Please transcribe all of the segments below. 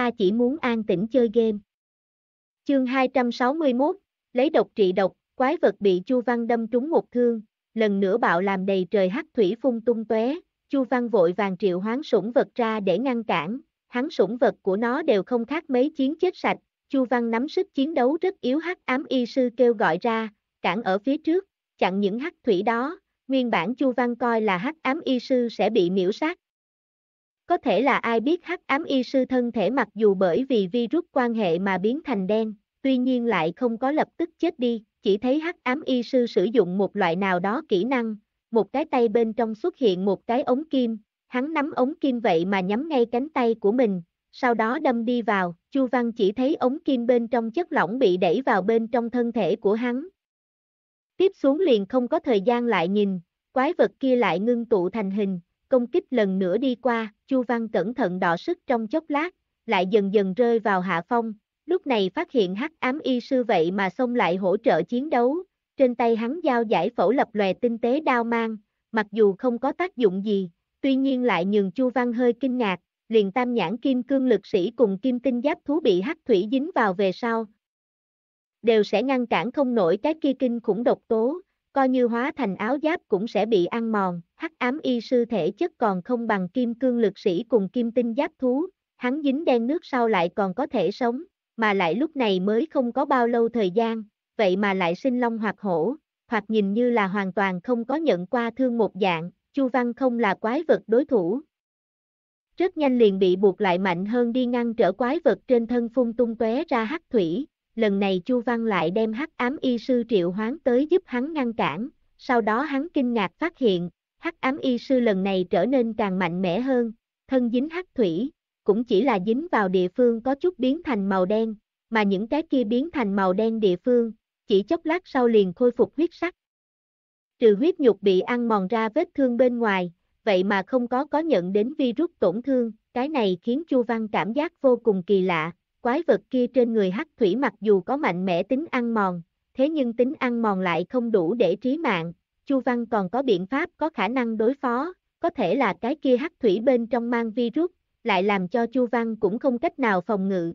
ta chỉ muốn an tĩnh chơi game. Chương 261, lấy độc trị độc, quái vật bị Chu Văn đâm trúng một thương, lần nữa bạo làm đầy trời hắc thủy phun tung tóe, Chu Văn vội vàng triệu hoán sủng vật ra để ngăn cản, hắn sủng vật của nó đều không khác mấy chiến chết sạch, Chu Văn nắm sức chiến đấu rất yếu hắc ám y sư kêu gọi ra, cản ở phía trước, chặn những hắc thủy đó, nguyên bản Chu Văn coi là hắc ám y sư sẽ bị miễu sát, có thể là ai biết hắc ám y sư thân thể mặc dù bởi vì virus quan hệ mà biến thành đen, tuy nhiên lại không có lập tức chết đi, chỉ thấy hắc ám y sư sử dụng một loại nào đó kỹ năng, một cái tay bên trong xuất hiện một cái ống kim, hắn nắm ống kim vậy mà nhắm ngay cánh tay của mình, sau đó đâm đi vào, Chu Văn chỉ thấy ống kim bên trong chất lỏng bị đẩy vào bên trong thân thể của hắn. Tiếp xuống liền không có thời gian lại nhìn, quái vật kia lại ngưng tụ thành hình, công kích lần nữa đi qua, Chu Văn cẩn thận đỏ sức trong chốc lát, lại dần dần rơi vào hạ phong, lúc này phát hiện hắc ám y sư vậy mà xông lại hỗ trợ chiến đấu, trên tay hắn giao giải phẫu lập lòe tinh tế đao mang, mặc dù không có tác dụng gì, tuy nhiên lại nhường Chu Văn hơi kinh ngạc, liền tam nhãn kim cương lực sĩ cùng kim tinh giáp thú bị hắc thủy dính vào về sau. Đều sẽ ngăn cản không nổi cái kia kinh khủng độc tố, coi như hóa thành áo giáp cũng sẽ bị ăn mòn, hắc ám y sư thể chất còn không bằng kim cương lực sĩ cùng kim tinh giáp thú, hắn dính đen nước sau lại còn có thể sống, mà lại lúc này mới không có bao lâu thời gian, vậy mà lại sinh long hoặc hổ, hoặc nhìn như là hoàn toàn không có nhận qua thương một dạng, Chu Văn không là quái vật đối thủ. Rất nhanh liền bị buộc lại mạnh hơn đi ngăn trở quái vật trên thân phun tung tóe ra hắc thủy, lần này Chu Văn lại đem hắc ám y sư triệu hoán tới giúp hắn ngăn cản, sau đó hắn kinh ngạc phát hiện, hắc ám y sư lần này trở nên càng mạnh mẽ hơn, thân dính hắc thủy, cũng chỉ là dính vào địa phương có chút biến thành màu đen, mà những cái kia biến thành màu đen địa phương, chỉ chốc lát sau liền khôi phục huyết sắc. Trừ huyết nhục bị ăn mòn ra vết thương bên ngoài, vậy mà không có có nhận đến virus tổn thương, cái này khiến Chu Văn cảm giác vô cùng kỳ lạ, quái vật kia trên người hắc thủy mặc dù có mạnh mẽ tính ăn mòn, thế nhưng tính ăn mòn lại không đủ để trí mạng, Chu Văn còn có biện pháp có khả năng đối phó, có thể là cái kia hắc thủy bên trong mang virus, lại làm cho Chu Văn cũng không cách nào phòng ngự.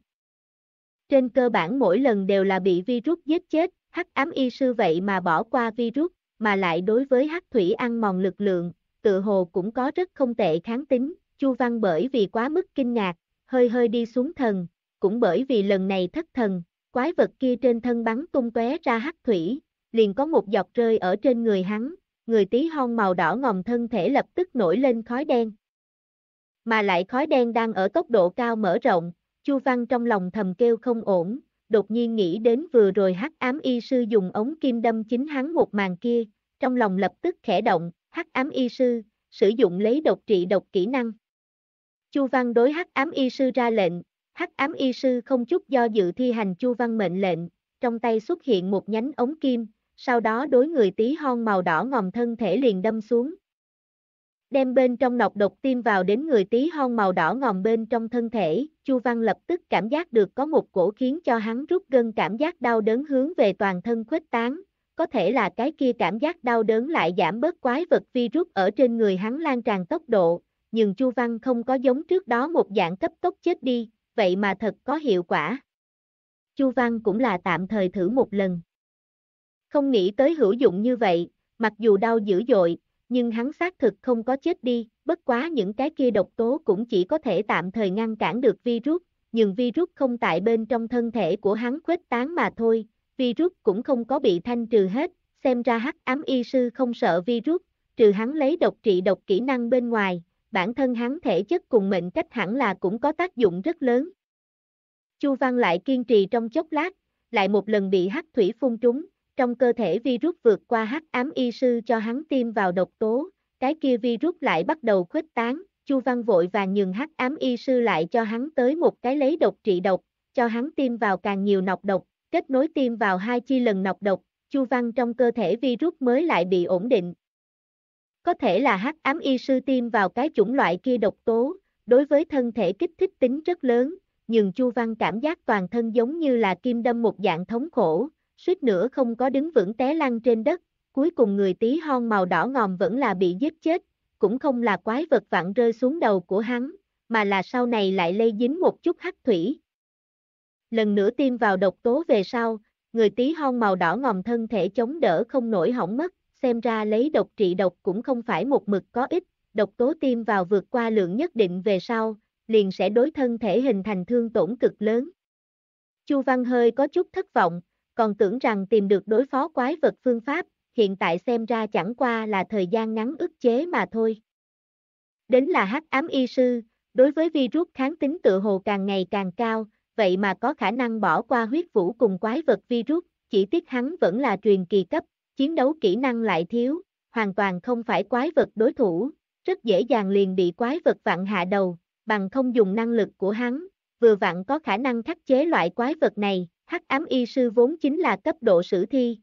Trên cơ bản mỗi lần đều là bị virus giết chết, hắc ám y sư vậy mà bỏ qua virus, mà lại đối với hắc thủy ăn mòn lực lượng, tự hồ cũng có rất không tệ kháng tính, Chu Văn bởi vì quá mức kinh ngạc, hơi hơi đi xuống thần, cũng bởi vì lần này thất thần, quái vật kia trên thân bắn tung tóe ra hắc thủy, liền có một giọt rơi ở trên người hắn, người tí hon màu đỏ ngòm thân thể lập tức nổi lên khói đen. Mà lại khói đen đang ở tốc độ cao mở rộng, Chu Văn trong lòng thầm kêu không ổn, đột nhiên nghĩ đến vừa rồi hắc ám y sư dùng ống kim đâm chính hắn một màn kia, trong lòng lập tức khẽ động, hắc ám y sư, sử dụng lấy độc trị độc kỹ năng. Chu Văn đối hắc ám y sư ra lệnh, Hắc ám y sư không chút do dự thi hành chu văn mệnh lệnh, trong tay xuất hiện một nhánh ống kim, sau đó đối người tí hon màu đỏ ngòm thân thể liền đâm xuống. Đem bên trong nọc độc tiêm vào đến người tí hon màu đỏ ngòm bên trong thân thể, Chu Văn lập tức cảm giác được có một cổ khiến cho hắn rút gân cảm giác đau đớn hướng về toàn thân khuếch tán, có thể là cái kia cảm giác đau đớn lại giảm bớt quái vật virus ở trên người hắn lan tràn tốc độ, nhưng Chu Văn không có giống trước đó một dạng cấp tốc chết đi, vậy mà thật có hiệu quả. Chu Văn cũng là tạm thời thử một lần. Không nghĩ tới hữu dụng như vậy, mặc dù đau dữ dội, nhưng hắn xác thực không có chết đi, bất quá những cái kia độc tố cũng chỉ có thể tạm thời ngăn cản được virus, nhưng virus không tại bên trong thân thể của hắn khuếch tán mà thôi, virus cũng không có bị thanh trừ hết, xem ra hắc ám y sư không sợ virus, trừ hắn lấy độc trị độc kỹ năng bên ngoài, bản thân hắn thể chất cùng mệnh cách hẳn là cũng có tác dụng rất lớn. Chu Văn lại kiên trì trong chốc lát, lại một lần bị hắc thủy phun trúng, trong cơ thể virus vượt qua hắc ám y sư cho hắn tiêm vào độc tố, cái kia virus lại bắt đầu khuếch tán, Chu Văn vội vàng nhường hắc ám y sư lại cho hắn tới một cái lấy độc trị độc, cho hắn tiêm vào càng nhiều nọc độc, kết nối tiêm vào hai chi lần nọc độc, Chu Văn trong cơ thể virus mới lại bị ổn định, có thể là hắc ám y sư tiêm vào cái chủng loại kia độc tố, đối với thân thể kích thích tính rất lớn, nhưng Chu Văn cảm giác toàn thân giống như là kim đâm một dạng thống khổ, suýt nữa không có đứng vững té lăn trên đất, cuối cùng người tí hon màu đỏ ngòm vẫn là bị giết chết, cũng không là quái vật vặn rơi xuống đầu của hắn, mà là sau này lại lây dính một chút hắc thủy. Lần nữa tiêm vào độc tố về sau, người tí hon màu đỏ ngòm thân thể chống đỡ không nổi hỏng mất, xem ra lấy độc trị độc cũng không phải một mực có ích, độc tố tiêm vào vượt qua lượng nhất định về sau, liền sẽ đối thân thể hình thành thương tổn cực lớn. Chu Văn hơi có chút thất vọng, còn tưởng rằng tìm được đối phó quái vật phương pháp, hiện tại xem ra chẳng qua là thời gian ngắn ức chế mà thôi. Đến là hắc ám y sư, đối với virus kháng tính tự hồ càng ngày càng cao, vậy mà có khả năng bỏ qua huyết vũ cùng quái vật virus, chỉ tiếc hắn vẫn là truyền kỳ cấp, chiến đấu kỹ năng lại thiếu, hoàn toàn không phải quái vật đối thủ, rất dễ dàng liền bị quái vật vặn hạ đầu, bằng không dùng năng lực của hắn, vừa vặn có khả năng khắc chế loại quái vật này, hắc ám y sư vốn chính là cấp độ sử thi.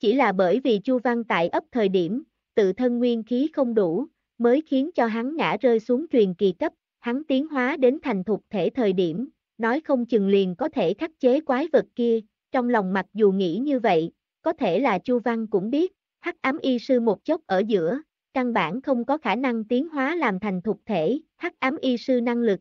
Chỉ là bởi vì Chu Văn tại ấp thời điểm, tự thân nguyên khí không đủ, mới khiến cho hắn ngã rơi xuống truyền kỳ cấp, hắn tiến hóa đến thành thục thể thời điểm, nói không chừng liền có thể khắc chế quái vật kia, trong lòng mặc dù nghĩ như vậy, có thể là Chu Văn cũng biết, hắc ám y sư một chốc ở giữa, căn bản không có khả năng tiến hóa làm thành thuộc thể, hắc ám y sư năng lực.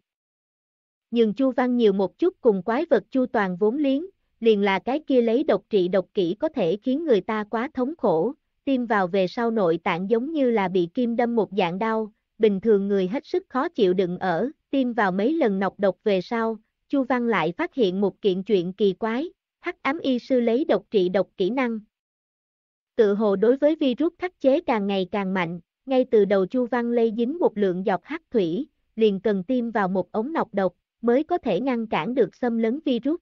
Nhưng Chu Văn nhiều một chút cùng quái vật Chu Toàn vốn liếng, liền là cái kia lấy độc trị độc kỹ có thể khiến người ta quá thống khổ, tim vào về sau nội tạng giống như là bị kim đâm một dạng đau, bình thường người hết sức khó chịu đựng ở, tim vào mấy lần nọc độc về sau, Chu Văn lại phát hiện một kiện chuyện kỳ quái, hắc ám y sư lấy độc trị độc kỹ năng. Tự hồ đối với virus khắc chế càng ngày càng mạnh, ngay từ đầu Chu Văn Lây dính một lượng giọt hắc thủy, liền cần tiêm vào một ống nọc độc, mới có thể ngăn cản được xâm lấn virus.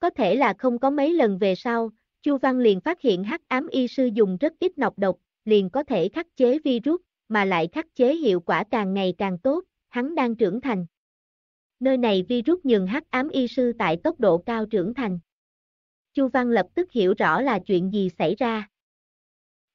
Có thể là không có mấy lần về sau, Chu Văn liền phát hiện hắc ám y sư dùng rất ít nọc độc, liền có thể khắc chế virus, mà lại khắc chế hiệu quả càng ngày càng tốt, hắn đang trưởng thành. Nơi này virus nhường hắc ám y sư tại tốc độ cao trưởng thành. Chu Văn lập tức hiểu rõ là chuyện gì xảy ra.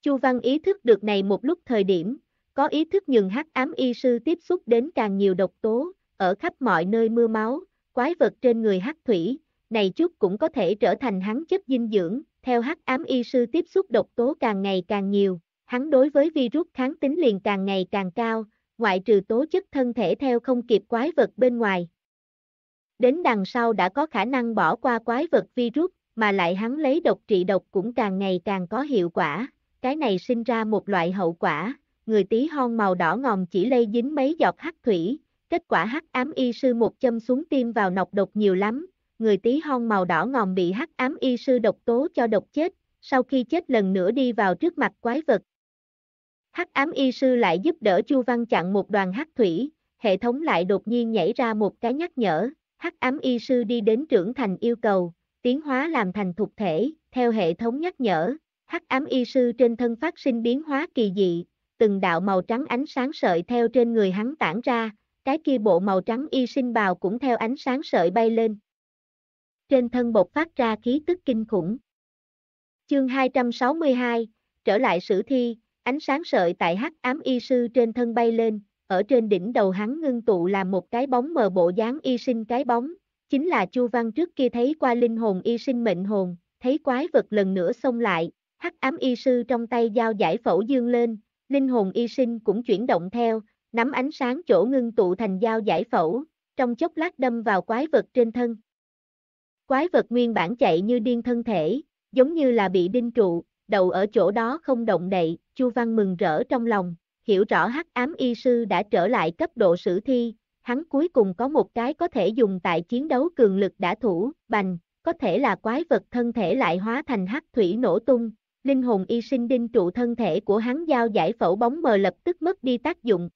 Chu Văn ý thức được này một lúc thời điểm, có ý thức nhường hắc ám y sư tiếp xúc đến càng nhiều độc tố, ở khắp mọi nơi mưa máu, quái vật trên người hắc thủy, này chút cũng có thể trở thành hắn chất dinh dưỡng, theo hắc ám y sư tiếp xúc độc tố càng ngày càng nhiều, hắn đối với virus kháng tính liền càng ngày càng cao, ngoại trừ tố chất thân thể theo không kịp quái vật bên ngoài. Đến đằng sau đã có khả năng bỏ qua quái vật virus, mà lại hắn lấy độc trị độc cũng càng ngày càng có hiệu quả, cái này sinh ra một loại hậu quả, người tí hon màu đỏ ngòm chỉ lây dính mấy giọt hắc thủy, kết quả hắc ám y sư một châm xuống tim vào nọc độc nhiều lắm, người tí hon màu đỏ ngòm bị hắc ám y sư độc tố cho độc chết, sau khi chết lần nữa đi vào trước mặt quái vật. Hắc ám y sư lại giúp đỡ Chu Văn chặn một đoàn hắc thủy, hệ thống lại đột nhiên nhảy ra một cái nhắc nhở, hắc ám y sư đi đến trưởng thành yêu cầu, tiến hóa làm thành thuộc thể, theo hệ thống nhắc nhở, hắc ám y sư trên thân phát sinh biến hóa kỳ dị, từng đạo màu trắng ánh sáng sợi theo trên người hắn tản ra, cái kia bộ màu trắng y sinh bào cũng theo ánh sáng sợi bay lên. Trên thân bột phát ra khí tức kinh khủng. Chương 262, trở lại sử thi, ánh sáng sợi tại hắc ám y sư trên thân bay lên, ở trên đỉnh đầu hắn ngưng tụ là một cái bóng mờ bộ dáng y sinh cái bóng, chính là Chu Văn trước kia thấy qua linh hồn y sinh mệnh hồn, thấy quái vật lần nữa xông lại, hắc ám y sư trong tay dao giải phẫu dương lên, linh hồn y sinh cũng chuyển động theo, nắm ánh sáng chỗ ngưng tụ thành dao giải phẫu, trong chốc lát đâm vào quái vật trên thân. Quái vật nguyên bản chạy như điên thân thể, giống như là bị đinh trụ, đầu ở chỗ đó không động đậy, Chu Văn mừng rỡ trong lòng, hiểu rõ hắc ám y sư đã trở lại cấp độ sử thi, hắn cuối cùng có một cái có thể dùng tại chiến đấu cường lực đã thủ, bành, có thể là quái vật thân thể lại hóa thành hắc thủy nổ tung, linh hồn y sinh đinh trụ thân thể của hắn giao giải phẫu bóng mờ lập tức mất đi tác dụng.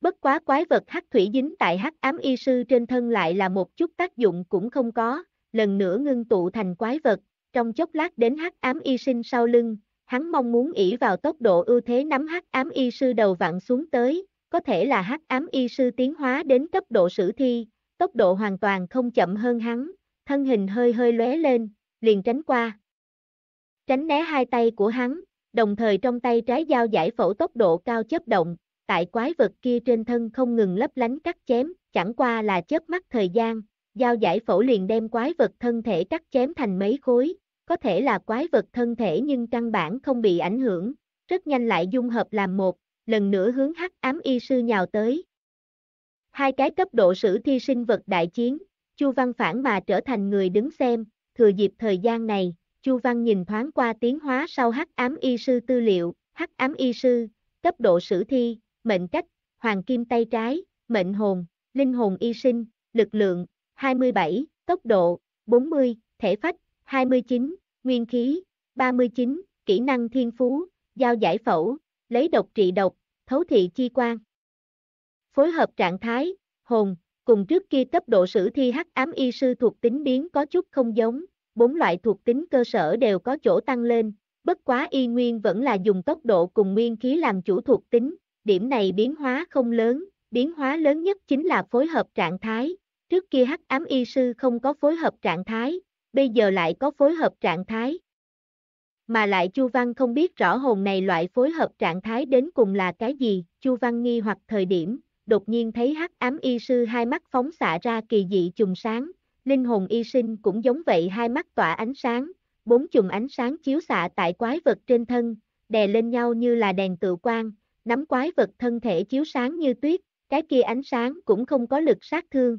Bất quá quái vật hắc thủy dính tại hắc ám y sư trên thân lại là một chút tác dụng cũng không có, lần nữa ngưng tụ thành quái vật, trong chốc lát đến hắc ám y sinh sau lưng, hắn mong muốn ỉ vào tốc độ ưu thế nắm hắc ám y sư đầu vặn xuống tới, có thể là hắc ám y sư tiến hóa đến cấp độ sử thi, tốc độ hoàn toàn không chậm hơn hắn, thân hình hơi hơi lóe lên, liền tránh qua. Tránh né hai tay của hắn, đồng thời trong tay trái dao giải phẫu tốc độ cao chớp động, tại quái vật kia trên thân không ngừng lấp lánh cắt chém, chẳng qua là chớp mắt thời gian, dao giải phẫu liền đem quái vật thân thể cắt chém thành mấy khối, có thể là quái vật thân thể nhưng căn bản không bị ảnh hưởng, rất nhanh lại dung hợp làm một, lần nữa hướng hắc ám y sư nhào tới. Hai cái cấp độ sử thi sinh vật đại chiến, Chu Văn phản mà trở thành người đứng xem, thừa dịp thời gian này, Chu Văn nhìn thoáng qua tiến hóa sau hắc ám y sư tư liệu, hắc ám y sư, cấp độ sử thi, mệnh cách, hoàng kim tay trái, mệnh hồn, linh hồn y sinh, lực lượng, 27, tốc độ, 40, thể phách, 29, nguyên khí, 39, kỹ năng thiên phú, giao giải phẫu, lấy độc trị độc, thấu thị chi quan. Phối hợp trạng thái, hồn, cùng trước kia cấp độ sử thi hắc ám y sư thuộc tính biến có chút không giống, bốn loại thuộc tính cơ sở đều có chỗ tăng lên, bất quá y nguyên vẫn là dùng tốc độ cùng nguyên khí làm chủ thuộc tính, điểm này biến hóa không lớn, biến hóa lớn nhất chính là phối hợp trạng thái, trước kia hắc ám y sư không có phối hợp trạng thái, bây giờ lại có phối hợp trạng thái mà lại Chu Văn không biết rõ hồn này loại phối hợp trạng thái đến cùng là cái gì, Chu Văn nghi hoặc thời điểm, đột nhiên thấy hắc ám y sư hai mắt phóng xạ ra kỳ dị chùm sáng, linh hồn y sinh cũng giống vậy hai mắt tỏa ánh sáng, bốn chùm ánh sáng chiếu xạ tại quái vật trên thân, đè lên nhau như là đèn tự quang, nắm quái vật thân thể chiếu sáng như tuyết, cái kia ánh sáng cũng không có lực sát thương.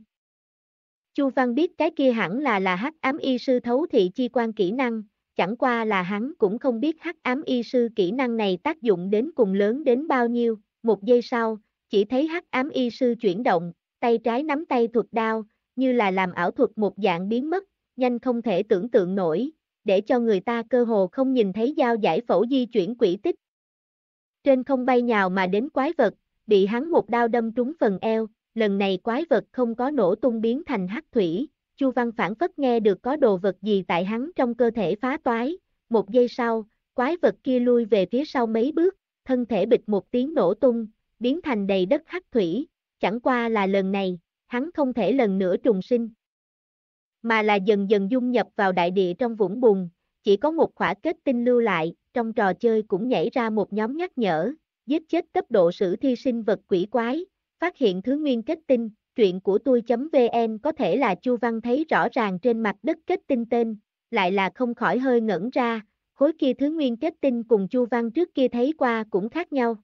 Chu Văn biết cái kia hẳn là là hắc ám y sư thấu thị chi quan kỹ năng, chẳng qua là hắn cũng không biết hắc ám y sư kỹ năng này tác dụng đến cùng lớn đến bao nhiêu, một giây sau, chỉ thấy hắc ám y sư chuyển động, tay trái nắm tay thuật đao, như là làm ảo thuật một dạng biến mất, nhanh không thể tưởng tượng nổi, để cho người ta cơ hồ không nhìn thấy dao giải phẫu di chuyển quỷ tích. Trên không bay nhào mà đến quái vật, bị hắn một đao đâm trúng phần eo, lần này quái vật không có nổ tung biến thành hắc thủy, Chu Văn phản phất nghe được có đồ vật gì tại hắn trong cơ thể phá toái, một giây sau, quái vật kia lui về phía sau mấy bước, thân thể bịch một tiếng nổ tung, biến thành đầy đất hắc thủy, chẳng qua là lần này, hắn không thể lần nữa trùng sinh, mà là dần dần dung nhập vào đại địa trong vũng bùn, chỉ có một khỏa kết tinh lưu lại, trong trò chơi cũng nhảy ra một nhóm nhắc nhở, giết chết cấp độ sử thi sinh vật quỷ quái, phát hiện thứ nguyên kết tinh, Chuyện của tôi.vn có thể là Chu Văn thấy rõ ràng trên mặt đất kết tinh tên, lại là không khỏi hơi ngẩn ra, khối kia thứ nguyên kết tinh cùng Chu Văn trước kia thấy qua cũng khác nhau.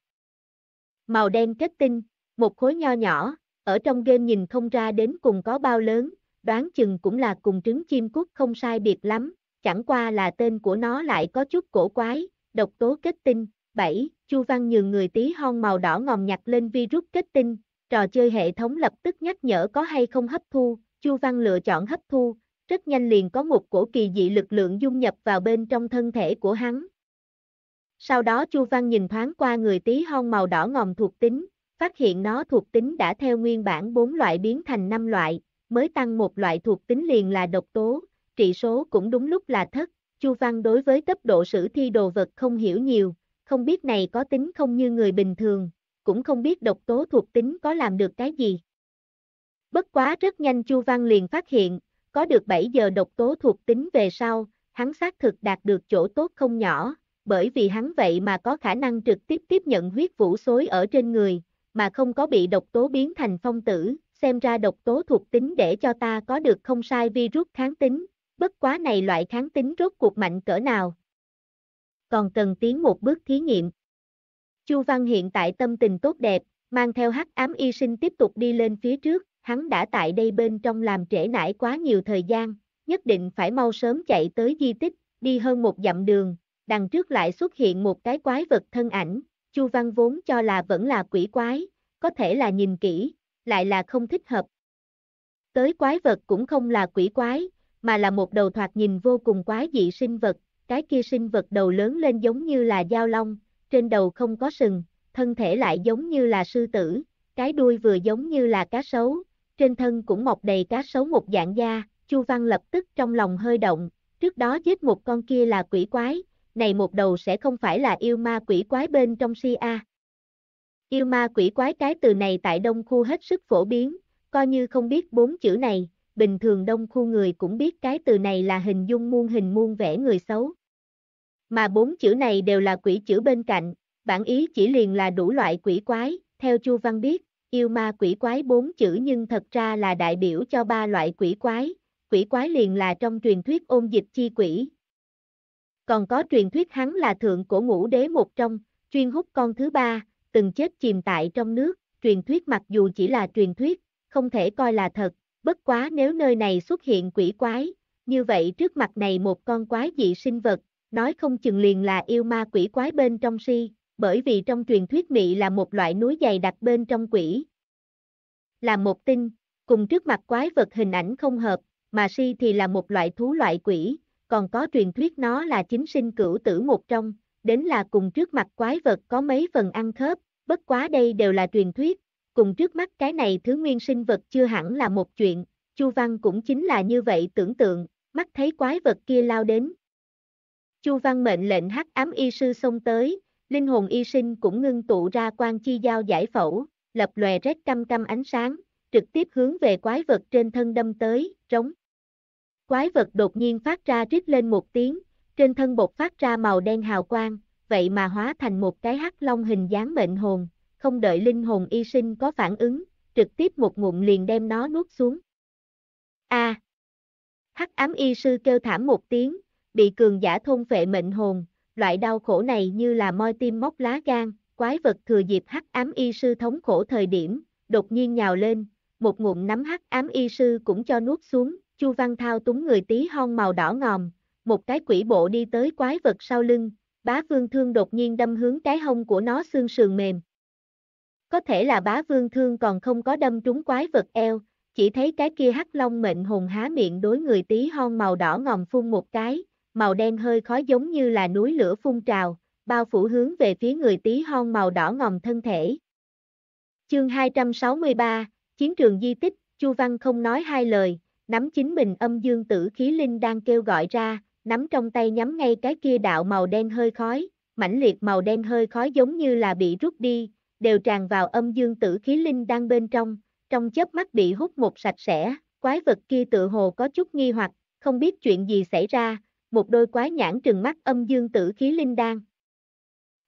Màu đen kết tinh, một khối nho nhỏ, ở trong game nhìn không ra đến cùng có bao lớn, đoán chừng cũng là cùng trứng chim cút không sai biệt lắm, chẳng qua là tên của nó lại có chút cổ quái, độc tố kết tinh. 7. Chu Văn nhường người tí hon màu đỏ ngòm nhặt lên virus kết tinh, trò chơi hệ thống lập tức nhắc nhở có hay không hấp thu, Chu Văn lựa chọn hấp thu, rất nhanh liền có một cổ kỳ dị lực lượng dung nhập vào bên trong thân thể của hắn. Sau đó Chu Văn nhìn thoáng qua người tí hon màu đỏ ngòm thuộc tính, phát hiện nó thuộc tính đã theo nguyên bản 4 loại biến thành 5 loại, mới tăng một loại thuộc tính liền là độc tố, trị số cũng đúng lúc là thất. Chu Văn đối với cấp độ sử thi đồ vật không hiểu nhiều, không biết này có tính không như người bình thường, cũng không biết độc tố thuộc tính có làm được cái gì. Bất quá rất nhanh Chu Văn liền phát hiện, có được 7 giờ độc tố thuộc tính về sau, hắn xác thực đạt được chỗ tốt không nhỏ, bởi vì hắn vậy mà có khả năng trực tiếp tiếp nhận huyết vũ xối ở trên người, mà không có bị độc tố biến thành phong tử, xem ra độc tố thuộc tính để cho ta có được không sai virus kháng tính, bất quá này loại kháng tính rốt cuộc mạnh cỡ nào. Còn cần tiến một bước thí nghiệm. Chu Văn hiện tại tâm tình tốt đẹp, mang theo hắc ám y sinh tiếp tục đi lên phía trước, hắn đã tại đây bên trong làm trễ nải quá nhiều thời gian, nhất định phải mau sớm chạy tới di tích, đi hơn một dặm đường, đằng trước lại xuất hiện một cái quái vật thân ảnh, Chu Văn vốn cho là vẫn là quỷ quái, có thể là nhìn kỹ, lại là không thích hợp. Tới quái vật cũng không là quỷ quái, mà là một đầu thoạt nhìn vô cùng quái dị sinh vật, cái kia sinh vật đầu lớn lên giống như là dao long, trên đầu không có sừng, thân thể lại giống như là sư tử, cái đuôi vừa giống như là cá sấu, trên thân cũng mọc đầy cá sấu một dạng da, Chu Văn lập tức trong lòng hơi động, trước đó giết một con kia là quỷ quái, này một đầu sẽ không phải là yêu ma quỷ quái bên trong si a. Yêu ma quỷ quái cái từ này tại đông khu hết sức phổ biến, coi như không biết bốn chữ này, bình thường đông khu người cũng biết cái từ này là hình dung muôn hình muôn vẻ người xấu mà bốn chữ này đều là quỷ chữ bên cạnh, bản ý chỉ liền là đủ loại quỷ quái, theo Chu Văn biết, yêu ma quỷ quái bốn chữ nhưng thật ra là đại biểu cho ba loại quỷ quái, quỷ quái liền là trong truyền thuyết ôn dịch chi quỷ. Còn có truyền thuyết hắn là thượng cổ ngũ đế một trong, chuyên hút con thứ ba, từng chết chìm tại trong nước, truyền thuyết mặc dù chỉ là truyền thuyết, không thể coi là thật, bất quá nếu nơi này xuất hiện quỷ quái, như vậy trước mặt này một con quái dị sinh vật, nói không chừng liền là yêu ma quỷ quái bên trong si, bởi vì trong truyền thuyết mị là một loại núi dày đặc bên trong quỷ. Là một tin, cùng trước mặt quái vật hình ảnh không hợp, mà si thì là một loại thú loại quỷ, còn có truyền thuyết nó là chính sinh cửu tử một trong, đến là cùng trước mặt quái vật có mấy phần ăn khớp, bất quá đây đều là truyền thuyết, cùng trước mắt cái này thứ nguyên sinh vật chưa hẳn là một chuyện, Chu Văn cũng chính là như vậy tưởng tượng, mắt thấy quái vật kia lao đến, Chu Văn mệnh lệnh hắc ám y sư xông tới, linh hồn y sinh cũng ngưng tụ ra quan chi giao giải phẫu, lập lòe rét căm căm ánh sáng, trực tiếp hướng về quái vật trên thân đâm tới, trống. Quái vật đột nhiên phát ra rít lên một tiếng, trên thân bột phát ra màu đen hào quang, vậy mà hóa thành một cái hắc long hình dáng mệnh hồn, không đợi linh hồn y sinh có phản ứng, trực tiếp một ngụm liền đem nó nuốt xuống. A. Hắc ám y sư kêu thảm một tiếng, bị cường giả thôn phệ mệnh hồn, loại đau khổ này như là moi tim móc lá gan, quái vật thừa dịp hắc ám y sư thống khổ thời điểm, đột nhiên nhào lên, một ngụm nắm hắc ám y sư cũng cho nuốt xuống, Chu Văn Thao túng người tí hon màu đỏ ngòm, một cái quỷ bộ đi tới quái vật sau lưng, bá vương thương đột nhiên đâm hướng cái hông của nó xương sườn mềm. Có thể là bá vương thương còn không có đâm trúng quái vật eo, chỉ thấy cái kia hắc long mệnh hồn há miệng đối người tí hon màu đỏ ngòm phun một cái, màu đen hơi khói giống như là núi lửa phun trào, bao phủ hướng về phía người tí hon màu đỏ ngòm thân thể. Chương 263, Chiến trường di tích, Chu Văn không nói hai lời, nắm chính mình âm dương tử khí linh đang kêu gọi ra, nắm trong tay nhắm ngay cái kia đạo màu đen hơi khói, mãnh liệt màu đen hơi khói giống như là bị rút đi, đều tràn vào âm dương tử khí linh đang bên trong, trong chớp mắt bị hút một sạch sẽ, quái vật kia tự hồ có chút nghi hoặc, không biết chuyện gì xảy ra, một đôi quái nhãn trừng mắt âm dương tử khí linh đan.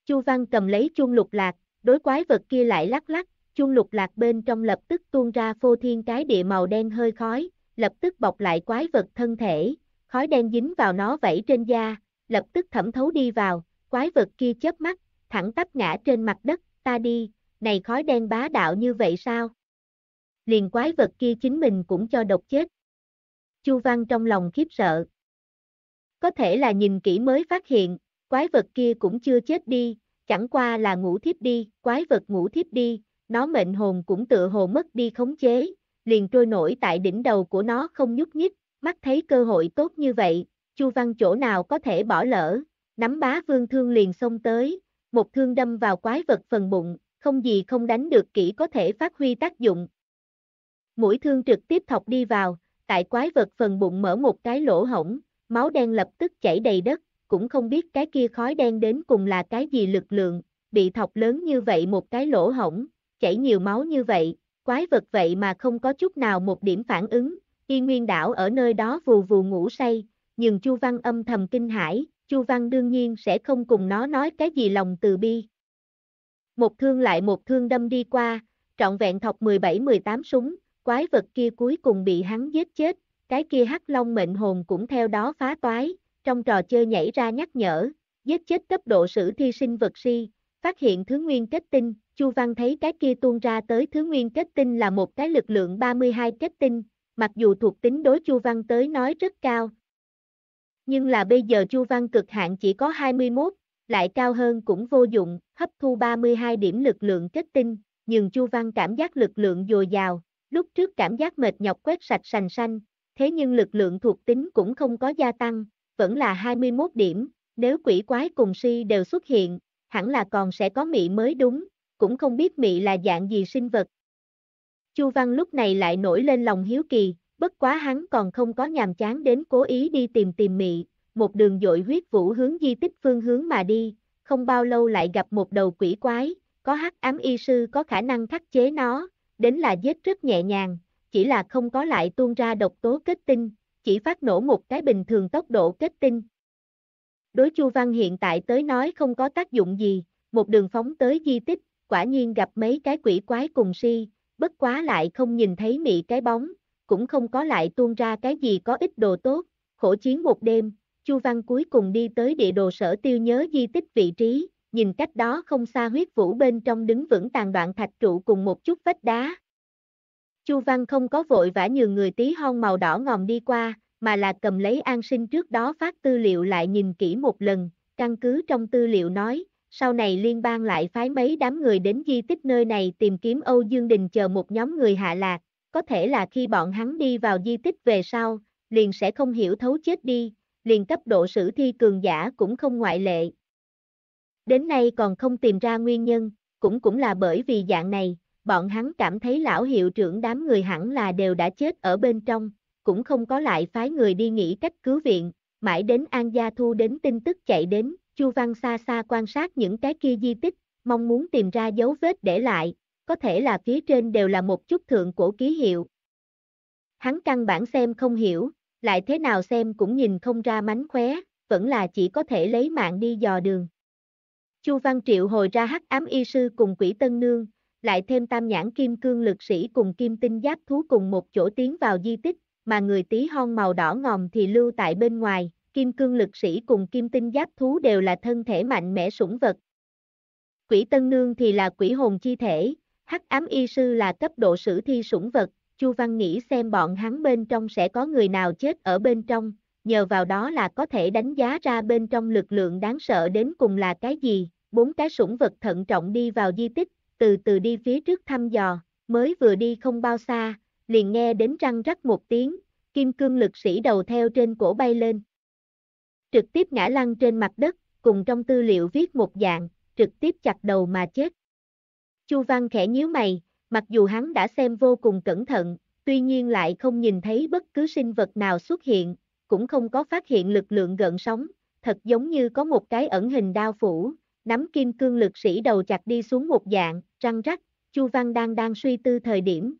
Chu Văn cầm lấy chuông lục lạc, đối quái vật kia lại lắc lắc, chuông lục lạc bên trong lập tức tuôn ra phô thiên cái địa màu đen hơi khói, lập tức bọc lại quái vật thân thể, khói đen dính vào nó vẫy trên da, lập tức thẩm thấu đi vào, quái vật kia chớp mắt, thẳng tắp ngã trên mặt đất, ta đi, này khói đen bá đạo như vậy sao? Liền quái vật kia chính mình cũng cho độc chết. Chu Văn trong lòng khiếp sợ, có thể là nhìn kỹ mới phát hiện, quái vật kia cũng chưa chết đi, chẳng qua là ngủ thiếp đi, quái vật ngủ thiếp đi, nó mệnh hồn cũng tựa hồ mất đi khống chế, liền trôi nổi tại đỉnh đầu của nó không nhúc nhích, mắt thấy cơ hội tốt như vậy, Chu Văn chỗ nào có thể bỏ lỡ, nắm bá vương thương liền xông tới, một thương đâm vào quái vật phần bụng, không gì không đánh được kỹ có thể phát huy tác dụng. Mũi thương trực tiếp thọc đi vào, tại quái vật phần bụng mở một cái lỗ hổng, máu đen lập tức chảy đầy đất, cũng không biết cái kia khói đen đến cùng là cái gì lực lượng, bị thọc lớn như vậy một cái lỗ hổng, chảy nhiều máu như vậy, quái vật vậy mà không có chút nào một điểm phản ứng, y nguyên đảo ở nơi đó vù vù ngủ say, nhưng Chu Văn âm thầm kinh hãi, Chu Văn đương nhiên sẽ không cùng nó nói cái gì lòng từ bi. Một thương lại một thương đâm đi qua, trọn vẹn thọc 17-18 súng, quái vật kia cuối cùng bị hắn giết chết, cái kia hắc long mệnh hồn cũng theo đó phá toái, trong trò chơi nhảy ra nhắc nhở, giết chết cấp độ sử thi sinh vật si, phát hiện thứ nguyên kết tinh, Chu Văn thấy cái kia tuôn ra tới thứ nguyên kết tinh là một cái lực lượng 32 kết tinh, mặc dù thuộc tính đối Chu Văn tới nói rất cao. Nhưng là bây giờ Chu Văn cực hạn chỉ có 21, lại cao hơn cũng vô dụng, hấp thu 32 điểm lực lượng kết tinh, nhưng Chu Văn cảm giác lực lượng dồi dào, lúc trước cảm giác mệt nhọc quét sạch sành xanh, thế nhưng lực lượng thuộc tính cũng không có gia tăng, vẫn là 21 điểm, nếu quỷ quái cùng si đều xuất hiện, hẳn là còn sẽ có mị mới đúng, cũng không biết mị là dạng gì sinh vật. Chu Văn lúc này lại nổi lên lòng hiếu kỳ, bất quá hắn còn không có nhàm chán đến cố ý đi tìm tìm mị, một đường dội huyết vũ hướng di tích phương hướng mà đi, không bao lâu lại gặp một đầu quỷ quái, có hắc ám y sư có khả năng khắc chế nó, đến là giết rất nhẹ nhàng, chỉ là không có lại tuôn ra độc tố kết tinh, chỉ phát nổ một cái bình thường tốc độ kết tinh. Đối Chu Văn hiện tại tới nói không có tác dụng gì, một đường phóng tới di tích, quả nhiên gặp mấy cái quỷ quái cùng si, bất quá lại không nhìn thấy mị cái bóng, cũng không có lại tuôn ra cái gì có ích đồ tốt, khổ chiến một đêm, Chu Văn cuối cùng đi tới địa đồ sở tiêu nhớ di tích vị trí, nhìn cách đó không xa huyết vũ bên trong đứng vững tàn đoạn thạch trụ cùng một chút vách đá, Chu Văn không có vội vã nhường người tí hon màu đỏ ngòm đi qua, mà là cầm lấy an sinh trước đó phát tư liệu lại nhìn kỹ một lần, căn cứ trong tư liệu nói, sau này liên bang lại phái mấy đám người đến di tích nơi này tìm kiếm Âu Dương Đình chờ một nhóm người hạ lạc, có thể là khi bọn hắn đi vào di tích về sau, liền sẽ không hiểu thấu chết đi, liền cấp độ sử thi cường giả cũng không ngoại lệ. Đến nay còn không tìm ra nguyên nhân, cũng cũng là bởi vì dạng này, bọn hắn cảm thấy lão hiệu trưởng đám người hẳn là đều đã chết ở bên trong, cũng không có lại phái người đi nghĩ cách cứu viện, mãi đến An Gia Thu đến tin tức chạy đến, Chu Văn xa xa quan sát những cái kia di tích, mong muốn tìm ra dấu vết để lại, có thể là phía trên đều là một chút thượng cổ ký hiệu. Hắn căn bản xem không hiểu, lại thế nào xem cũng nhìn không ra mánh khóe, vẫn là chỉ có thể lấy mạng đi dò đường. Chu Văn Triệu hồi ra hắc ám y sư cùng quỷ tân nương, lại thêm tam nhãn kim cương lực sĩ cùng kim tinh giáp thú cùng một chỗ tiến vào di tích, mà người tí hon màu đỏ ngòm thì lưu tại bên ngoài, kim cương lực sĩ cùng kim tinh giáp thú đều là thân thể mạnh mẽ sủng vật. Quỷ tân nương thì là quỷ hồn chi thể, hắc ám y sư là cấp độ sử thi sủng vật, Chu Văn nghĩ xem bọn hắn bên trong sẽ có người nào chết ở bên trong, nhờ vào đó là có thể đánh giá ra bên trong lực lượng đáng sợ đến cùng là cái gì, bốn cái sủng vật thận trọng đi vào di tích, từ từ đi phía trước thăm dò, mới vừa đi không bao xa, liền nghe đến răng rắc một tiếng, kim cương lực sĩ đầu theo trên cổ bay lên. Trực tiếp ngã lăn trên mặt đất, cùng trong tư liệu viết một dạng, trực tiếp chặt đầu mà chết. Chu Văn khẽ nhíu mày, mặc dù hắn đã xem vô cùng cẩn thận, tuy nhiên lại không nhìn thấy bất cứ sinh vật nào xuất hiện, cũng không có phát hiện lực lượng gợn sóng, thật giống như có một cái ẩn hình đao phủ, nắm kim cương lực sĩ đầu chặt đi xuống một dạng, răng rắc, Chu Văn đang đang suy tư thời điểm.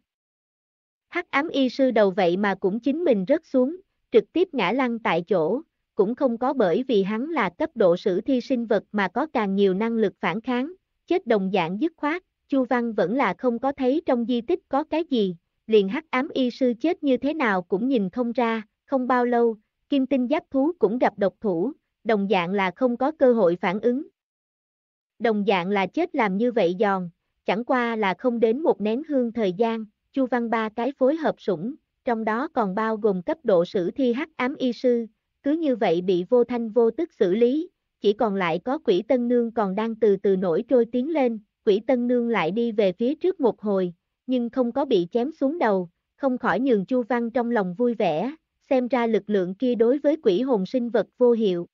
Hắc ám y sư đầu vậy mà cũng chính mình rớt xuống, trực tiếp ngã lăn tại chỗ, cũng không có bởi vì hắn là cấp độ sử thi sinh vật mà có càng nhiều năng lực phản kháng, chết đồng dạng dứt khoát, Chu Văn vẫn là không có thấy trong di tích có cái gì, liền hắc ám y sư chết như thế nào cũng nhìn không ra, không bao lâu, kim tinh giáp thú cũng gặp độc thủ, đồng dạng là không có cơ hội phản ứng. Đồng dạng là chết làm như vậy giòn, chẳng qua là không đến một nén hương thời gian, Chu Văn ba cái phối hợp sủng, trong đó còn bao gồm cấp độ sử thi hắc ám y sư, cứ như vậy bị vô thanh vô tức xử lý, chỉ còn lại có quỷ tân nương còn đang từ từ nổi trôi tiến lên, quỷ tân nương lại đi về phía trước một hồi, nhưng không có bị chém xuống đầu, không khỏi nhường Chu Văn trong lòng vui vẻ, xem ra lực lượng kia đối với quỷ hồn sinh vật vô hiệu.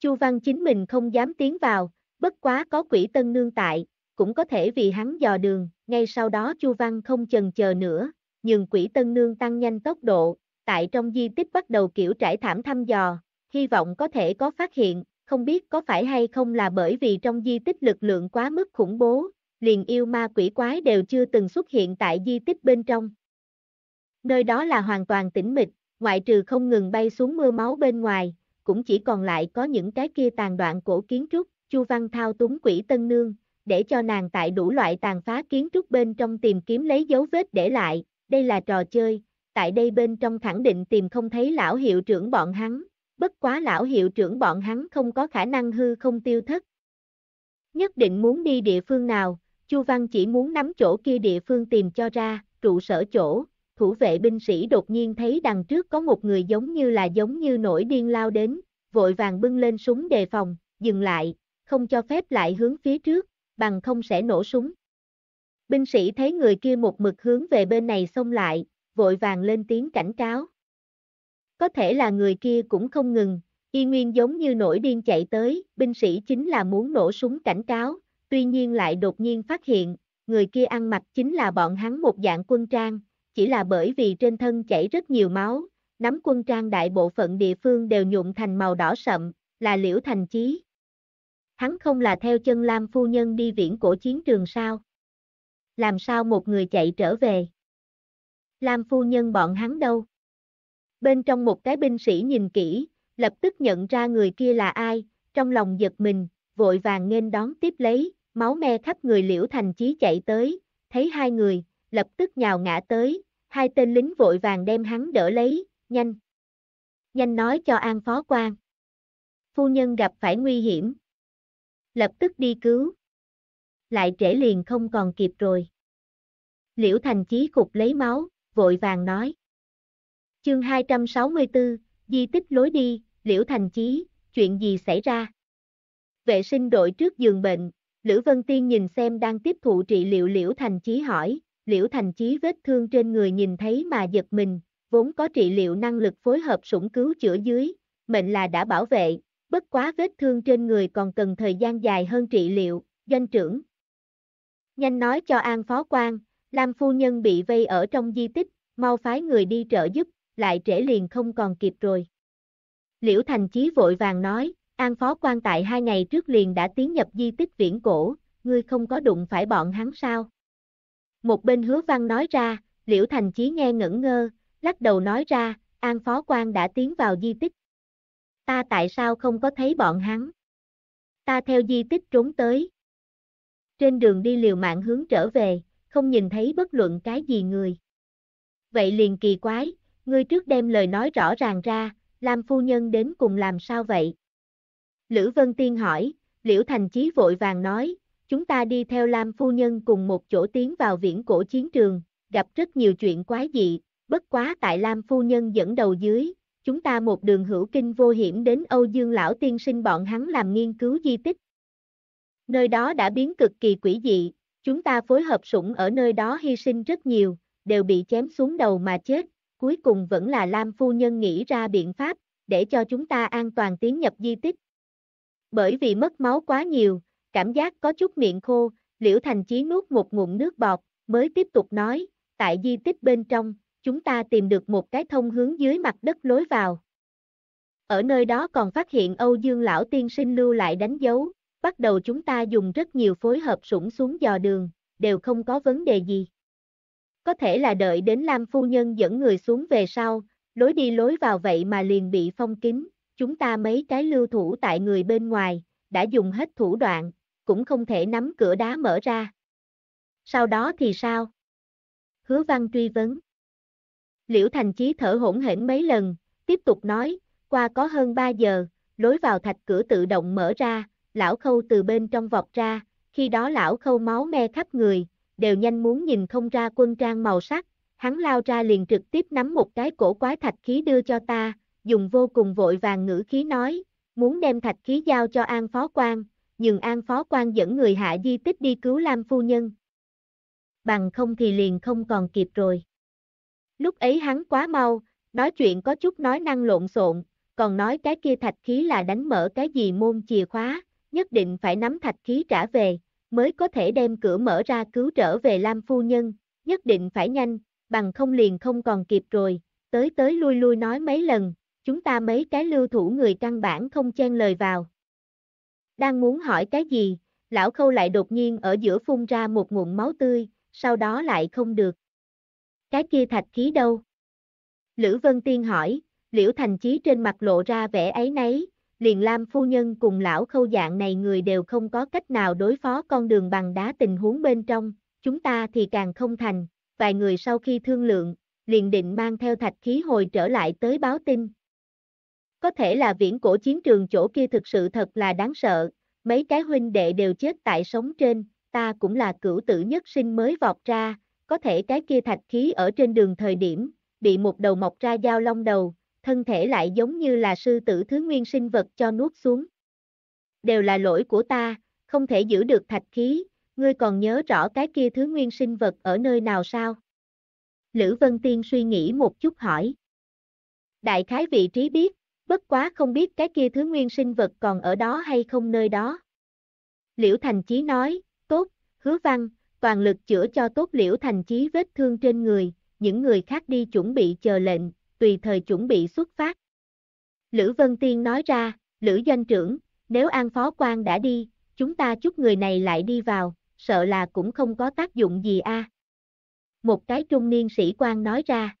Chu Văn chính mình không dám tiến vào, Bất quá có quỷ tân nương tại, cũng có thể vì hắn dò đường, ngay sau đó Chu Văn không chần chờ nữa, nhường quỷ tân nương tăng nhanh tốc độ, tại trong di tích bắt đầu kiểu trải thảm thăm dò, hy vọng có thể có phát hiện, không biết có phải hay không là bởi vì trong di tích lực lượng quá mức khủng bố, liền yêu ma quỷ quái đều chưa từng xuất hiện tại di tích bên trong. Nơi đó là hoàn toàn tĩnh mịch, ngoại trừ không ngừng bay xuống mưa máu bên ngoài, cũng chỉ còn lại có những cái kia tàn đoạn cổ kiến trúc, Chu Văn Thao túng quỷ tân nương, để cho nàng tại đủ loại tàn phá kiến trúc bên trong tìm kiếm lấy dấu vết để lại, đây là trò chơi, tại đây bên trong khẳng định tìm không thấy lão hiệu trưởng bọn hắn, bất quá lão hiệu trưởng bọn hắn không có khả năng hư không tiêu thất. Nhất định muốn đi địa phương nào, Chu Văn chỉ muốn nắm chỗ kia địa phương tìm cho ra, trụ sở chỗ, thủ vệ binh sĩ đột nhiên thấy đằng trước có một người giống như là giống như nổi điên lao đến, vội vàng bưng lên súng đề phòng, dừng lại, không cho phép lại hướng phía trước, bằng không sẽ nổ súng. Binh sĩ thấy người kia một mực hướng về bên này xông lại, vội vàng lên tiếng cảnh cáo. Có thể là người kia cũng không ngừng, y nguyên giống như nổi điên chạy tới, binh sĩ chính là muốn nổ súng cảnh cáo, tuy nhiên lại đột nhiên phát hiện, người kia ăn mặc chính là bọn hắn một dạng quân trang, chỉ là bởi vì trên thân chảy rất nhiều máu, nắm quân trang đại bộ phận địa phương đều nhuộm thành màu đỏ sậm, là liễu thành chí hắn không là theo chân Lam phu nhân đi viễn cổ chiến trường sao? Làm sao một người chạy trở về? Lam phu nhân bọn hắn đâu? Bên trong một cái binh sĩ nhìn kỹ, lập tức nhận ra người kia là ai, trong lòng giật mình, vội vàng nên đón tiếp lấy, máu me khắp người liễu thành chí chạy tới, thấy hai người, lập tức nhào ngã tới, hai tên lính vội vàng đem hắn đỡ lấy, nhanh. Nhanh nói cho an phó quan. Phu nhân gặp phải nguy hiểm. Lập tức đi cứu. Lại trễ liền không còn kịp rồi. Liễu Thành Chí cục lấy máu, vội vàng nói. Chương 264, di tích lối đi, Liễu Thành Chí, chuyện gì xảy ra? Vệ sinh đội trước giường bệnh, Lữ Vân Tiên nhìn xem đang tiếp thụ trị liệu Liễu Thành Chí hỏi, Liễu Thành Chí vết thương trên người nhìn thấy mà giật mình, vốn có trị liệu năng lực phối hợp sủng cứu chữa dưới, mệnh là đã bảo vệ, bất quá vết thương trên người còn cần thời gian dài hơn trị liệu, doanh trưởng. Nhanh nói cho An Phó quan, Lam Phu Nhân bị vây ở trong di tích, mau phái người đi trợ giúp, lại trễ liền không còn kịp rồi. Liễu Thành Chí vội vàng nói, An Phó quan tại hai ngày trước liền đã tiến nhập di tích viễn cổ, ngươi không có đụng phải bọn hắn sao? Một bên hứa văn nói ra, Liễu Thành Chí nghe ngẩn ngơ, lắc đầu nói ra, An Phó quan đã tiến vào di tích. Ta tại sao không có thấy bọn hắn? Ta theo di tích trốn tới. Trên đường đi liều mạng hướng trở về, không nhìn thấy bất luận cái gì người. Vậy liền kỳ quái, ngươi trước đem lời nói rõ ràng ra, lam phu nhân đến cùng làm sao vậy? Lữ Vân Tiên hỏi, Liễu Thành Chí vội vàng nói, chúng ta đi theo Lam Phu Nhân cùng một chỗ tiến vào viễn cổ chiến trường, gặp rất nhiều chuyện quái dị, bất quá tại Lam Phu Nhân dẫn đầu dưới, chúng ta một đường hữu kinh vô hiểm đến Âu Dương Lão Tiên sinh bọn hắn làm nghiên cứu di tích. Nơi đó đã biến cực kỳ quỷ dị, chúng ta phối hợp sủng ở nơi đó hy sinh rất nhiều, đều bị chém xuống đầu mà chết, cuối cùng vẫn là Lam Phu Nhân nghĩ ra biện pháp, để cho chúng ta an toàn tiến nhập di tích. Bởi vì mất máu quá nhiều, cảm giác có chút miệng khô, Liễu Thành Chí nuốt một ngụm nước bọt, mới tiếp tục nói, tại di tích bên trong, chúng ta tìm được một cái thông hướng dưới mặt đất lối vào. Ở nơi đó còn phát hiện Âu Dương Lão Tiên Sinh lưu lại đánh dấu, bắt đầu chúng ta dùng rất nhiều phối hợp sủng xuống dò đường, đều không có vấn đề gì. Có thể là đợi đến Lam Phu Nhân dẫn người xuống về sau, lối đi lối vào vậy mà liền bị phong kín, chúng ta mấy cái lưu thủ tại người bên ngoài, đã dùng hết thủ đoạn, cũng không thể nắm cửa đá mở ra. Sau đó thì sao? Hứa Văn truy vấn. Liễu Thành Chí thở hỗn hển mấy lần, tiếp tục nói, qua có hơn 3 giờ, lối vào thạch cửa tự động mở ra, lão khâu từ bên trong vọt ra, khi đó lão khâu máu me khắp người, đều nhanh muốn nhìn không ra quân trang màu sắc, hắn lao ra liền trực tiếp nắm một cái cổ quái thạch khí đưa cho ta, dùng vô cùng vội vàng ngữ khí nói, muốn đem thạch khí giao cho An Phó quan, nhưng An Phó quan dẫn người hạ di tích đi cứu Lam Phu Nhân. Bằng không thì liền không còn kịp rồi. Lúc ấy hắn quá mau, nói chuyện có chút nói năng lộn xộn, còn nói cái kia thạch khí là đánh mở cái gì môn chìa khóa, nhất định phải nắm thạch khí trả về, mới có thể đem cửa mở ra cứu trở về Lam Phu Nhân, nhất định phải nhanh, bằng không liền không còn kịp rồi, tới tới lui lui nói mấy lần, chúng ta mấy cái lưu thủ người căn bản không chen lời vào. Đang muốn hỏi cái gì, lão khâu lại đột nhiên ở giữa phun ra một ngụm máu tươi, sau đó lại không được cái kia thạch khí đâu? Lữ Vân Tiên hỏi, Liễu Thành Chí trên mặt lộ ra vẻ ấy nấy, liền Lam Phu Nhân cùng lão khâu dạng này người đều không có cách nào đối phó con đường bằng đá tình huống bên trong, chúng ta thì càng không thành, vài người sau khi thương lượng, liền định mang theo thạch khí hồi trở lại tới báo tin. Có thể là viễn cổ chiến trường chỗ kia thực sự thật là đáng sợ, mấy cái huynh đệ đều chết tại sống trên, ta cũng là cửu tử nhất sinh mới vọt ra, có thể cái kia thạch khí ở trên đường thời điểm, bị một đầu mọc ra dao long đầu, thân thể lại giống như là sư tử thứ nguyên sinh vật cho nuốt xuống. Đều là lỗi của ta, không thể giữ được thạch khí, ngươi còn nhớ rõ cái kia thứ nguyên sinh vật ở nơi nào sao? Lữ Vân Tiên suy nghĩ một chút hỏi. Đại khái vị trí biết, bất quá không biết cái kia thứ nguyên sinh vật còn ở đó hay không nơi đó. Liễu Thành Chí nói, tốt, hứa văn, toàn lực chữa cho tốt liễu thành chí vết thương trên người, những người khác đi chuẩn bị chờ lệnh, tùy thời chuẩn bị xuất phát. Lữ Vân Tiên nói ra, Lữ doanh trưởng, nếu An Phó quan đã đi, chúng ta chúc người này lại đi vào, sợ là cũng không có tác dụng gì a. Một cái trung niên sĩ quan nói ra.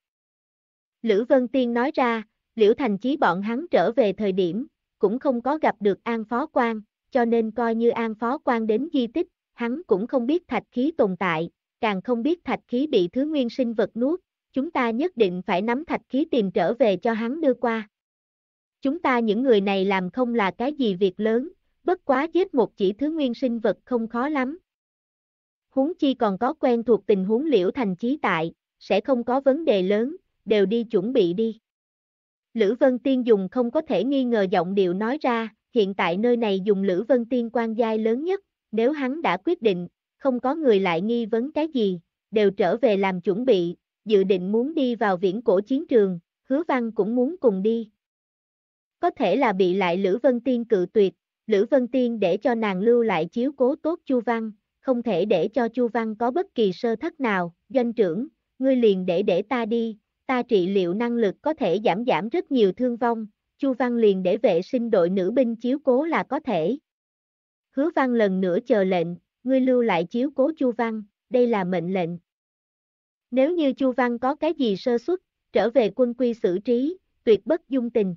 Lữ Vân Tiên nói ra, Liễu Thành Chí bọn hắn trở về thời điểm, cũng không có gặp được An Phó quan, cho nên coi như An Phó quan đến di tích, hắn cũng không biết thạch khí tồn tại, càng không biết thạch khí bị thứ nguyên sinh vật nuốt, chúng ta nhất định phải nắm thạch khí tìm trở về cho hắn đưa qua. Chúng ta những người này làm không là cái gì việc lớn, bất quá giết một chỉ thứ nguyên sinh vật không khó lắm. Huống chi còn có quen thuộc tình huống liễu thành chí tại, sẽ không có vấn đề lớn, đều đi chuẩn bị đi. Lữ Vân Tiên dùng không có thể nghi ngờ giọng điệu nói ra, hiện tại nơi này dùng Lữ Vân Tiên quan giai lớn nhất, nếu hắn đã quyết định, không có người lại nghi vấn cái gì, đều trở về làm chuẩn bị, dự định muốn đi vào viễn cổ chiến trường, hứa văn cũng muốn cùng đi. Có thể là bị lại Lữ Vân Tiên cự tuyệt, Lữ Vân Tiên để cho nàng lưu lại chiếu cố tốt Chu Văn, không thể để cho Chu Văn có bất kỳ sơ thất nào, doanh trưởng, ngươi liền để để ta đi, ta trị liệu năng lực có thể giảm giảm rất nhiều thương vong, Chu Văn liền để vệ sinh đội nữ binh chiếu cố là có thể, Hứa văn lần nữa chờ lệnh, ngươi lưu lại chiếu cố Chu Văn, đây là mệnh lệnh. Nếu như Chu Văn có cái gì sơ xuất, trở về quân quy xử trí, tuyệt bất dung tình.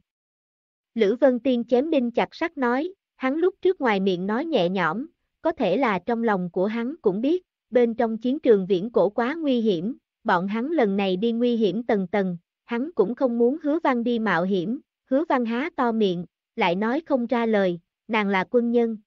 Lữ Vân Tiên chém đinh chặt sắt nói, hắn lúc trước ngoài miệng nói nhẹ nhõm, có thể là trong lòng của hắn cũng biết, bên trong chiến trường viễn cổ quá nguy hiểm, bọn hắn lần này đi nguy hiểm tầng tầng, hắn cũng không muốn hứa văn đi mạo hiểm, hứa văn há to miệng, lại nói không ra lời, nàng là quân nhân,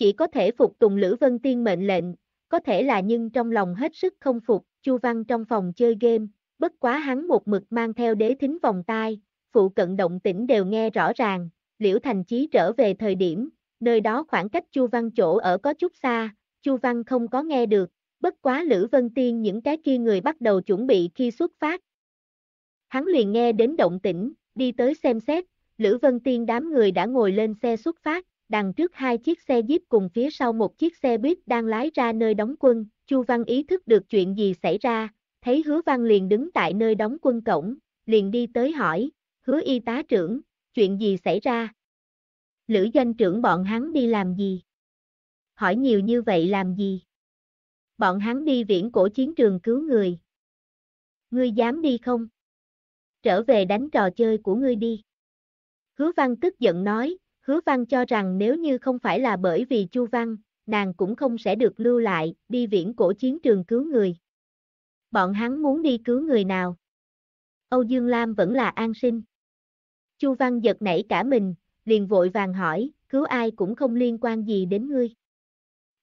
chỉ có thể phục tùng Lữ Vân Tiên mệnh lệnh, có thể là nhưng trong lòng hết sức không phục, Chu Văn trong phòng chơi game, bất quá hắn một mực mang theo đế thính vòng tai, phụ cận động tĩnh đều nghe rõ ràng, Liễu Thành Chí trở về thời điểm, nơi đó khoảng cách Chu Văn chỗ ở có chút xa, Chu Văn không có nghe được, bất quá Lữ Vân Tiên những cái kia người bắt đầu chuẩn bị khi xuất phát. Hắn liền nghe đến động tĩnh, đi tới xem xét, Lữ Vân Tiên đám người đã ngồi lên xe xuất phát, đằng trước hai chiếc xe jeep cùng phía sau một chiếc xe buýt đang lái ra nơi đóng quân, Chu Văn ý thức được chuyện gì xảy ra, thấy Hứa Văn liền đứng tại nơi đóng quân cổng, liền đi tới hỏi, Hứa y tá trưởng, chuyện gì xảy ra? Lữ danh trưởng bọn hắn đi làm gì? Hỏi nhiều như vậy làm gì? Bọn hắn đi viễn cổ chiến trường cứu người. Ngươi dám đi không? Trở về đánh trò chơi của ngươi đi. Hứa Văn tức giận nói, Hứa Văn cho rằng nếu như không phải là bởi vì Chu Văn, nàng cũng không sẽ được lưu lại, đi viễn cổ chiến trường cứu người. Bọn hắn muốn đi cứu người nào? Âu Dương Lam vẫn là an sinh. Chu Văn giật nảy cả mình, liền vội vàng hỏi, cứu ai cũng không liên quan gì đến ngươi.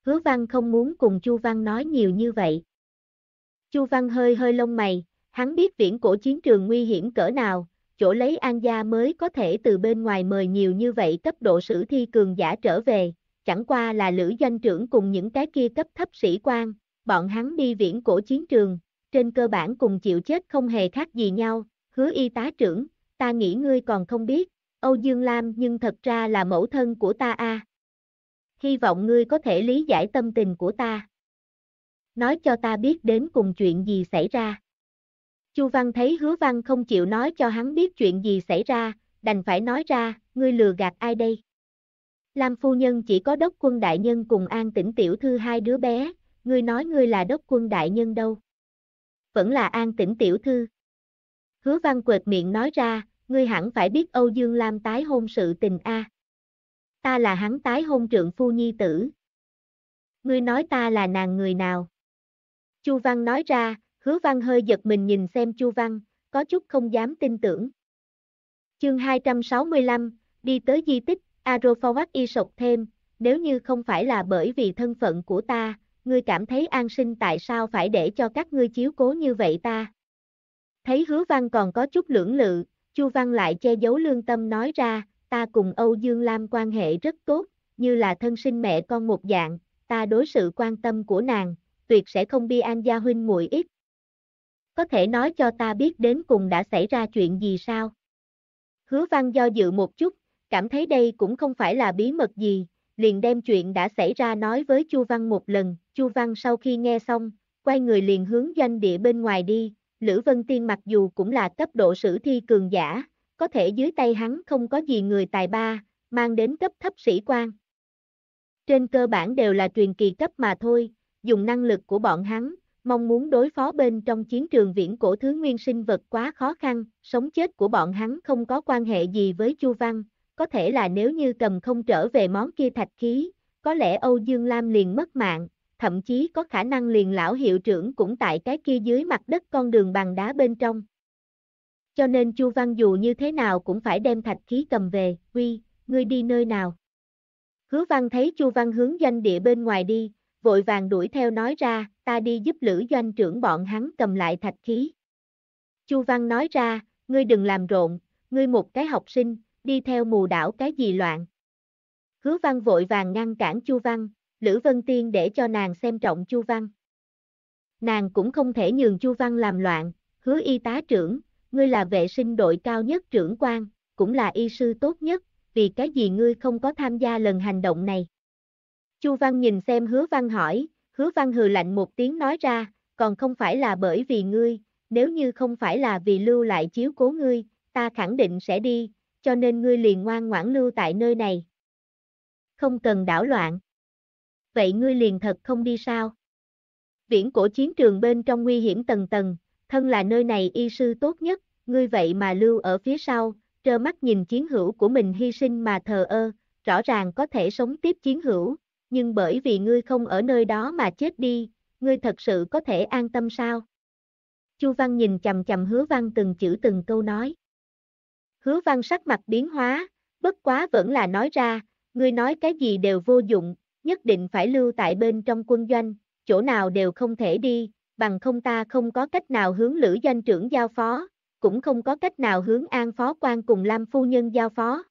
Hứa Văn không muốn cùng Chu Văn nói nhiều như vậy. Chu Văn hơi hơi lông mày, hắn biết viễn cổ chiến trường nguy hiểm cỡ nào, chỗ lấy An gia mới có thể từ bên ngoài mời nhiều như vậy cấp độ sử thi cường giả trở về, chẳng qua là lữ danh trưởng cùng những cái kia cấp thấp sĩ quan, bọn hắn đi viễn cổ chiến trường, trên cơ bản cùng chịu chết không hề khác gì nhau, hứa y tá trưởng, ta nghĩ ngươi còn không biết, Âu Dương Lam nhưng thật ra là mẫu thân của ta a. Hy vọng ngươi có thể lý giải tâm tình của ta. Nói cho ta biết đến cùng chuyện gì xảy ra. Chu Văn thấy Hứa Văn không chịu nói cho hắn biết chuyện gì xảy ra, đành phải nói ra, ngươi lừa gạt ai đây? Lam phu nhân chỉ có đốc quân đại nhân cùng an tỉnh tiểu thư hai đứa bé, ngươi nói ngươi là đốc quân đại nhân đâu? Vẫn là an tỉnh tiểu thư. Hứa Văn quệt miệng nói ra, ngươi hẳn phải biết Âu Dương Lam tái hôn sự tình a. À. Ta là hắn tái hôn trượng phu nhi tử. Ngươi nói ta là nàng người nào? Chu Văn nói ra, Hứa Văn hơi giật mình nhìn xem Chu Văn, có chút không dám tin tưởng. Chương 265, đi tới di tích, Arofawax y sộc thêm, nếu như không phải là bởi vì thân phận của ta, ngươi cảm thấy an sinh tại sao phải để cho các ngươi chiếu cố như vậy ta? Thấy hứa văn còn có chút lưỡng lự, Chu Văn lại che giấu lương tâm nói ra, ta cùng Âu Dương Lam quan hệ rất tốt, như là thân sinh mẹ con một dạng, ta đối sự quan tâm của nàng, tuyệt sẽ không bi an gia huynh muội ít, có thể nói cho ta biết đến cùng đã xảy ra chuyện gì sao? Hứa văn do dự một chút, cảm thấy đây cũng không phải là bí mật gì, liền đem chuyện đã xảy ra nói với Chu Văn một lần, Chu Văn sau khi nghe xong, quay người liền hướng doanh địa bên ngoài đi, Lữ Vân Tiên mặc dù cũng là cấp độ sử thi cường giả, có thể dưới tay hắn không có gì người tài ba, mang đến cấp thấp sĩ quan. Trên cơ bản đều là truyền kỳ cấp mà thôi, dùng năng lực của bọn hắn, mong muốn đối phó bên trong chiến trường viễn cổ thứ nguyên sinh vật quá khó khăn, sống chết của bọn hắn không có quan hệ gì với Chu Văn, có thể là nếu như cầm không trở về món kia thạch khí, có lẽ Âu Dương Lam liền mất mạng, thậm chí có khả năng liền lão hiệu trưởng cũng tại cái kia dưới mặt đất con đường bằng đá bên trong. Cho nên Chu Văn dù như thế nào cũng phải đem thạch khí cầm về, uy, ngươi đi nơi nào? Hứa Văn thấy Chu Văn hướng danh địa bên ngoài đi, vội vàng đuổi theo nói ra, ta đi giúp Lữ Doanh trưởng bọn hắn cầm lại thạch khí. Chu Văn nói ra, ngươi đừng làm rộn, ngươi một cái học sinh, đi theo mù đảo cái gì loạn. Hứa Văn vội vàng ngăn cản Chu Văn, Lữ Vân Tiên để cho nàng xem trọng Chu Văn. Nàng cũng không thể nhường Chu Văn làm loạn, hứa y tá trưởng, ngươi là vệ sinh đội cao nhất trưởng quan, cũng là y sư tốt nhất, vì cái gì ngươi không có tham gia lần hành động này. Chu Văn nhìn xem hứa Văn hỏi, Hứa văn hừ lạnh một tiếng nói ra, còn không phải là bởi vì ngươi, nếu như không phải là vì lưu lại chiếu cố ngươi, ta khẳng định sẽ đi, cho nên ngươi liền ngoan ngoãn lưu tại nơi này. Không cần đảo loạn. Vậy ngươi liền thật không đi sao? Viễn cổ chiến trường bên trong nguy hiểm tầng tầng, thân là nơi này y sư tốt nhất, ngươi vậy mà lưu ở phía sau, trơ mắt nhìn chiến hữu của mình hy sinh mà thờ ơ, rõ ràng có thể sống tiếp chiến hữu, nhưng bởi vì ngươi không ở nơi đó mà chết đi, ngươi thật sự có thể an tâm sao? Chu Văn nhìn chầm chầm hứa văn từng chữ từng câu nói. Hứa văn sắc mặt biến hóa, bất quá vẫn là nói ra, ngươi nói cái gì đều vô dụng, nhất định phải lưu tại bên trong quân doanh, chỗ nào đều không thể đi, bằng không ta không có cách nào hướng lữ doanh trưởng giao phó, cũng không có cách nào hướng an phó quan cùng Lam Phu Nhân giao phó.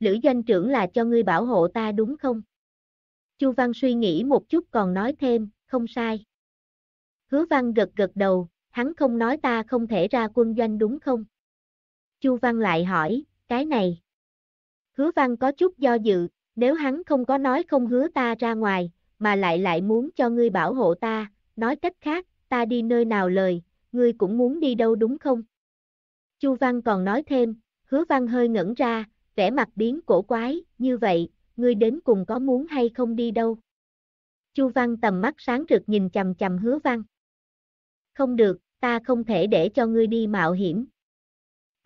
Lữ doanh trưởng là cho ngươi bảo hộ ta đúng không? Chu Văn suy nghĩ một chút còn nói thêm, không sai. Hứa Văn gật gật đầu, hắn không nói ta không thể ra quân doanh đúng không? Chu Văn lại hỏi, cái này. Hứa Văn có chút do dự, nếu hắn không có nói không hứa ta ra ngoài, mà lại lại muốn cho ngươi bảo hộ ta, nói cách khác, ta đi nơi nào lời, ngươi cũng muốn đi đâu đúng không? Chu Văn còn nói thêm, hứa Văn hơi ngẩn ra, vẻ mặt biến cổ quái, như vậy, ngươi đến cùng có muốn hay không đi đâu? Chu Văn tầm mắt sáng rực nhìn chầm chầm hứa văn. Không được, ta không thể để cho ngươi đi mạo hiểm.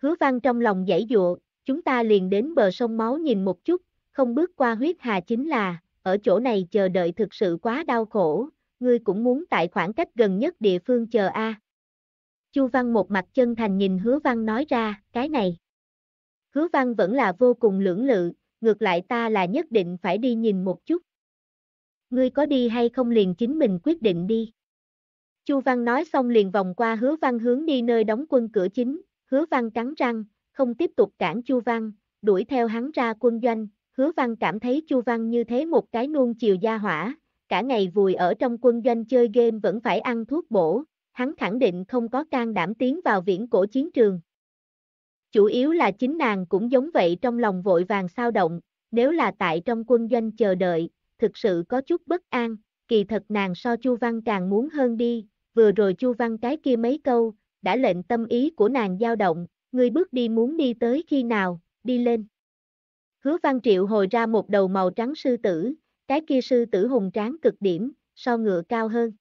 Hứa văn trong lòng dãy dụa, chúng ta liền đến bờ sông máu nhìn một chút, không bước qua huyết hà chính là, ở chỗ này chờ đợi thực sự quá đau khổ, ngươi cũng muốn tại khoảng cách gần nhất địa phương chờ a. Chu Văn một mặt chân thành nhìn Hứa Văn nói ra, cái này. Hứa Văn vẫn là vô cùng lưỡng lự, ngược lại ta là nhất định phải đi nhìn một chút. Ngươi có đi hay không liền chính mình quyết định đi. Chu Văn nói xong liền vòng qua hứa văn hướng đi nơi đóng quân cửa chính, hứa văn cắn răng, không tiếp tục cản Chu Văn, đuổi theo hắn ra quân doanh, hứa văn cảm thấy Chu Văn như thế một cái nuông chiều gia hỏa, cả ngày vùi ở trong quân doanh chơi game vẫn phải ăn thuốc bổ, hắn khẳng định không có can đảm tiến vào viễn cổ chiến trường. Chủ yếu là chính nàng cũng giống vậy trong lòng vội vàng sao động, nếu là tại trong quân doanh chờ đợi, thực sự có chút bất an, kỳ thật nàng so Chu Văn càng muốn hơn đi, vừa rồi Chu Văn cái kia mấy câu, đã lệnh tâm ý của nàng dao động, người bước đi muốn đi tới khi nào, đi lên. Hứa Văn Triệu hồi ra một đầu màu trắng sư tử, cái kia sư tử hùng tráng cực điểm, so ngựa cao hơn.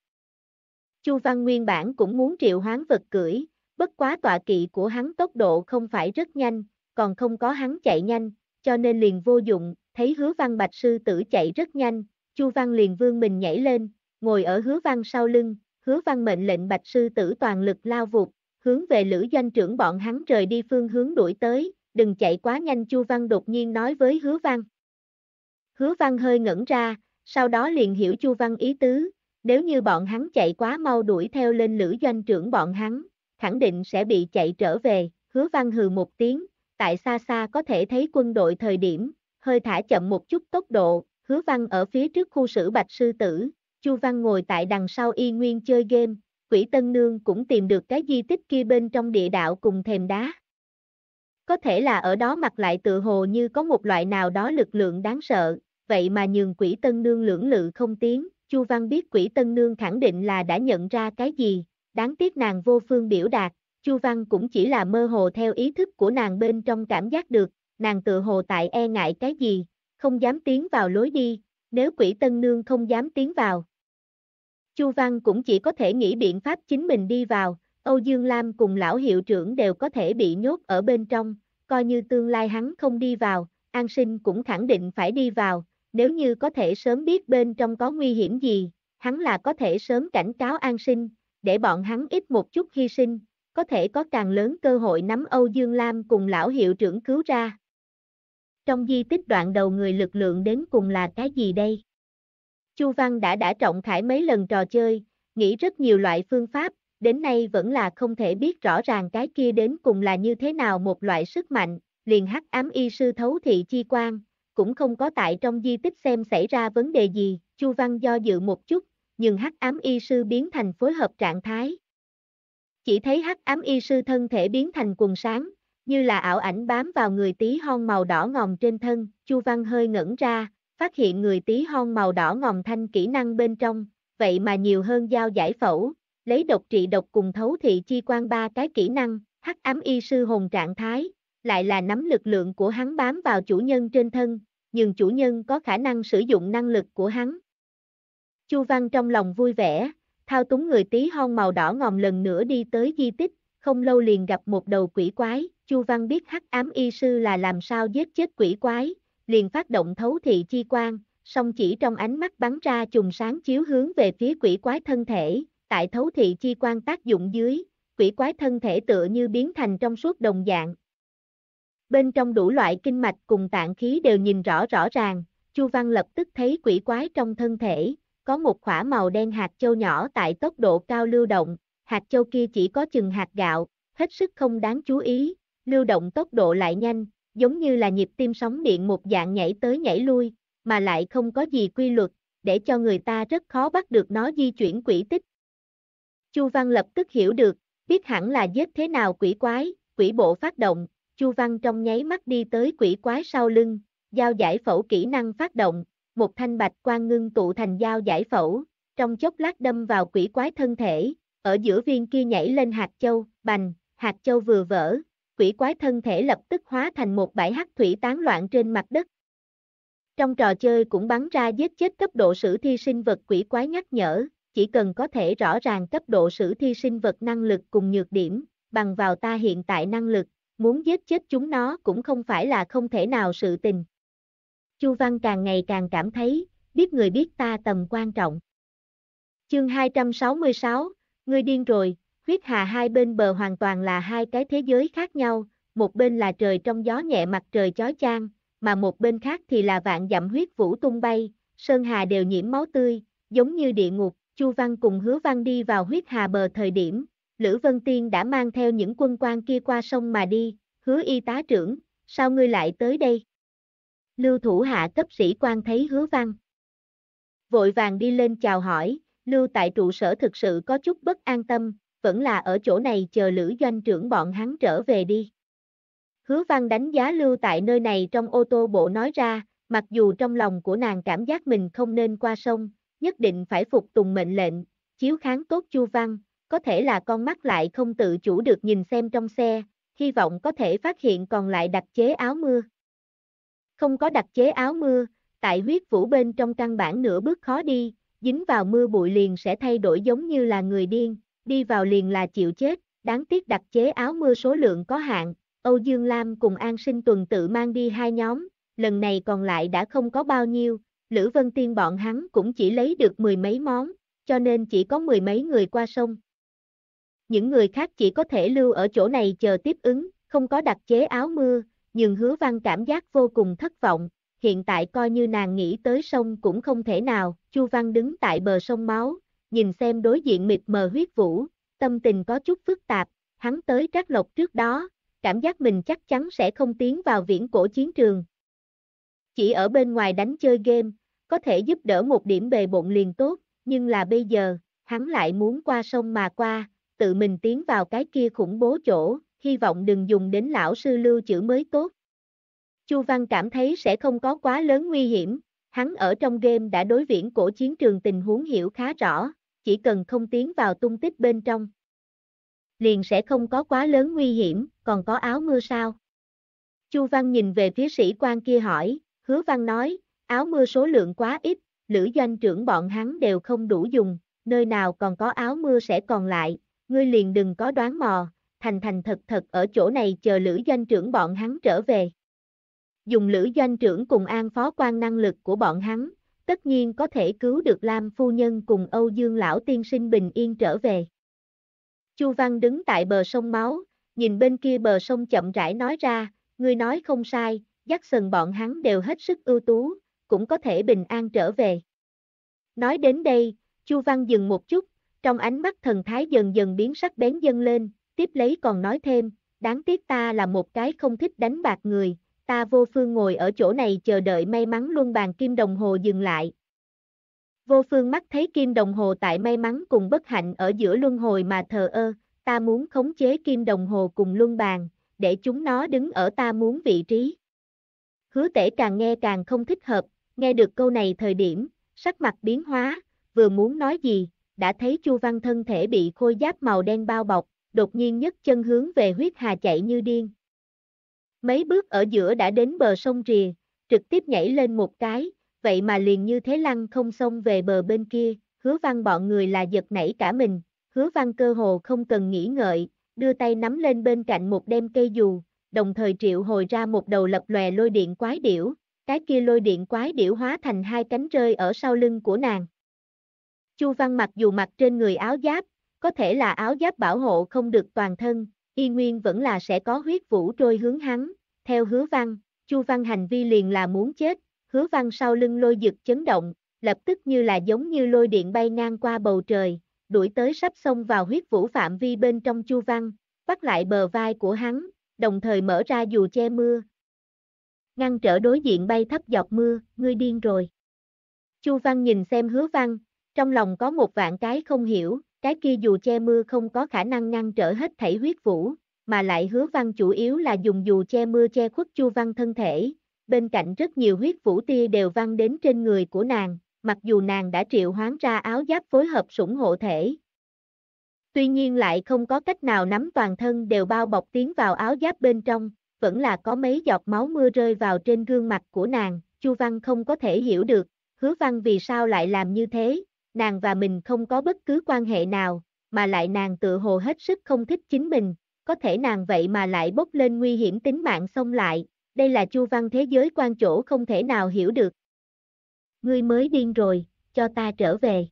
Chu Văn nguyên bản cũng muốn triệu hoán vật cưỡi, Bất quá tọa kỵ của hắn tốc độ không phải rất nhanh, còn không có hắn chạy nhanh, cho nên liền vô dụng, thấy hứa văn bạch sư tử chạy rất nhanh, Chu Văn liền vương mình nhảy lên, ngồi ở hứa văn sau lưng, hứa văn mệnh lệnh bạch sư tử toàn lực lao vụt, hướng về lữ doanh trưởng bọn hắn rời đi phương hướng đuổi tới, đừng chạy quá nhanh Chu Văn đột nhiên nói với hứa văn. Hứa văn hơi ngẩn ra, sau đó liền hiểu Chu Văn ý tứ, nếu như bọn hắn chạy quá mau đuổi theo lên lữ doanh trưởng bọn hắn, khẳng định sẽ bị chạy trở về, hứa văn hừ một tiếng, tại xa xa có thể thấy quân đội thời điểm, hơi thả chậm một chút tốc độ, hứa văn ở phía trước khu sử bạch sư tử, chu văn ngồi tại đằng sau y nguyên chơi game, quỷ tân nương cũng tìm được cái di tích kia bên trong địa đạo cùng thềm đá. Có thể là ở đó mặc lại tự hồ như có một loại nào đó lực lượng đáng sợ, vậy mà nhường quỷ tân nương lưỡng lự không tiếng, Chu Văn biết quỷ tân nương khẳng định là đã nhận ra cái gì, đáng tiếc nàng vô phương biểu đạt, Chu Văn cũng chỉ là mơ hồ theo ý thức của nàng bên trong cảm giác được, nàng tự hồ tại e ngại cái gì, không dám tiến vào lối đi, nếu quỷ tân nương không dám tiến vào. Chu Văn cũng chỉ có thể nghĩ biện pháp chính mình đi vào, Âu Dương Lam cùng lão hiệu trưởng đều có thể bị nhốt ở bên trong, coi như tương lai hắn không đi vào, An Sinh cũng khẳng định phải đi vào, nếu như có thể sớm biết bên trong có nguy hiểm gì, hắn là có thể sớm cảnh cáo An Sinh, để bọn hắn ít một chút hy sinh, có thể có càng lớn cơ hội nắm Âu Dương Lam cùng lão hiệu trưởng cứu ra. Trong di tích đoạn đầu người lực lượng đến cùng là cái gì đây? Chu Văn đã đã trọng khải mấy lần trò chơi, nghĩ rất nhiều loại phương pháp, đến nay vẫn là không thể biết rõ ràng cái kia đến cùng là như thế nào một loại sức mạnh, liền hắc ám y sư thấu thị chi quan, cũng không có tại trong di tích xem xảy ra vấn đề gì, Chu Văn do dự một chút, nhưng hắc ám y sư biến thành phối hợp trạng thái. Chỉ thấy hắc ám y sư thân thể biến thành quần sáng, như là ảo ảnh bám vào người tí hon màu đỏ ngòm trên thân, Chu Văn hơi ngẩn ra, phát hiện người tí hon màu đỏ ngòm thanh kỹ năng bên trong, vậy mà nhiều hơn giao giải phẫu, lấy độc trị độc cùng thấu thị chi quan ba cái kỹ năng, hắc ám y sư hồn trạng thái, lại là nắm lực lượng của hắn bám vào chủ nhân trên thân, nhưng chủ nhân có khả năng sử dụng năng lực của hắn, Chu Văn trong lòng vui vẻ, thao túng người tí hon màu đỏ ngòm lần nữa đi tới di tích, không lâu liền gặp một đầu quỷ quái, Chu Văn biết hắc ám y sư là làm sao giết chết quỷ quái, liền phát động thấu thị chi quan, song chỉ trong ánh mắt bắn ra chùm sáng chiếu hướng về phía quỷ quái thân thể, tại thấu thị chi quan tác dụng dưới, quỷ quái thân thể tựa như biến thành trong suốt đồng dạng. Bên trong đủ loại kinh mạch cùng tạng khí đều nhìn rõ rõ ràng, Chu Văn lập tức thấy quỷ quái trong thân thể, có một khỏa màu đen hạt châu nhỏ tại tốc độ cao lưu động, hạt châu kia chỉ có chừng hạt gạo, hết sức không đáng chú ý, lưu động tốc độ lại nhanh, giống như là nhịp tim sóng điện một dạng nhảy tới nhảy lui, mà lại không có gì quy luật, để cho người ta rất khó bắt được nó di chuyển quỹ tích. Chu Văn lập tức hiểu được, biết hẳn là giết thế nào quỷ quái, quỷ bộ phát động, Chu Văn trong nháy mắt đi tới quỷ quái sau lưng, giao giải phẫu kỹ năng phát động, một thanh bạch quan ngưng tụ thành dao giải phẫu, trong chốc lát đâm vào quỷ quái thân thể, ở giữa viên kia nhảy lên hạt châu, bành, hạt châu vừa vỡ, quỷ quái thân thể lập tức hóa thành một bãi hắc thủy tán loạn trên mặt đất. Trong trò chơi cũng bắn ra giết chết cấp độ sử thi sinh vật quỷ quái nhắc nhở, chỉ cần có thể rõ ràng cấp độ sử thi sinh vật năng lực cùng nhược điểm, bằng vào ta hiện tại năng lực, muốn giết chết chúng nó cũng không phải là không thể nào sự tình. Chu Văn càng ngày càng cảm thấy, biết người biết ta tầm quan trọng. Chương 266, ngươi điên rồi, huyết hà hai bên bờ hoàn toàn là hai cái thế giới khác nhau, một bên là trời trong gió nhẹ mặt trời chói chang, mà một bên khác thì là vạn dặm huyết vũ tung bay, sơn hà đều nhiễm máu tươi, giống như địa ngục, Chu Văn cùng Hứa Văn đi vào huyết hà bờ thời điểm, Lữ Vân Tiên đã mang theo những quân quan kia qua sông mà đi, hứa y tá trưởng, sao ngươi lại tới đây? Lưu thủ hạ cấp sĩ quan thấy hứa văn. Vội vàng đi lên chào hỏi, lưu tại trụ sở thực sự có chút bất an tâm, vẫn là ở chỗ này chờ lữ doanh trưởng bọn hắn trở về đi. Hứa văn đánh giá lưu tại nơi này trong ô tô bộ nói ra, mặc dù trong lòng của nàng cảm giác mình không nên qua sông, nhất định phải phục tùng mệnh lệnh, chiếu kháng tốt chu văn, có thể là con mắt lại không tự chủ được nhìn xem trong xe, hy vọng có thể phát hiện còn lại đặc chế áo mưa. Không có đặc chế áo mưa, tại huyết vũ bên trong căn bản nửa bước khó đi, dính vào mưa bụi liền sẽ thay đổi giống như là người điên, đi vào liền là chịu chết, đáng tiếc đặc chế áo mưa số lượng có hạn, Âu Dương Lam cùng An Sinh tuần tự mang đi hai nhóm, lần này còn lại đã không có bao nhiêu, Lữ Vân Tiên bọn hắn cũng chỉ lấy được mười mấy món, cho nên chỉ có mười mấy người qua sông. Những người khác chỉ có thể lưu ở chỗ này chờ tiếp ứng, không có đặc chế áo mưa, nhưng hứa văn cảm giác vô cùng thất vọng, hiện tại coi như nàng nghĩ tới sông cũng không thể nào, Chu Văn đứng tại bờ sông máu, nhìn xem đối diện mịt mờ huyết vũ, tâm tình có chút phức tạp, hắn tới Trác Lộc trước đó, cảm giác mình chắc chắn sẽ không tiến vào viễn cổ chiến trường. Chỉ ở bên ngoài đánh chơi game, có thể giúp đỡ một điểm bề bộn liền tốt, nhưng là bây giờ, hắn lại muốn qua sông mà qua, tự mình tiến vào cái kia khủng bố chỗ, hy vọng đừng dùng đến lão sư lưu chữ mới tốt. Chu Văn cảm thấy sẽ không có quá lớn nguy hiểm, hắn ở trong game đã đối viễn cổ chiến trường tình huống hiểu khá rõ, chỉ cần không tiến vào tung tích bên trong. Liền sẽ không có quá lớn nguy hiểm, còn có áo mưa sao? Chu Văn nhìn về phía sĩ quan kia hỏi, hứa văn nói, áo mưa số lượng quá ít, lữ doanh trưởng bọn hắn đều không đủ dùng, nơi nào còn có áo mưa sẽ còn lại, ngươi liền đừng có đoán mò, thành thành thật thật ở chỗ này chờ lữ doanh trưởng bọn hắn trở về. Dùng lữ doanh trưởng cùng an phó quan năng lực của bọn hắn, tất nhiên có thể cứu được Lam Phu Nhân cùng Âu Dương Lão Tiên Sinh bình yên trở về. Chu Văn đứng tại bờ sông Máu, nhìn bên kia bờ sông chậm rãi nói ra, ngươi nói không sai, dắt sần bọn hắn đều hết sức ưu tú, cũng có thể bình an trở về. Nói đến đây, Chu Văn dừng một chút, trong ánh mắt thần thái dần dần biến sắc bén dâng lên, tiếp lấy còn nói thêm, đáng tiếc ta là một cái không thích đánh bạc người, ta vô phương ngồi ở chỗ này chờ đợi may mắn luân bàn kim đồng hồ dừng lại. Vô phương mắt thấy kim đồng hồ tại may mắn cùng bất hạnh ở giữa luân hồi mà thờ ơ, ta muốn khống chế kim đồng hồ cùng luân bàn, để chúng nó đứng ở ta muốn vị trí. Hứa tể càng nghe càng không thích hợp, nghe được câu này thời điểm, sắc mặt biến hóa, vừa muốn nói gì, đã thấy Chu Văn thân thể bị khôi giáp màu đen bao bọc, đột nhiên nhấc chân hướng về huyết hà chạy như điên. Mấy bước ở giữa đã đến bờ sông rìa, trực tiếp nhảy lên một cái, vậy mà liền như thế lăng không sông về bờ bên kia, hứa văn bọn người là giật nảy cả mình, hứa văn cơ hồ không cần nghĩ ngợi, đưa tay nắm lên bên cạnh một đem cây dù, đồng thời triệu hồi ra một đầu lập lòe lôi điện quái điểu, cái kia lôi điện quái điểu hóa thành hai cánh rơi ở sau lưng của nàng. Chu Văn mặc dù mặc trên người áo giáp, có thể là áo giáp bảo hộ không được toàn thân, y nguyên vẫn là sẽ có huyết vũ trôi hướng hắn, theo hứa văn, chu văn hành vi liền là muốn chết, hứa văn sau lưng lôi dực chấn động, lập tức như là giống như lôi điện bay ngang qua bầu trời, đuổi tới sắp xông vào huyết vũ phạm vi bên trong chu văn, bắt lại bờ vai của hắn, đồng thời mở ra dù che mưa. Ngăn trở đối diện bay thấp dọc mưa, ngươi điên rồi. Chu Văn nhìn xem hứa văn, trong lòng có một vạn cái không hiểu, cái kia dù che mưa không có khả năng ngăn trở hết thảy huyết vũ, mà lại hứa văn chủ yếu là dùng dù che mưa che khuất chu văn thân thể, bên cạnh rất nhiều huyết vũ tia đều văng đến trên người của nàng, mặc dù nàng đã triệu hoán ra áo giáp phối hợp sủng hộ thể. Tuy nhiên lại không có cách nào nắm toàn thân đều bao bọc tiến vào áo giáp bên trong, vẫn là có mấy giọt máu mưa rơi vào trên gương mặt của nàng, Chu Văn không có thể hiểu được, Hứa Văn vì sao lại làm như thế, nàng và mình không có bất cứ quan hệ nào, mà lại nàng tự hồ hết sức không thích chính mình, có thể nàng vậy mà lại bốc lên nguy hiểm tính mạng xong lại, đây là chu văn thế giới quan chỗ không thể nào hiểu được. Ngươi mới điên rồi, cho ta trở về.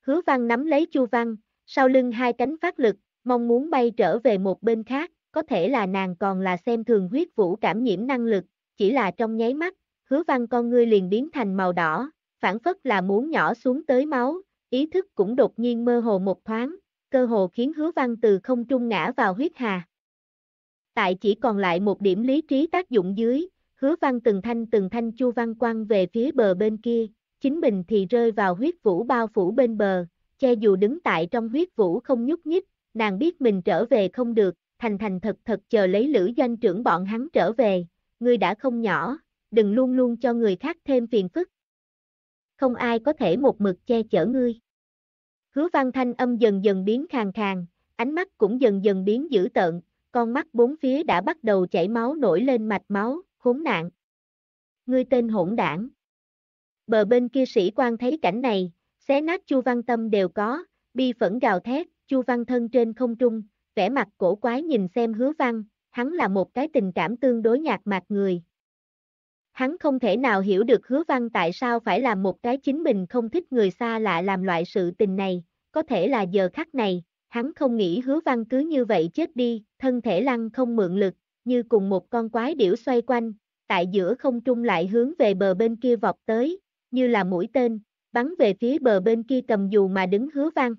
Hứa văn nắm lấy chu văn, sau lưng hai cánh phát lực, mong muốn bay trở về một bên khác, có thể là nàng còn là xem thường huyết vũ cảm nhiễm năng lực, chỉ là trong nháy mắt, hứa văn con ngươi liền biến thành màu đỏ, phản phất là muốn nhỏ xuống tới máu, ý thức cũng đột nhiên mơ hồ một thoáng, cơ hồ khiến hứa văn từ không trung ngã vào huyết hà. Tại chỉ còn lại một điểm lý trí tác dụng dưới, hứa văn từng thanh từng thanh chu văn quăng về phía bờ bên kia, chính mình thì rơi vào huyết vũ bao phủ bên bờ, che dù đứng tại trong huyết vũ không nhúc nhích, nàng biết mình trở về không được, thành thành thật thật chờ lấy lữ doanh trưởng bọn hắn trở về, ngươi đã không nhỏ, đừng luôn luôn cho người khác thêm phiền phức, không ai có thể một mực che chở ngươi. Hứa văn thanh âm dần dần biến khàn khàn, ánh mắt cũng dần dần biến dữ tợn, con mắt bốn phía đã bắt đầu chảy máu nổi lên mạch máu, khốn nạn. Ngươi tên hỗn đảng. Bờ bên kia sĩ quan thấy cảnh này, xé nát Chu Văn Tâm đều có, bi phẫn gào thét, Chu Văn thân trên không trung, vẻ mặt cổ quái nhìn xem Hứa Văn, hắn là một cái tình cảm tương đối nhạt mạc người, Hắn không thể nào hiểu được hứa văn tại sao phải làm một cái chính mình không thích người xa lạ làm loại sự tình này, có thể là giờ khắc này, hắn không nghĩ hứa văn cứ như vậy chết đi, thân thể lăng không mượn lực, như cùng một con quái điểu xoay quanh, tại giữa không trung lại hướng về bờ bên kia vọt tới, như là mũi tên, bắn về phía bờ bên kia cầm dù mà đứng hứa văn.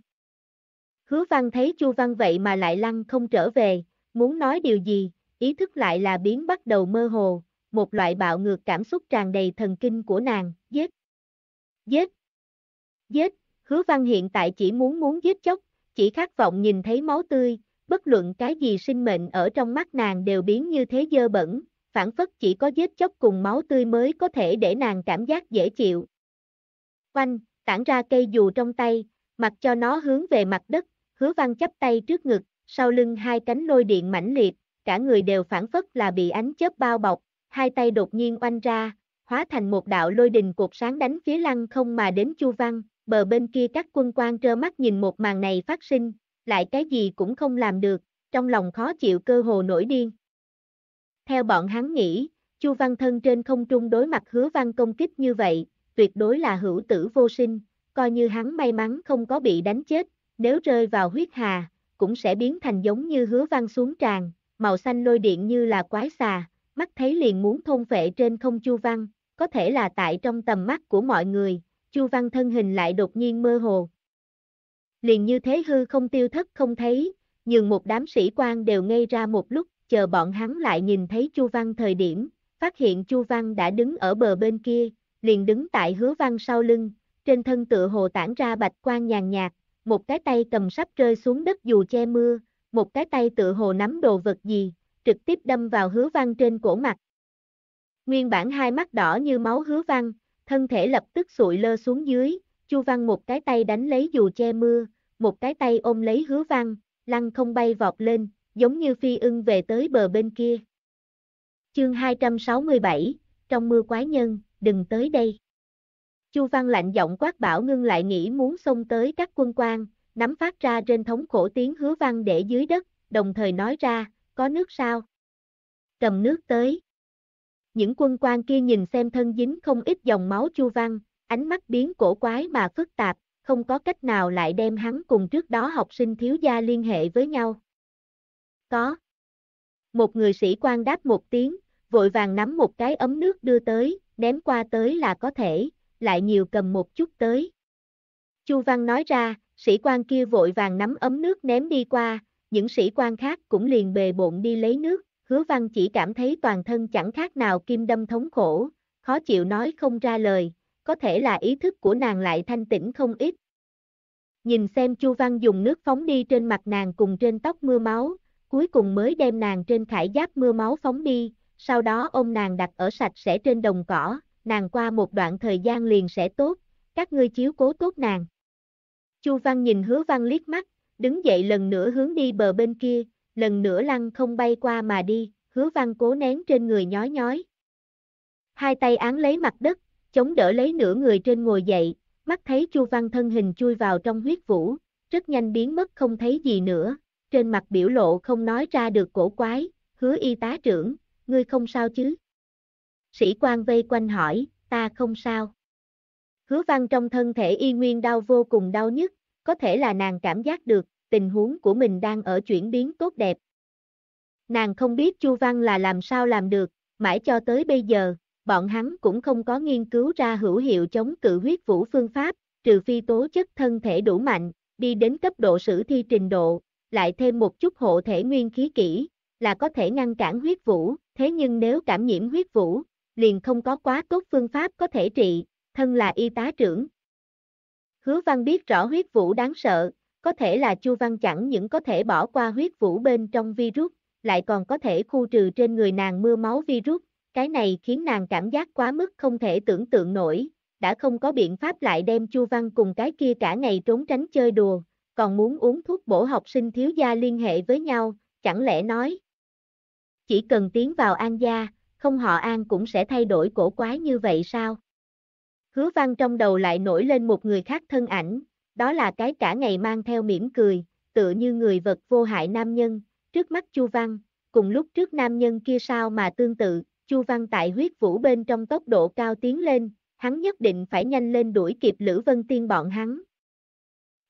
Hứa văn thấy chu văn vậy mà lại lăng không trở về, muốn nói điều gì, ý thức lại là biến bắt đầu mơ hồ, một loại bạo ngược cảm xúc tràn đầy thần kinh của nàng, giết. Giết. Giết, hứa văn hiện tại chỉ muốn muốn giết chóc, chỉ khát vọng nhìn thấy máu tươi, bất luận cái gì sinh mệnh ở trong mắt nàng đều biến như thế dơ bẩn, phản phất chỉ có giết chóc cùng máu tươi mới có thể để nàng cảm giác dễ chịu. Quanh, tản ra cây dù trong tay, mặc cho nó hướng về mặt đất, hứa văn chắp tay trước ngực, sau lưng hai cánh lôi điện mãnh liệt, cả người đều phản phất là bị ánh chớp bao bọc, hai tay đột nhiên oanh ra, hóa thành một đạo lôi đình cột sáng đánh phía lăng không mà đến Chu Văn, bờ bên kia các quân quan trơ mắt nhìn một màn này phát sinh, lại cái gì cũng không làm được, trong lòng khó chịu cơ hồ nổi điên. Theo bọn hắn nghĩ, Chu Văn thân trên không trung đối mặt hứa văn công kích như vậy, tuyệt đối là hữu tử vô sinh, coi như hắn may mắn không có bị đánh chết, nếu rơi vào huyết hà, cũng sẽ biến thành giống như hứa văn xuống tràn, màu xanh lôi điện như là quái xà, mắt thấy liền muốn thôn vệ trên không Chu Văn, có thể là tại trong tầm mắt của mọi người, Chu Văn thân hình lại đột nhiên mơ hồ. Liền như thế hư không tiêu thất không thấy, nhưng một đám sĩ quan đều ngây ra một lúc, chờ bọn hắn lại nhìn thấy Chu Văn thời điểm, phát hiện Chu Văn đã đứng ở bờ bên kia, liền đứng tại hứa văn sau lưng, trên thân tựa hồ tản ra bạch quan nhàn nhạt, một cái tay cầm sắp rơi xuống đất dù che mưa, một cái tay tựa hồ nắm đồ vật gì, trực tiếp đâm vào hứa văn trên cổ mặt. Nguyên bản hai mắt đỏ như máu hứa văn, thân thể lập tức sụi lơ xuống dưới, Chu Văn một cái tay đánh lấy dù che mưa, một cái tay ôm lấy hứa văn, lăng không bay vọt lên, giống như phi ưng về tới bờ bên kia. Chương 267, trong mưa quái nhân, đừng tới đây. Chu Văn lạnh giọng quát bảo ngưng lại nghĩ muốn xông tới các quân quan, nắm phát ra trên thống khổ tiếng hứa văn để dưới đất, đồng thời nói ra, có nước sao? Cầm nước tới. Những quân quan kia nhìn xem thân dính không ít dòng máu Chu Văn, ánh mắt biến cổ quái mà phức tạp, không có cách nào lại đem hắn cùng trước đó học sinh thiếu gia liên hệ với nhau. Có. Một người sĩ quan đáp một tiếng, vội vàng nắm một cái ấm nước đưa tới, ném qua tới là có thể, lại nhiều cầm một chút tới. Chu Văn nói ra, sĩ quan kia vội vàng nắm ấm nước ném đi qua, những sĩ quan khác cũng liền bề bộn đi lấy nước, hứa văn chỉ cảm thấy toàn thân chẳng khác nào kim đâm thống khổ, khó chịu nói không ra lời, có thể là ý thức của nàng lại thanh tĩnh không ít. Nhìn xem Chu Văn dùng nước phóng đi trên mặt nàng cùng trên tóc mưa máu, cuối cùng mới đem nàng trên khải giáp mưa máu phóng đi, sau đó ôm nàng đặt ở sạch sẽ trên đồng cỏ, nàng qua một đoạn thời gian liền sẽ tốt, các ngươi chiếu cố tốt nàng. Chu Văn nhìn Hứa Văn liếc mắt, đứng dậy lần nữa hướng đi bờ bên kia, lần nữa lăng không bay qua mà đi, hứa văn cố nén trên người nhói nhói. Hai tay án lấy mặt đất, chống đỡ lấy nửa người trên ngồi dậy, mắt thấy Chu Văn thân hình chui vào trong huyết vũ, rất nhanh biến mất không thấy gì nữa, trên mặt biểu lộ không nói ra được cổ quái, hứa y tá trưởng, ngươi không sao chứ? Sĩ quan vây quanh hỏi, ta không sao. Hứa văn trong thân thể y nguyên đau vô cùng đau nhức, có thể là nàng cảm giác được, tình huống của mình đang ở chuyển biến tốt đẹp. Nàng không biết Chu Văn là làm sao làm được, mãi cho tới bây giờ, bọn hắn cũng không có nghiên cứu ra hữu hiệu chống cự huyết vũ phương pháp, trừ phi tố chất thân thể đủ mạnh, đi đến cấp độ sử thi trình độ, lại thêm một chút hộ thể nguyên khí kỹ, là có thể ngăn cản huyết vũ, thế nhưng nếu cảm nhiễm huyết vũ, liền không có quá tốt phương pháp có thể trị, thân là y tá trưởng, Hứa Văn biết rõ huyết vũ đáng sợ, có thể là Chu Văn chẳng những có thể bỏ qua huyết vũ bên trong virus, lại còn có thể khu trừ trên người nàng mưa máu virus, cái này khiến nàng cảm giác quá mức không thể tưởng tượng nổi, đã không có biện pháp lại đem Chu Văn cùng cái kia cả ngày trốn tránh chơi đùa, còn muốn uống thuốc bổ học sinh thiếu gia liên hệ với nhau, chẳng lẽ nói. Chỉ cần tiến vào An gia, không họ An cũng sẽ thay đổi cổ quái như vậy sao? Hứa văn trong đầu lại nổi lên một người khác thân ảnh, đó là cái cả ngày mang theo mỉm cười, tựa như người vật vô hại nam nhân, trước mắt Chu Văn, cùng lúc trước nam nhân kia sao mà tương tự, Chu Văn tại huyết vũ bên trong tốc độ cao tiến lên, hắn nhất định phải nhanh lên đuổi kịp Lữ Vân Tiên bọn hắn.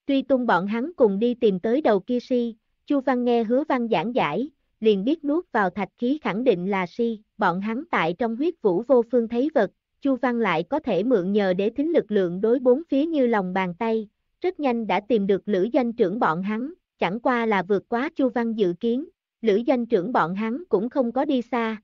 Truy tung bọn hắn cùng đi tìm tới đầu kia si, Chu Văn nghe hứa văn giảng giải, liền biết nuốt vào thạch khí khẳng định là si, bọn hắn tại trong huyết vũ vô phương thấy vật, Chu Văn lại có thể mượn nhờ để thính lực lượng đối bốn phía như lòng bàn tay, rất nhanh đã tìm được Lữ danh trưởng bọn hắn, chẳng qua là vượt quá Chu Văn dự kiến, Lữ danh trưởng bọn hắn cũng không có đi xa.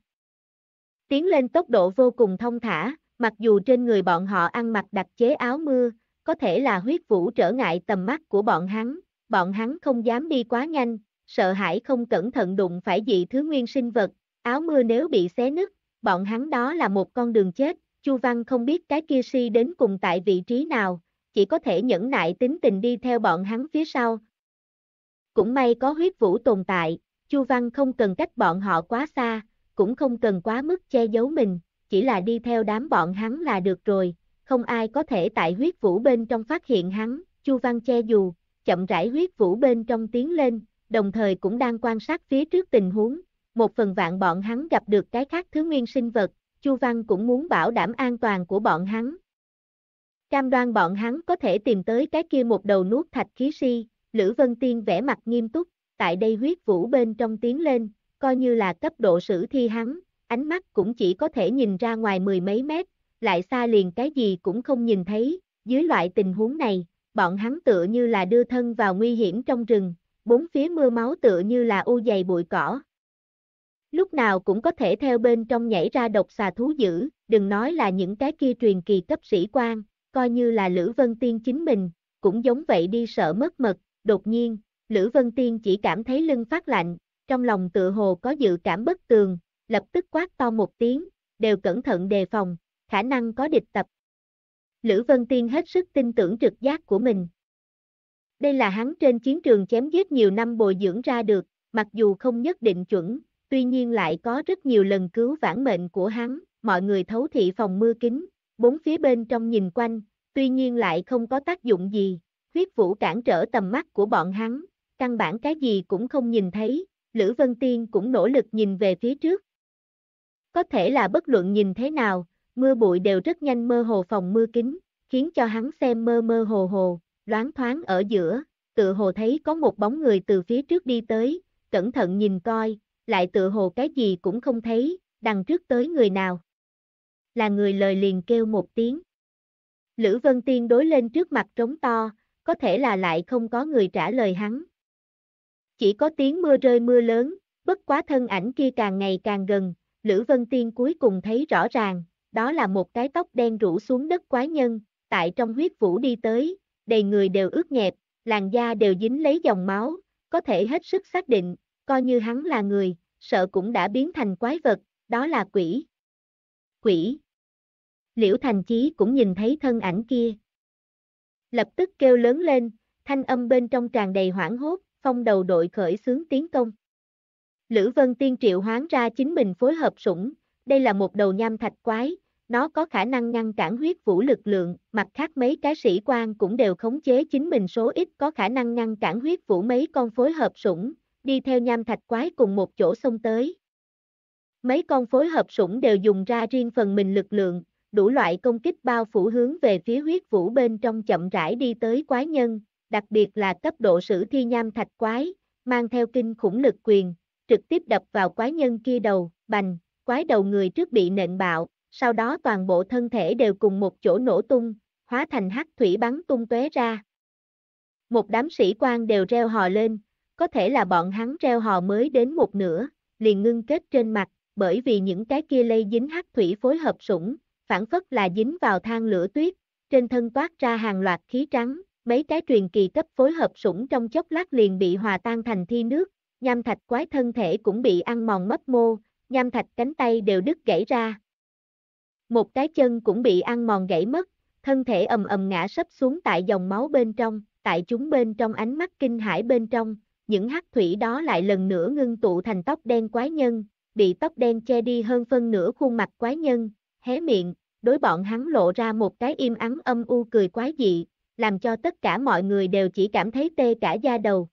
Tiến lên tốc độ vô cùng thông thả, mặc dù trên người bọn họ ăn mặc đặc chế áo mưa, có thể là huyết vũ trở ngại tầm mắt của bọn hắn, bọn hắn không dám đi quá nhanh, sợ hãi không cẩn thận đụng phải dị thứ nguyên sinh vật, áo mưa nếu bị xé nứt, bọn hắn đó là một con đường chết, Chu Văn không biết cái kia si đến cùng tại vị trí nào, chỉ có thể nhẫn nại tính tình đi theo bọn hắn phía sau. Cũng may có huyết vũ tồn tại, Chu Văn không cần cách bọn họ quá xa, cũng không cần quá mức che giấu mình, chỉ là đi theo đám bọn hắn là được rồi, không ai có thể tại huyết vũ bên trong phát hiện hắn, Chu Văn che dù, chậm rãi huyết vũ bên trong tiến lên, đồng thời cũng đang quan sát phía trước tình huống, một phần vạn bọn hắn gặp được cái khác thứ nguyên sinh vật, Chu Văn cũng muốn bảo đảm an toàn của bọn hắn. Cam đoan bọn hắn có thể tìm tới cái kia một đầu nuốt thạch khí si, Lữ Vân Tiên vẽ mặt nghiêm túc, tại đây huyết vũ bên trong tiến lên, coi như là cấp độ sử thi hắn, ánh mắt cũng chỉ có thể nhìn ra ngoài mười mấy mét, lại xa liền cái gì cũng không nhìn thấy, dưới loại tình huống này, bọn hắn tựa như là đưa thân vào nguy hiểm trong rừng, bốn phía mưa máu tựa như là u dày bụi cỏ, lúc nào cũng có thể theo bên trong nhảy ra độc xà thú dữ, đừng nói là những cái kia truyền kỳ cấp sĩ quan, coi như là Lữ Vân Tiên chính mình, cũng giống vậy đi sợ mất mật, đột nhiên, Lữ Vân Tiên chỉ cảm thấy lưng phát lạnh, trong lòng tự hồ có dự cảm bất tường, lập tức quát to một tiếng, đều cẩn thận đề phòng, khả năng có địch tập. Lữ Vân Tiên hết sức tin tưởng trực giác của mình. Đây là hắn trên chiến trường chém giết nhiều năm bồi dưỡng ra được, mặc dù không nhất định chuẩn, tuy nhiên lại có rất nhiều lần cứu vãn mệnh của hắn, mọi người thấu thị phòng mưa kính, bốn phía bên trong nhìn quanh, tuy nhiên lại không có tác dụng gì, huyết vũ cản trở tầm mắt của bọn hắn, căn bản cái gì cũng không nhìn thấy, Lữ Vân Tiên cũng nỗ lực nhìn về phía trước. Có thể là bất luận nhìn thế nào, mưa bụi đều rất nhanh mơ hồ phòng mưa kính, khiến cho hắn xem mơ mơ hồ hồ, loáng thoáng ở giữa, tự hồ thấy có một bóng người từ phía trước đi tới, cẩn thận nhìn coi, lại tựa hồ cái gì cũng không thấy, đằng trước tới người nào. Là người lời liền kêu một tiếng. Lữ Vân Tiên đối lên trước mặt trống to, có thể là lại không có người trả lời hắn. Chỉ có tiếng mưa rơi mưa lớn, bất quá thân ảnh kia càng ngày càng gần, Lữ Vân Tiên cuối cùng thấy rõ ràng, đó là một cái tóc đen rủ xuống đất quái nhân, tại trong huyết vũ đi tới, đầy người đều ướt nhẹp, làn da đều dính lấy dòng máu, có thể hết sức xác định, coi như hắn là người, sợ cũng đã biến thành quái vật, đó là quỷ. Quỷ. Liễu Thành Chí cũng nhìn thấy thân ảnh kia. Lập tức kêu lớn lên, thanh âm bên trong tràn đầy hoảng hốt, phong đầu đội khởi xướng tiến công. Lữ Vân Tiên triệu hoán ra chính mình phối hợp sủng, đây là một đầu nham thạch quái, nó có khả năng ngăn cản huyết vũ lực lượng, mặt khác mấy cái sĩ quan cũng đều khống chế chính mình số ít có khả năng ngăn cản huyết vũ mấy con phối hợp sủng, đi theo nham thạch quái cùng một chỗ xông tới. Mấy con phối hợp sủng đều dùng ra riêng phần mình lực lượng, đủ loại công kích bao phủ hướng về phía huyết vũ bên trong chậm rãi đi tới quái nhân, đặc biệt là cấp độ sử thi nham thạch quái, mang theo kinh khủng lực quyền, trực tiếp đập vào quái nhân kia đầu, bành, quái đầu người trước bị nện bạo, sau đó toàn bộ thân thể đều cùng một chỗ nổ tung, hóa thành hắc thủy bắn tung tóe ra. Một đám sĩ quan đều reo hò lên, có thể là bọn hắn treo hò mới đến một nửa, liền ngưng kết trên mặt, bởi vì những cái kia lây dính hắc thủy phối hợp sủng, phản phất là dính vào than lửa tuyết, trên thân toát ra hàng loạt khí trắng, mấy cái truyền kỳ cấp phối hợp sủng trong chốc lát liền bị hòa tan thành thi nước, nham thạch quái thân thể cũng bị ăn mòn mất mô, nham thạch cánh tay đều đứt gãy ra. Một cái chân cũng bị ăn mòn gãy mất, thân thể ầm ầm ngã sấp xuống tại dòng máu bên trong, tại chúng bên trong ánh mắt kinh hãi bên trong, những hắc thủy đó lại lần nữa ngưng tụ thành tóc đen quái nhân, bị tóc đen che đi hơn phân nửa khuôn mặt quái nhân, hé miệng, đối bọn hắn lộ ra một cái im ắng âm u cười quái dị, làm cho tất cả mọi người đều chỉ cảm thấy tê cả da đầu.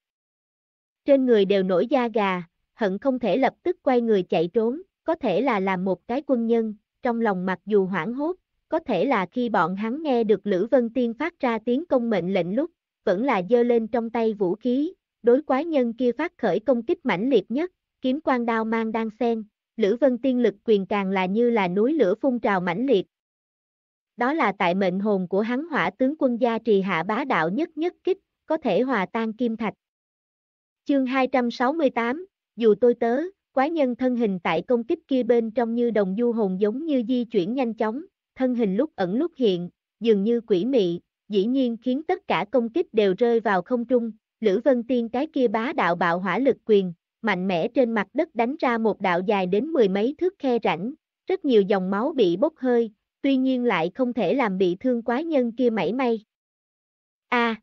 Trên người đều nổi da gà, hận không thể lập tức quay người chạy trốn, có thể là làm một cái quân nhân, trong lòng mặc dù hoảng hốt, có thể là khi bọn hắn nghe được Lữ Vân Tiên phát ra tiếng công mệnh lệnh lúc, vẫn là dơ lên trong tay vũ khí, đối quái nhân kia phát khởi công kích mãnh liệt nhất, kiếm quan đao mang đang sen, Lữ Vân tiên lực quyền càng là như là núi lửa phun trào mãnh liệt. Đó là tại mệnh hồn của hắn hỏa tướng quân gia trì hạ bá đạo nhất nhất kích, có thể hòa tan kim thạch. Chương 268, dù tôi tớ, quái nhân thân hình tại công kích kia bên trong như đồng du hồn giống như di chuyển nhanh chóng, thân hình lúc ẩn lúc hiện, dường như quỷ mị, dĩ nhiên khiến tất cả công kích đều rơi vào không trung, Lữ Vân Tiên cái kia bá đạo bạo hỏa lực quyền, mạnh mẽ trên mặt đất đánh ra một đạo dài đến mười mấy thước khe rảnh, rất nhiều dòng máu bị bốc hơi, tuy nhiên lại không thể làm bị thương quá nhân kia mảy may. A.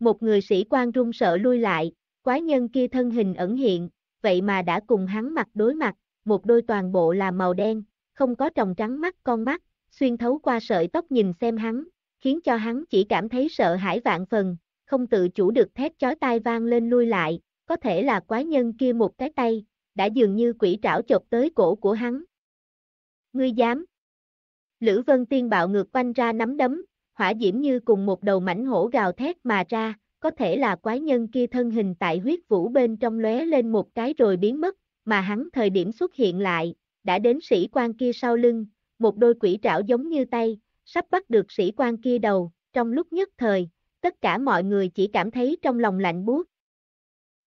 một người sĩ quan run sợ lui lại, quái nhân kia thân hình ẩn hiện, vậy mà đã cùng hắn mặt đối mặt, một đôi toàn bộ là màu đen, không có tròng trắng mắt con mắt, xuyên thấu qua sợi tóc nhìn xem hắn, khiến cho hắn chỉ cảm thấy sợ hãi vạn phần, không tự chủ được thét chói tai vang lên lui lại, có thể là quái nhân kia một cái tay, đã dường như quỷ trảo chộp tới cổ của hắn. Ngươi dám! Lữ Vân Tiên bạo ngược quanh ra nắm đấm, hỏa diễm như cùng một đầu mảnh hổ gào thét mà ra, có thể là quái nhân kia thân hình tại huyết vũ bên trong lóe lên một cái rồi biến mất, mà hắn thời điểm xuất hiện lại, đã đến sĩ quan kia sau lưng, một đôi quỷ trảo giống như tay, sắp bắt được sĩ quan kia đầu, trong lúc nhất thời, tất cả mọi người chỉ cảm thấy trong lòng lạnh buốt.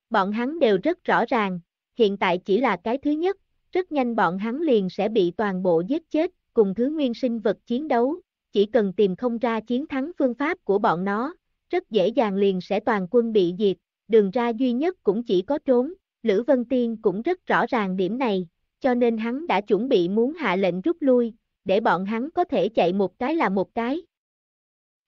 Bọn hắn đều rất rõ ràng, hiện tại chỉ là cái thứ nhất, rất nhanh bọn hắn liền sẽ bị toàn bộ giết chết, cùng thứ nguyên sinh vật chiến đấu, chỉ cần tìm không ra chiến thắng phương pháp của bọn nó, rất dễ dàng liền sẽ toàn quân bị diệt, đường ra duy nhất cũng chỉ có trốn, Lữ Vân Tiên cũng rất rõ ràng điểm này, cho nên hắn đã chuẩn bị muốn hạ lệnh rút lui, để bọn hắn có thể chạy một cái là một cái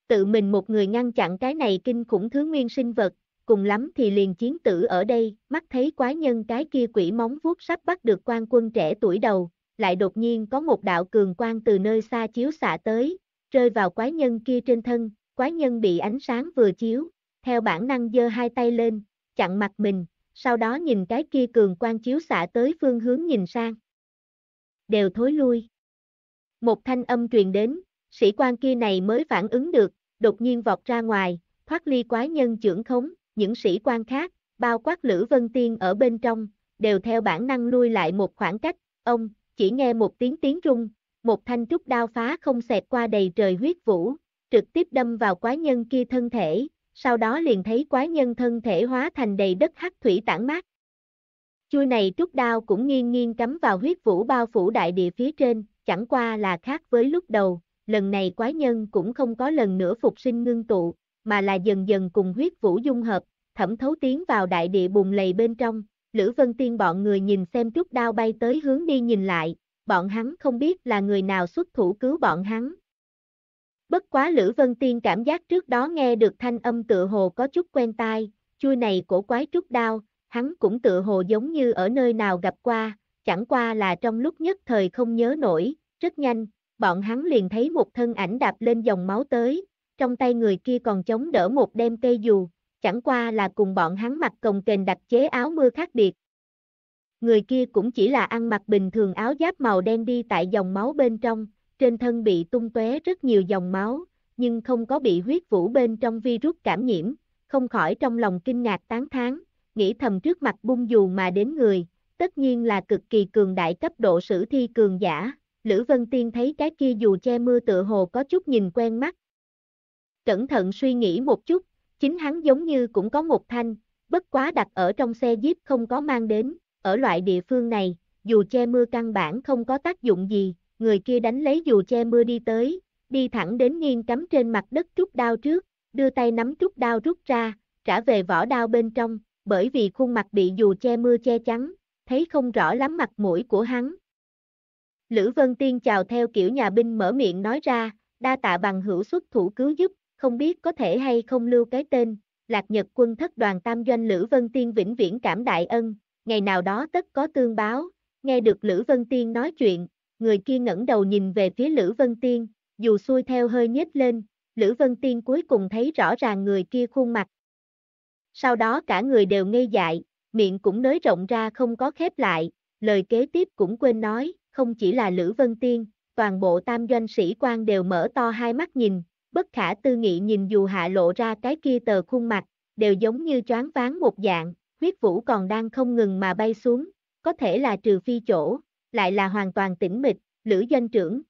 tự mình một người ngăn chặn cái này kinh khủng thứ nguyên sinh vật, cùng lắm thì liền chiến tử ở đây, mắt thấy quái nhân cái kia quỷ móng vuốt sắp bắt được quan quân trẻ tuổi đầu, lại đột nhiên có một đạo cường quang từ nơi xa chiếu xạ tới, rơi vào quái nhân kia trên thân, quái nhân bị ánh sáng vừa chiếu, theo bản năng giơ hai tay lên, chặn mặt mình, sau đó nhìn cái kia cường quang chiếu xạ tới phương hướng nhìn sang. Đều thối lui. Một thanh âm truyền đến, sĩ quan kia này mới phản ứng được, đột nhiên vọt ra ngoài, thoát ly quái nhân trưởng khống, những sĩ quan khác, bao quát Lữ Vân Tiên ở bên trong, đều theo bản năng lui lại một khoảng cách, ông, chỉ nghe một tiếng tiếng rung, một thanh trúc đao phá không xẹt qua đầy trời huyết vũ, trực tiếp đâm vào quái nhân kia thân thể, sau đó liền thấy quái nhân thân thể hóa thành đầy đất hắc thủy tản mát. Chui này trúc đao cũng nghiêng nghiêng cắm vào huyết vũ bao phủ đại địa phía trên, chẳng qua là khác với lúc đầu, lần này quái nhân cũng không có lần nữa phục sinh ngưng tụ, mà là dần dần cùng huyết vũ dung hợp, thẩm thấu tiến vào đại địa bùng lầy bên trong, Lữ Vân Tiên bọn người nhìn xem trúc đao bay tới hướng đi nhìn lại, bọn hắn không biết là người nào xuất thủ cứu bọn hắn. Bất quá Lữ Vân Tiên cảm giác trước đó nghe được thanh âm tựa hồ có chút quen tai, chui này của quái trúc đao, hắn cũng tựa hồ giống như ở nơi nào gặp qua, chẳng qua là trong lúc nhất thời không nhớ nổi, rất nhanh, bọn hắn liền thấy một thân ảnh đạp lên dòng máu tới, trong tay người kia còn chống đỡ một đem cây dù, chẳng qua là cùng bọn hắn mặc cồng kềnh đặc chế áo mưa khác biệt. Người kia cũng chỉ là ăn mặc bình thường áo giáp màu đen đi tại dòng máu bên trong, trên thân bị tung tóe rất nhiều dòng máu, nhưng không có bị huyết vũ bên trong virus cảm nhiễm, không khỏi trong lòng kinh ngạc tán thán, nghĩ thầm trước mặt bung dù mà đến người, tất nhiên là cực kỳ cường đại cấp độ sử thi cường giả, Lữ Vân Tiên thấy cái kia dù che mưa tựa hồ có chút nhìn quen mắt. Cẩn thận suy nghĩ một chút, chính hắn giống như cũng có một thanh, bất quá đặt ở trong xe jeep không có mang đến, ở loại địa phương này, dù che mưa căn bản không có tác dụng gì, người kia đánh lấy dù che mưa đi tới, đi thẳng đến nghiêng cắm trên mặt đất trúc đao trước, đưa tay nắm trúc đao rút ra, trả về vỏ đao bên trong, bởi vì khuôn mặt bị dù che mưa che chắn, thấy không rõ lắm mặt mũi của hắn, Lữ Vân Tiên chào theo kiểu nhà binh mở miệng nói ra, đa tạ bằng hữu xuất thủ cứu giúp, không biết có thể hay không lưu cái tên, lạc nhật quân thất đoàn tam doanh Lữ Vân Tiên vĩnh viễn cảm đại ân, ngày nào đó tất có tương báo, nghe được Lữ Vân Tiên nói chuyện, người kia ngẩng đầu nhìn về phía Lữ Vân Tiên, dù xuôi theo hơi nhếch lên, Lữ Vân Tiên cuối cùng thấy rõ ràng người kia khuôn mặt. Sau đó cả người đều ngây dại, miệng cũng nới rộng ra không có khép lại, lời kế tiếp cũng quên nói, không chỉ là Lữ Vân Tiên, toàn bộ tam doanh sĩ quan đều mở to hai mắt nhìn, bất khả tư nghị nhìn dù hạ lộ ra cái kia tờ khuôn mặt, đều giống như choáng ván một dạng, huyết vũ còn đang không ngừng mà bay xuống, có thể là trừ phi chỗ, lại là hoàn toàn tĩnh mịch, Lữ doanh trưởng.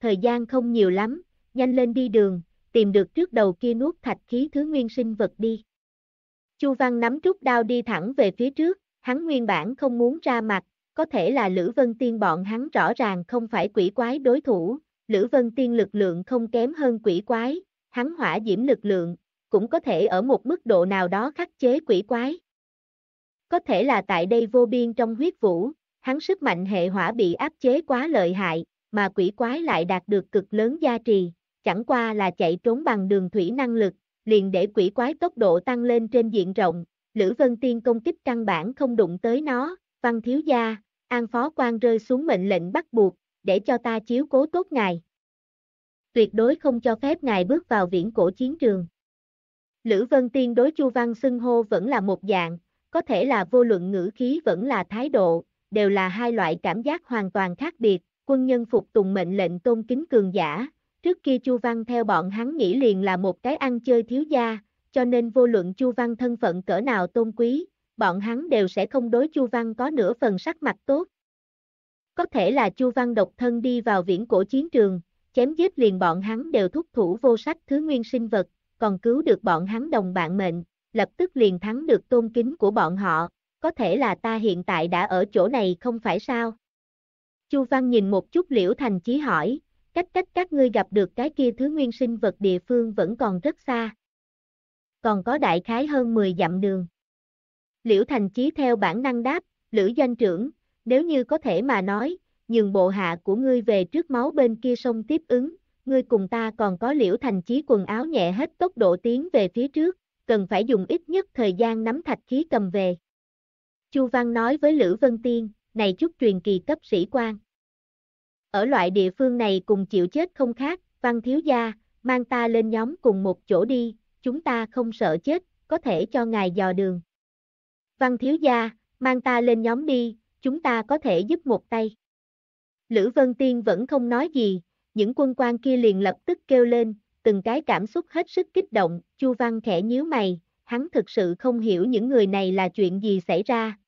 Thời gian không nhiều lắm, nhanh lên đi đường, tìm được trước đầu kia nuốt thạch khí thứ nguyên sinh vật đi. Chu Văn nắm trúc đao đi thẳng về phía trước, hắn nguyên bản không muốn ra mặt, có thể là Lữ Vân Tiên bọn hắn rõ ràng không phải quỷ quái đối thủ, Lữ Vân Tiên lực lượng không kém hơn quỷ quái, hắn hỏa diễm lực lượng, cũng có thể ở một mức độ nào đó khắc chế quỷ quái. Có thể là tại đây vô biên trong huyết vũ, hắn sức mạnh hệ hỏa bị áp chế quá lợi hại, mà quỷ quái lại đạt được cực lớn gia trì, chẳng qua là chạy trốn bằng đường thủy năng lực, liền để quỷ quái tốc độ tăng lên trên diện rộng, Lữ Vân Tiên công kích căn bản không đụng tới nó, Văn thiếu gia, an phó quan rơi xuống mệnh lệnh bắt buộc, để cho ta chiếu cố tốt ngài. Tuyệt đối không cho phép ngài bước vào viễn cổ chiến trường. Lữ Vân Tiên đối Chu Văn xưng hô vẫn là một dạng, có thể là vô luận ngữ khí vẫn là thái độ, đều là hai loại cảm giác hoàn toàn khác biệt, quân nhân phục tùng mệnh lệnh tôn kính cường giả, trước kia Chu Văn theo bọn hắn nghĩ liền là một cái ăn chơi thiếu gia, cho nên vô luận Chu Văn thân phận cỡ nào tôn quý, bọn hắn đều sẽ không đối Chu Văn có nửa phần sắc mặt tốt. Có thể là Chu Văn độc thân đi vào viễn cổ chiến trường, chém giết liền bọn hắn đều thúc thủ vô sách thứ nguyên sinh vật, còn cứu được bọn hắn đồng bạn mệnh, lập tức liền thắng được tôn kính của bọn họ, có thể là ta hiện tại đã ở chỗ này không phải sao? Chu Văn nhìn một chút liễu thành chí hỏi, cách cách các ngươi gặp được cái kia thứ nguyên sinh vật địa phương vẫn còn rất xa. Còn có đại khái hơn 10 dặm đường. Liễu Thành Chí theo bản năng đáp, Lữ doanh trưởng, nếu như có thể mà nói, nhường bộ hạ của ngươi về trước máu bên kia sông tiếp ứng, ngươi cùng ta còn có Liễu Thành Chí quần áo nhẹ hết tốc độ tiến về phía trước, cần phải dùng ít nhất thời gian nắm thạch khí cầm về. Chu Văn nói với Lữ Vân Tiên, này chút truyền kỳ cấp sĩ quan. Ở loại địa phương này cùng chịu chết không khác, Văn Thiếu Gia, mang ta lên nhóm cùng một chỗ đi, chúng ta không sợ chết, có thể cho ngài dò đường. Văn thiếu gia, mang ta lên nhóm đi, chúng ta có thể giúp một tay. Lữ Vân Tiên vẫn không nói gì, những quân quan kia liền lập tức kêu lên, từng cái cảm xúc hết sức kích động, Chu Văn khẽ nhíu mày, hắn thực sự không hiểu những người này là chuyện gì xảy ra.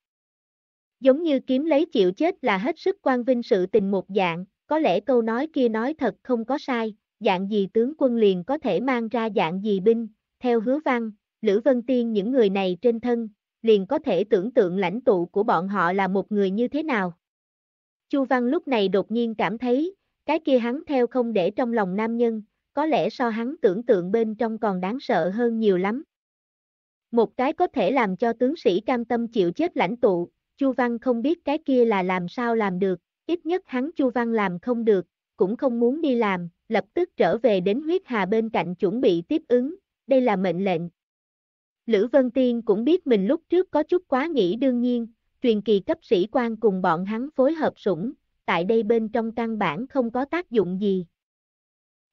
Giống như kiếm lấy chịu chết là hết sức quan vinh sự tình một dạng, có lẽ câu nói kia nói thật không có sai, dạng gì tướng quân liền có thể mang ra dạng gì binh, theo hứa văn, Lữ Vân Tiên những người này trên thân, liền có thể tưởng tượng lãnh tụ của bọn họ là một người như thế nào. Chu Văn lúc này đột nhiên cảm thấy, cái kia hắn theo không để trong lòng nam nhân, có lẽ so hắn tưởng tượng bên trong còn đáng sợ hơn nhiều lắm. Một cái có thể làm cho tướng sĩ cam tâm chịu chết lãnh tụ, Chu Văn không biết cái kia là làm sao làm được, ít nhất hắn Chu Văn làm không được, cũng không muốn đi làm, lập tức trở về đến huyết hà bên cạnh chuẩn bị tiếp ứng, đây là mệnh lệnh, Lữ Vân Tiên cũng biết mình lúc trước có chút quá nghĩ đương nhiên, truyền kỳ cấp sĩ quan cùng bọn hắn phối hợp sủng, tại đây bên trong căn bản không có tác dụng gì.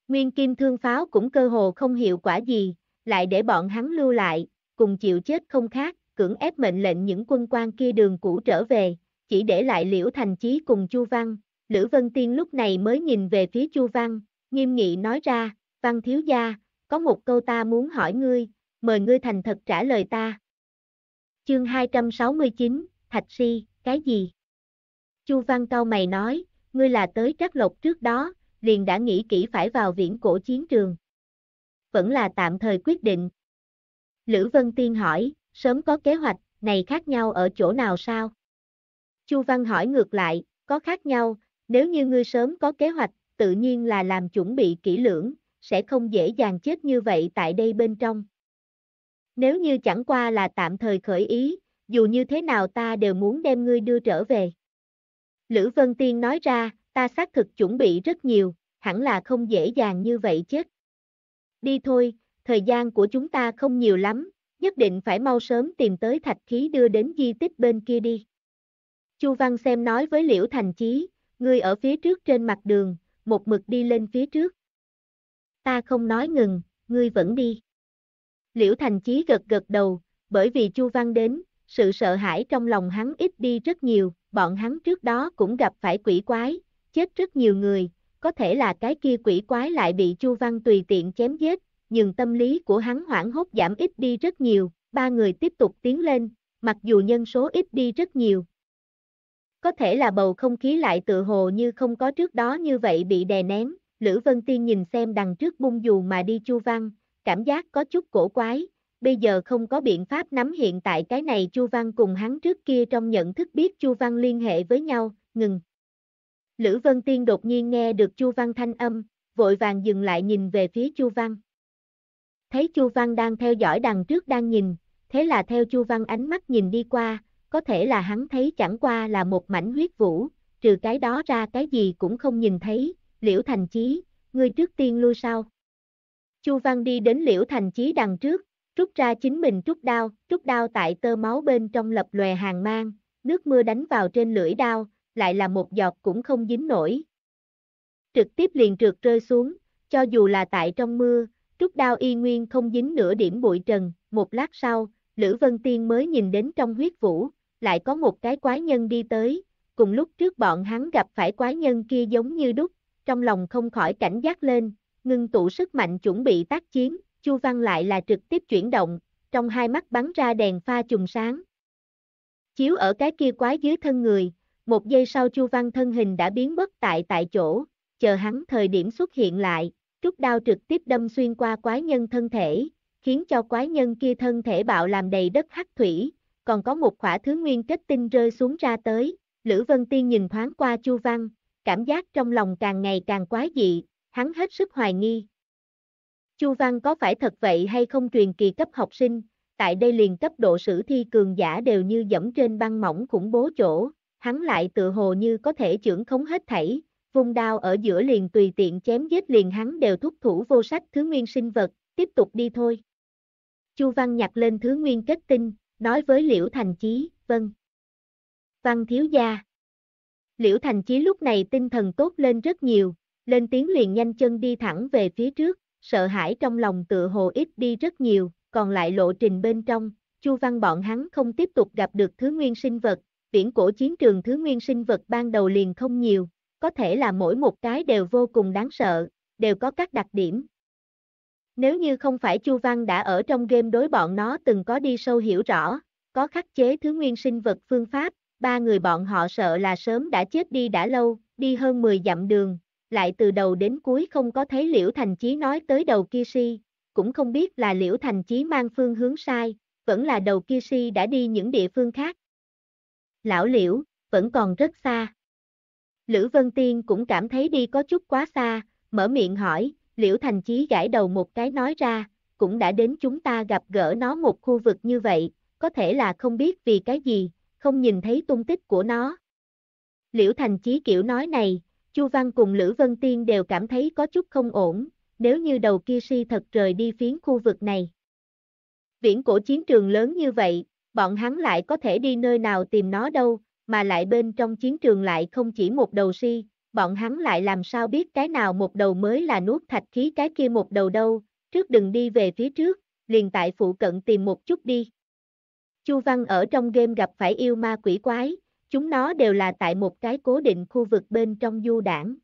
Nguyên kim thương pháo cũng cơ hồ không hiệu quả gì, lại để bọn hắn lưu lại, cùng chịu chết không khác, cưỡng ép mệnh lệnh những quân quan kia đường cũ trở về, chỉ để lại Liễu Thành Chí cùng Chu Văn. Lữ Vân Tiên lúc này mới nhìn về phía Chu Văn, nghiêm nghị nói ra, Văn Thiếu Gia, có một câu ta muốn hỏi ngươi, mời ngươi thành thật trả lời ta. Chương 269, Thạch Si, cái gì? Chu Văn Cao mày nói, ngươi là tới Trác Lộc trước đó, liền đã nghĩ kỹ phải vào viễn cổ chiến trường. Vẫn là tạm thời quyết định. Lữ Vân Tiên hỏi, sớm có kế hoạch, này khác nhau ở chỗ nào sao? Chu Văn hỏi ngược lại, có khác nhau, nếu như ngươi sớm có kế hoạch, tự nhiên là làm chuẩn bị kỹ lưỡng, sẽ không dễ dàng chết như vậy tại đây bên trong. Nếu như chẳng qua là tạm thời khởi ý, dù như thế nào ta đều muốn đem ngươi đưa trở về. Lữ Vân Tiên nói ra, ta xác thực chuẩn bị rất nhiều, hẳn là không dễ dàng như vậy chết. Đi thôi, thời gian của chúng ta không nhiều lắm, nhất định phải mau sớm tìm tới thạch khí đưa đến di tích bên kia đi. Chu Văn xem nói với Liễu Thành Chí, ngươi ở phía trước trên mặt đường, một mực đi lên phía trước. Ta không nói ngừng, ngươi vẫn đi. Liễu Thành Chí gật gật đầu, bởi vì Chu Văn đến, sự sợ hãi trong lòng hắn ít đi rất nhiều, bọn hắn trước đó cũng gặp phải quỷ quái, chết rất nhiều người, có thể là cái kia quỷ quái lại bị Chu Văn tùy tiện chém giết, nhưng tâm lý của hắn hoảng hốt giảm ít đi rất nhiều, ba người tiếp tục tiến lên, mặc dù nhân số ít đi rất nhiều. Có thể là bầu không khí lại tự hồ như không có trước đó như vậy bị đè nén, Lữ Vân Tiên nhìn xem đằng trước bung dù mà đi Chu Văn, cảm giác có chút cổ quái, bây giờ không có biện pháp nắm hiện tại cái này Chu Văn cùng hắn trước kia trong nhận thức biết Chu Văn liên hệ với nhau, ngừng. Lữ Vân Tiên đột nhiên nghe được Chu Văn thanh âm, vội vàng dừng lại nhìn về phía Chu Văn. Thấy Chu Văn đang theo dõi đằng trước đang nhìn, thế là theo Chu Văn ánh mắt nhìn đi qua, có thể là hắn thấy chẳng qua là một mảnh huyết vũ, trừ cái đó ra cái gì cũng không nhìn thấy, liễu thành chí, ngươi trước tiên lui sau. Chu Văn đi đến liễu thành chí đằng trước, rút ra chính mình trút đao, trút đao tại tơ máu bên trong lập lòe hàng mang, nước mưa đánh vào trên lưỡi đao, lại là một giọt cũng không dính nổi. Trực tiếp liền trượt rơi xuống, cho dù là tại trong mưa, trút đao y nguyên không dính nửa điểm bụi trần, một lát sau, Lữ Vân Tiên mới nhìn đến trong huyết vũ, lại có một cái quái nhân đi tới, cùng lúc trước bọn hắn gặp phải quái nhân kia giống như đúc, trong lòng không khỏi cảnh giác lên, ngưng tụ sức mạnh chuẩn bị tác chiến, Chu Văn lại là trực tiếp chuyển động, trong hai mắt bắn ra đèn pha trùng sáng. Chiếu ở cái kia quái dưới thân người, một giây sau Chu Văn thân hình đã biến mất tại tại chỗ, chờ hắn thời điểm xuất hiện lại, trúc đao trực tiếp đâm xuyên qua quái nhân thân thể, khiến cho quái nhân kia thân thể bạo làm đầy đất hắc thủy, còn có một khỏa thứ nguyên kết tinh rơi xuống ra tới, Lữ Vân Tiên nhìn thoáng qua Chu Văn, cảm giác trong lòng càng ngày càng quái dị, hắn hết sức hoài nghi. Chu Văn có phải thật vậy hay không truyền kỳ cấp học sinh, tại đây liền cấp độ sử thi cường giả đều như dẫm trên băng mỏng khủng bố chỗ, hắn lại tự hồ như có thể trưởng khống hết thảy, vung đao ở giữa liền tùy tiện chém giết liền hắn đều thúc thủ vô sách thứ nguyên sinh vật, tiếp tục đi thôi. Chu Văn nhặt lên thứ nguyên kết tinh, nói với Liễu Thành Chí, vâng. Văn thiếu gia. Liễu Thành Chí lúc này tinh thần tốt lên rất nhiều, lên tiếng liền nhanh chân đi thẳng về phía trước, sợ hãi trong lòng tự hồ ít đi rất nhiều, còn lại lộ trình bên trong, Chu Văn bọn hắn không tiếp tục gặp được thứ nguyên sinh vật, viễn cổ chiến trường thứ nguyên sinh vật ban đầu liền không nhiều, có thể là mỗi một cái đều vô cùng đáng sợ, đều có các đặc điểm. Nếu như không phải Chu Văn đã ở trong game đối bọn nó từng có đi sâu hiểu rõ, có khắc chế thứ nguyên sinh vật phương pháp, ba người bọn họ sợ là sớm đã chết đi đã lâu, đi hơn 10 dặm đường, lại từ đầu đến cuối không có thấy Liễu Thành Chí nói tới đầu kia si, cũng không biết là Liễu Thành Chí mang phương hướng sai, vẫn là đầu kia si đã đi những địa phương khác. Lão Liễu, vẫn còn rất xa. Lữ Vân Tiên cũng cảm thấy đi có chút quá xa, mở miệng hỏi, Liễu Thành Chí gãi đầu một cái nói ra, cũng đã đến chúng ta gặp gỡ nó một khu vực như vậy, có thể là không biết vì cái gì, không nhìn thấy tung tích của nó. Liễu Thành Chí kiểu nói này, Chu Văn cùng Lữ Vân Tiên đều cảm thấy có chút không ổn, nếu như đầu kia si thật rời đi phiến khu vực này. Viễn cổ chiến trường lớn như vậy, bọn hắn lại có thể đi nơi nào tìm nó đâu, mà lại bên trong chiến trường lại không chỉ một đầu si, bọn hắn lại làm sao biết cái nào một đầu mới là nuốt thạch khí cái kia một đầu đâu, trước đừng đi về phía trước, liền tại phụ cận tìm một chút đi. Chu Văn ở trong game gặp phải yêu ma quỷ quái, Chúng nó đều là tại một cái cố định khu vực bên trong du đảng.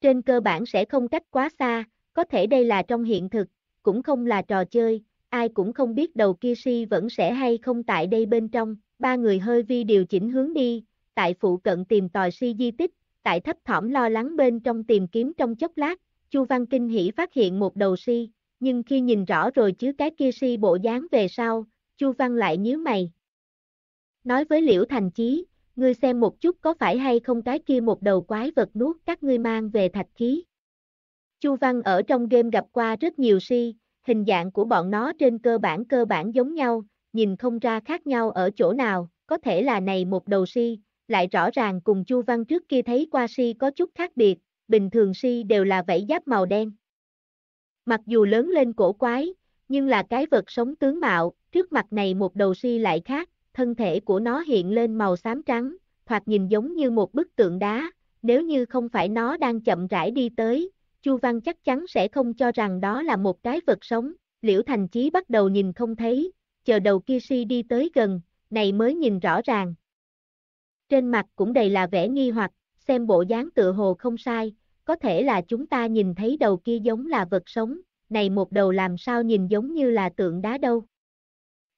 Trên cơ bản sẽ không cách quá xa, có thể đây là trong hiện thực, cũng không là trò chơi, ai cũng không biết đầu kia si vẫn sẽ hay không tại đây bên trong, ba người hơi vi điều chỉnh hướng đi, tại phụ cận tìm tòi si di tích, tại thấp thỏm lo lắng bên trong tìm kiếm trong chốc lát, Chu Văn Kinh hỉ phát hiện một đầu si, nhưng khi nhìn rõ rồi chứ cái kia si bộ dáng về sau, Chu Văn lại nhíu mày nói với Liễu Thành Chí, ngươi xem một chút có phải hay không cái kia một đầu quái vật nuốt các ngươi mang về thạch khí. Chu Văn ở trong game gặp qua rất nhiều si, hình dạng của bọn nó trên cơ bản cơ bản giống nhau, nhìn không ra khác nhau ở chỗ nào, có thể là này một đầu si, lại rõ ràng cùng Chu Văn trước kia thấy qua si có chút khác biệt, bình thường si đều là vảy giáp màu đen. Mặc dù lớn lên cổ quái, nhưng là cái vật sống tướng mạo, trước mặt này một đầu si lại khác, thân thể của nó hiện lên màu xám trắng, thoạt nhìn giống như một bức tượng đá, nếu như không phải nó đang chậm rãi đi tới, Chu Văn chắc chắn sẽ không cho rằng đó là một cái vật sống, Liễu Thành Chí bắt đầu nhìn không thấy, chờ đầu kia si đi tới gần, này mới nhìn rõ ràng. Trên mặt cũng đầy là vẻ nghi hoặc, xem bộ dáng tựa hồ không sai, có thể là chúng ta nhìn thấy đầu kia giống là vật sống, này một đầu làm sao nhìn giống như là tượng đá đâu.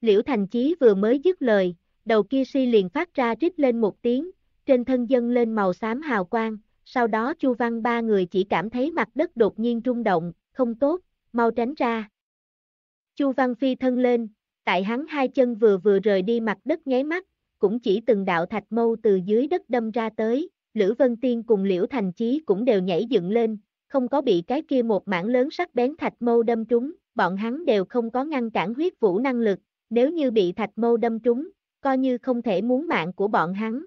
Liễu Thành Chí vừa mới dứt lời, đầu kia si liền phát ra rít lên một tiếng, trên thân dân lên màu xám hào quang, sau đó Chu Văn ba người chỉ cảm thấy mặt đất đột nhiên rung động, không tốt, mau tránh ra. Chu Văn Phi thân lên, tại hắn hai chân vừa vừa rời đi mặt đất nháy mắt, cũng chỉ từng đạo thạch mâu từ dưới đất đâm ra tới, Lữ Vân Tiên cùng Liễu Thành Chí cũng đều nhảy dựng lên, không có bị cái kia một mảng lớn sắc bén thạch mâu đâm trúng, bọn hắn đều không có ngăn cản huyết vũ năng lực, nếu như bị thạch mâu đâm trúng, coi như không thể muốn mạng của bọn hắn.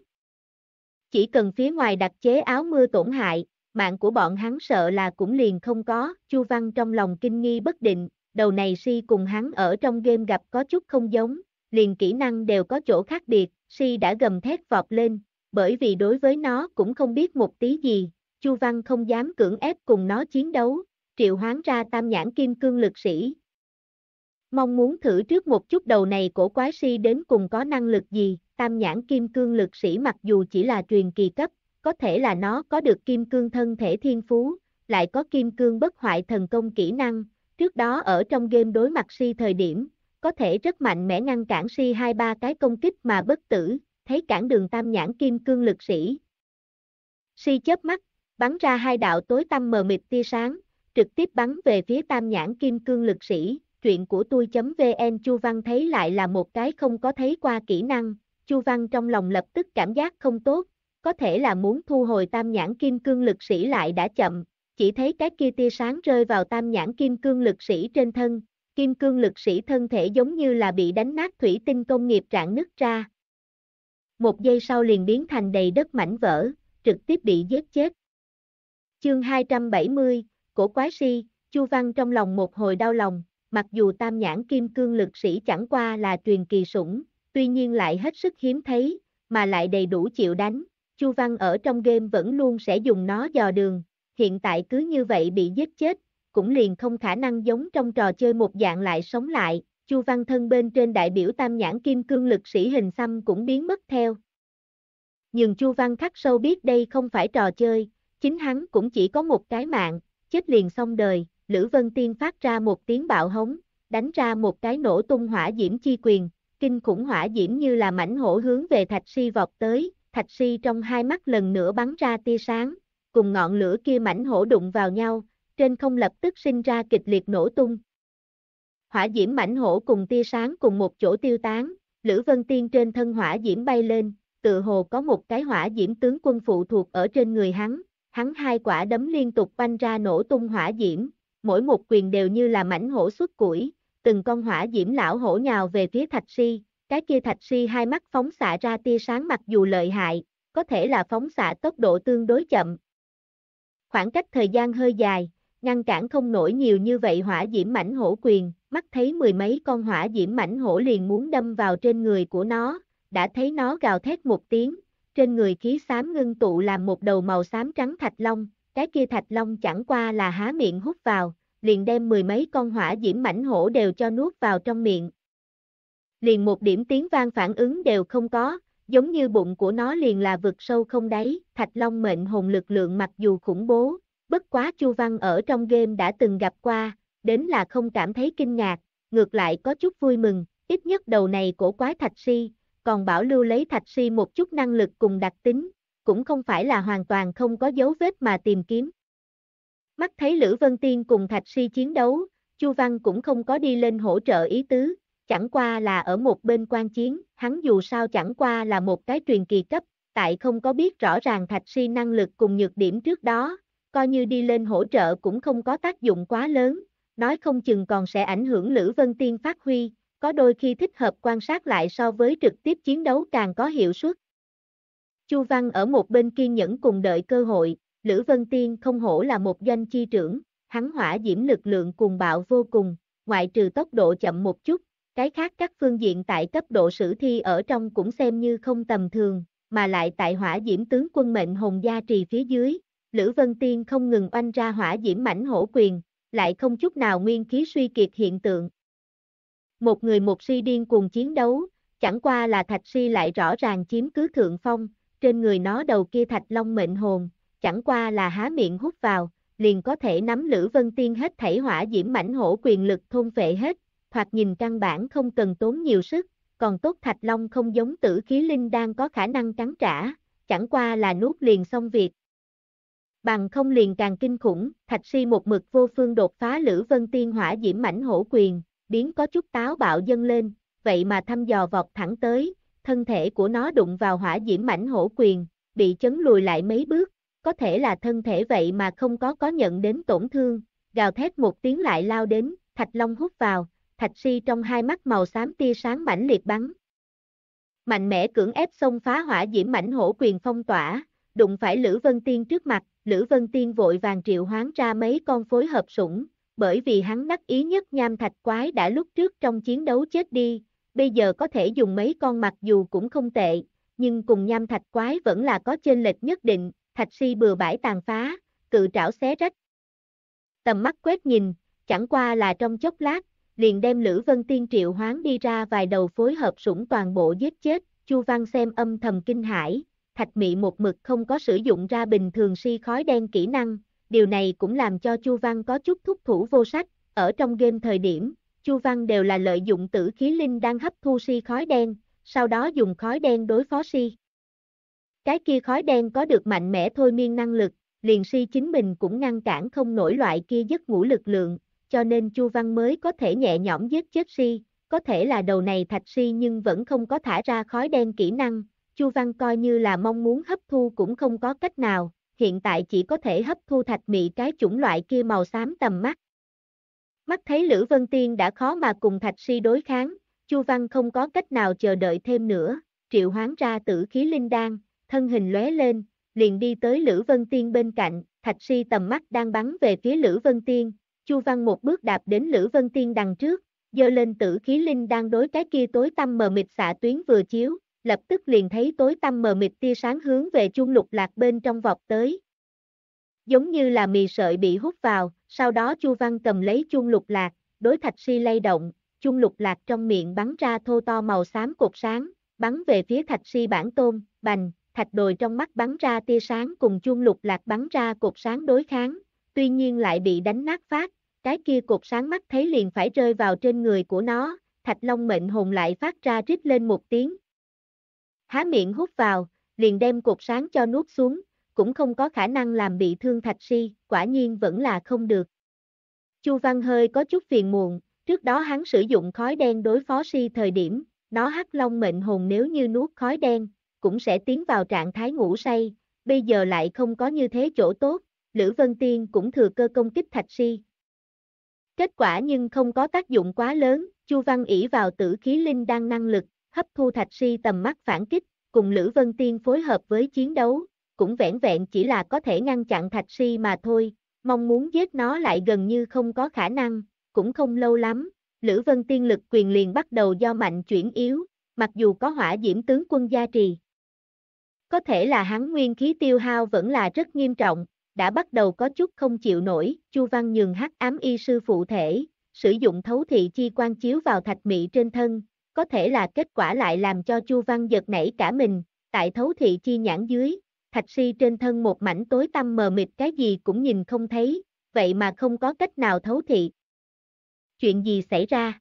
Chỉ cần phía ngoài đặt chế áo mưa tổn hại, mạng của bọn hắn sợ là cũng liền không có, Chu Văn trong lòng kinh nghi bất định, đầu này si cùng hắn ở trong game gặp có chút không giống, liền kỹ năng đều có chỗ khác biệt, si đã gầm thét vọt lên, bởi vì đối với nó cũng không biết một tí gì, Chu Văn không dám cưỡng ép cùng nó chiến đấu, triệu hoán ra tam nhãn kim cương lực sĩ, Mong muốn thử trước một chút đầu này cổ quái si đến cùng có năng lực gì, tam nhãn kim cương lực sĩ mặc dù chỉ là truyền kỳ cấp, có thể là nó có được kim cương thân thể thiên phú, lại có kim cương bất hoại thần công kỹ năng, trước đó ở trong game đối mặt si thời điểm, có thể rất mạnh mẽ ngăn cản si hai ba cái công kích mà bất tử, thấy cản đường tam nhãn kim cương lực sĩ. Si chớp mắt, bắn ra hai đạo tối tăm mờ mịt tia sáng, trực tiếp bắn về phía tam nhãn kim cương lực sĩ, truyện của tôi.vn Chu Văn thấy lại là một cái không có thấy qua kỹ năng, Chu Văn trong lòng lập tức cảm giác không tốt, có thể là muốn thu hồi tam nhãn kim cương lực sĩ lại đã chậm, chỉ thấy cái kia tia sáng rơi vào tam nhãn kim cương lực sĩ trên thân, kim cương lực sĩ thân thể giống như là bị đánh nát thủy tinh công nghiệp trạng nứt ra. Một giây sau liền biến thành đầy đất mảnh vỡ, trực tiếp bị giết chết. Chương 270, Cổ Quái Si, Chu Văn trong lòng một hồi đau lòng, mặc dù tam nhãn kim cương lực sĩ chẳng qua là truyền kỳ sủng, tuy nhiên lại hết sức hiếm thấy, mà lại đầy đủ chịu đánh, Chu Văn ở trong game vẫn luôn sẽ dùng nó dò đường, hiện tại cứ như vậy bị giết chết, cũng liền không khả năng giống trong trò chơi một dạng lại sống lại, Chu Văn thân bên trên đại biểu tam nhãn kim cương lực sĩ hình xăm cũng biến mất theo. Nhưng Chu Văn khắc sâu biết đây không phải trò chơi, chính hắn cũng chỉ có một cái mạng, chết liền xong đời, Lữ Vân Tiên phát ra một tiếng bạo hống, đánh ra một cái nổ tung hỏa diễm chi quyền, kinh khủng hỏa diễm như là mảnh hổ hướng về thạch si vọt tới, thạch si trong hai mắt lần nữa bắn ra tia sáng, cùng ngọn lửa kia mảnh hổ đụng vào nhau, trên không lập tức sinh ra kịch liệt nổ tung. Hỏa diễm mảnh hổ cùng tia sáng cùng một chỗ tiêu tán, Lữ Vân Tiên trên thân hỏa diễm bay lên, tự hồ có một cái hỏa diễm tướng quân phụ thuộc ở trên người hắn, hắn hai quả đấm liên tục banh ra nổ tung hỏa diễm, mỗi một quyền đều như là mảnh hổ xuất củi, từng con hỏa diễm lão hổ nhào về phía thạch si, cái kia thạch si hai mắt phóng xạ ra tia sáng mặc dù lợi hại, có thể là phóng xạ tốc độ tương đối chậm. Khoảng cách thời gian hơi dài, ngăn cản không nổi nhiều như vậy hỏa diễm mảnh hổ quyền, mắt thấy mười mấy con hỏa diễm mảnh hổ liền muốn đâm vào trên người của nó, đã thấy nó gào thét một tiếng, trên người khí xám ngưng tụ làm một đầu màu xám trắng thạch long, cái kia thạch long chẳng qua là há miệng hút vào, liền đem mười mấy con hỏa diễm mảnh hổ đều cho nuốt vào trong miệng. Liền một điểm tiếng vang phản ứng đều không có, giống như bụng của nó liền là vực sâu không đáy, thạch long mệnh hồn lực lượng mặc dù khủng bố, bất quá Chu Văn ở trong game đã từng gặp qua, đến là không cảm thấy kinh ngạc, ngược lại có chút vui mừng, ít nhất đầu này của quái thạch si, còn bảo lưu lấy thạch si một chút năng lực cùng đặc tính, cũng không phải là hoàn toàn không có dấu vết mà tìm kiếm. Mắt thấy Lữ Vân Tiên cùng Thạch Si chiến đấu, Chu Văn cũng không có đi lên hỗ trợ ý tứ, chẳng qua là ở một bên quan chiến, hắn dù sao chẳng qua là một cái truyền kỳ cấp, tại không có biết rõ ràng Thạch Si năng lực cùng nhược điểm trước đó, coi như đi lên hỗ trợ cũng không có tác dụng quá lớn, nói không chừng còn sẽ ảnh hưởng Lữ Vân Tiên phát huy, có đôi khi thích hợp quan sát lại so với trực tiếp chiến đấu càng có hiệu suất. Chu Văn ở một bên kiên nhẫn cùng đợi cơ hội, Lữ Vân Tiên không hổ là một danh chi trưởng, hắn hỏa diễm lực lượng cùng bạo vô cùng, ngoại trừ tốc độ chậm một chút, cái khác các phương diện tại cấp độ sử thi ở trong cũng xem như không tầm thường, mà lại tại hỏa diễm tướng quân mệnh hồn gia trì phía dưới, Lữ Vân Tiên không ngừng oanh ra hỏa diễm mảnh hổ quyền, lại không chút nào nguyên khí suy kiệt hiện tượng. Một người một si điên cùng chiến đấu, chẳng qua là thạch si lại rõ ràng chiếm cứ thượng phong, trên người nó đầu kia thạch long mệnh hồn, chẳng qua là há miệng hút vào, liền có thể nắm Lữ Vân Tiên hết thảy hỏa diễm mảnh hổ quyền lực thôn vệ hết, hoặc nhìn căn bản không cần tốn nhiều sức, còn tốt thạch long không giống tử khí linh đang có khả năng cắn trả, chẳng qua là nuốt liền xong việc. Bằng không liền càng kinh khủng, thạch si một mực vô phương đột phá Lữ Vân Tiên hỏa diễm mảnh hổ quyền, biến có chút táo bạo dâng lên, vậy mà thăm dò vọt thẳng tới, thân thể của nó đụng vào hỏa diễm mảnh hổ quyền, bị chấn lùi lại mấy bước, có thể là thân thể vậy mà không có có nhận đến tổn thương, gào thét một tiếng lại lao đến, thạch long hút vào, thạch si trong hai mắt màu xám tia sáng mãnh liệt bắn. Mạnh mẽ cưỡng ép xông phá hỏa diễm mảnh hổ quyền phong tỏa, đụng phải Lữ Vân Tiên trước mặt, Lữ Vân Tiên vội vàng triệu hoán ra mấy con phối hợp sủng, bởi vì hắn đắc ý nhất nham thạch quái đã lúc trước trong chiến đấu chết đi, bây giờ có thể dùng mấy con mặc dù cũng không tệ, nhưng cùng nham thạch quái vẫn là có chênh lệch nhất định, thạch si bừa bãi tàn phá, cự trảo xé rách. Tầm mắt quét nhìn, chẳng qua là trong chốc lát, liền đem Lữ Vân Tiên triệu hoán đi ra vài đầu phối hợp sủng toàn bộ giết chết, Chu Văn xem âm thầm kinh hãi, thạch mị một mực không có sử dụng ra bình thường si khói đen kỹ năng, điều này cũng làm cho Chu Văn có chút thúc thủ vô sách, ở trong game thời điểm, Chu Văn đều là lợi dụng tử khí linh đang hấp thu si khói đen, sau đó dùng khói đen đối phó si. Cái kia khói đen có được mạnh mẽ thôi miên năng lực, liền si chính mình cũng ngăn cản không nổi loại kia giấc ngủ lực lượng, cho nên Chu Văn mới có thể nhẹ nhõm giết chết si, có thể là đầu này thạch si nhưng vẫn không có thả ra khói đen kỹ năng, Chu Văn coi như là mong muốn hấp thu cũng không có cách nào, hiện tại chỉ có thể hấp thu thạch mị cái chủng loại kia màu xám tầm mắt. Mắt thấy Lữ Vân Tiên đã khó mà cùng Thạch Si đối kháng, Chu Văn không có cách nào chờ đợi thêm nữa, triệu hoán ra tử khí linh đan, thân hình lóe lên, liền đi tới Lữ Vân Tiên bên cạnh, Thạch Si tầm mắt đang bắn về phía Lữ Vân Tiên, Chu Văn một bước đạp đến Lữ Vân Tiên đằng trước, giơ lên tử khí linh Đan đối cái kia tối tăm mờ mịt xạ tuyến vừa chiếu, lập tức liền thấy tối tăm mờ mịt tia sáng hướng về chung lục lạc bên trong vọt tới, giống như là mì sợi bị hút vào, sau đó Chu Văn cầm lấy Chung lục lạc, đối thạch si lay động, Chung lục lạc trong miệng bắn ra thô to màu xám cột sáng, bắn về phía thạch si bản tôn, bành, thạch đồi trong mắt bắn ra tia sáng cùng Chung lục lạc bắn ra cột sáng đối kháng, tuy nhiên lại bị đánh nát phát, cái kia cột sáng mắt thấy liền phải rơi vào trên người của nó, thạch long mệnh hồn lại phát ra rít lên một tiếng. Há miệng hút vào, liền đem cột sáng cho nuốt xuống, cũng không có khả năng làm bị thương Thạch Si, quả nhiên vẫn là không được. Chu Văn hơi có chút phiền muộn, trước đó hắn sử dụng khói đen đối phó Si thời điểm, nó hắc long mệnh hồn nếu như nuốt khói đen, cũng sẽ tiến vào trạng thái ngủ say, bây giờ lại không có như thế chỗ tốt, Lữ Vân Tiên cũng thừa cơ công kích Thạch Si. Kết quả nhưng không có tác dụng quá lớn, Chu Văn ỷ vào tử khí linh đang năng lực, hấp thu Thạch Si tầm mắt phản kích, cùng Lữ Vân Tiên phối hợp với chiến đấu, cũng vẻn vẹn chỉ là có thể ngăn chặn thạch si mà thôi, mong muốn giết nó lại gần như không có khả năng, cũng không lâu lắm, Lữ Vân Tiên lực quyền liền bắt đầu do mạnh chuyển yếu, mặc dù có hỏa diễm tướng quân gia trì. Có thể là hắn nguyên khí tiêu hao vẫn là rất nghiêm trọng, đã bắt đầu có chút không chịu nổi, Chu Văn nhường hắc ám y sư phụ thể, sử dụng thấu thị chi quan chiếu vào thạch mị trên thân, có thể là kết quả lại làm cho Chu Văn giật nảy cả mình, tại thấu thị chi nhãn dưới, thạch si trên thân một mảnh tối tăm mờ mịt cái gì cũng nhìn không thấy, vậy mà không có cách nào thấu thị. Chuyện gì xảy ra?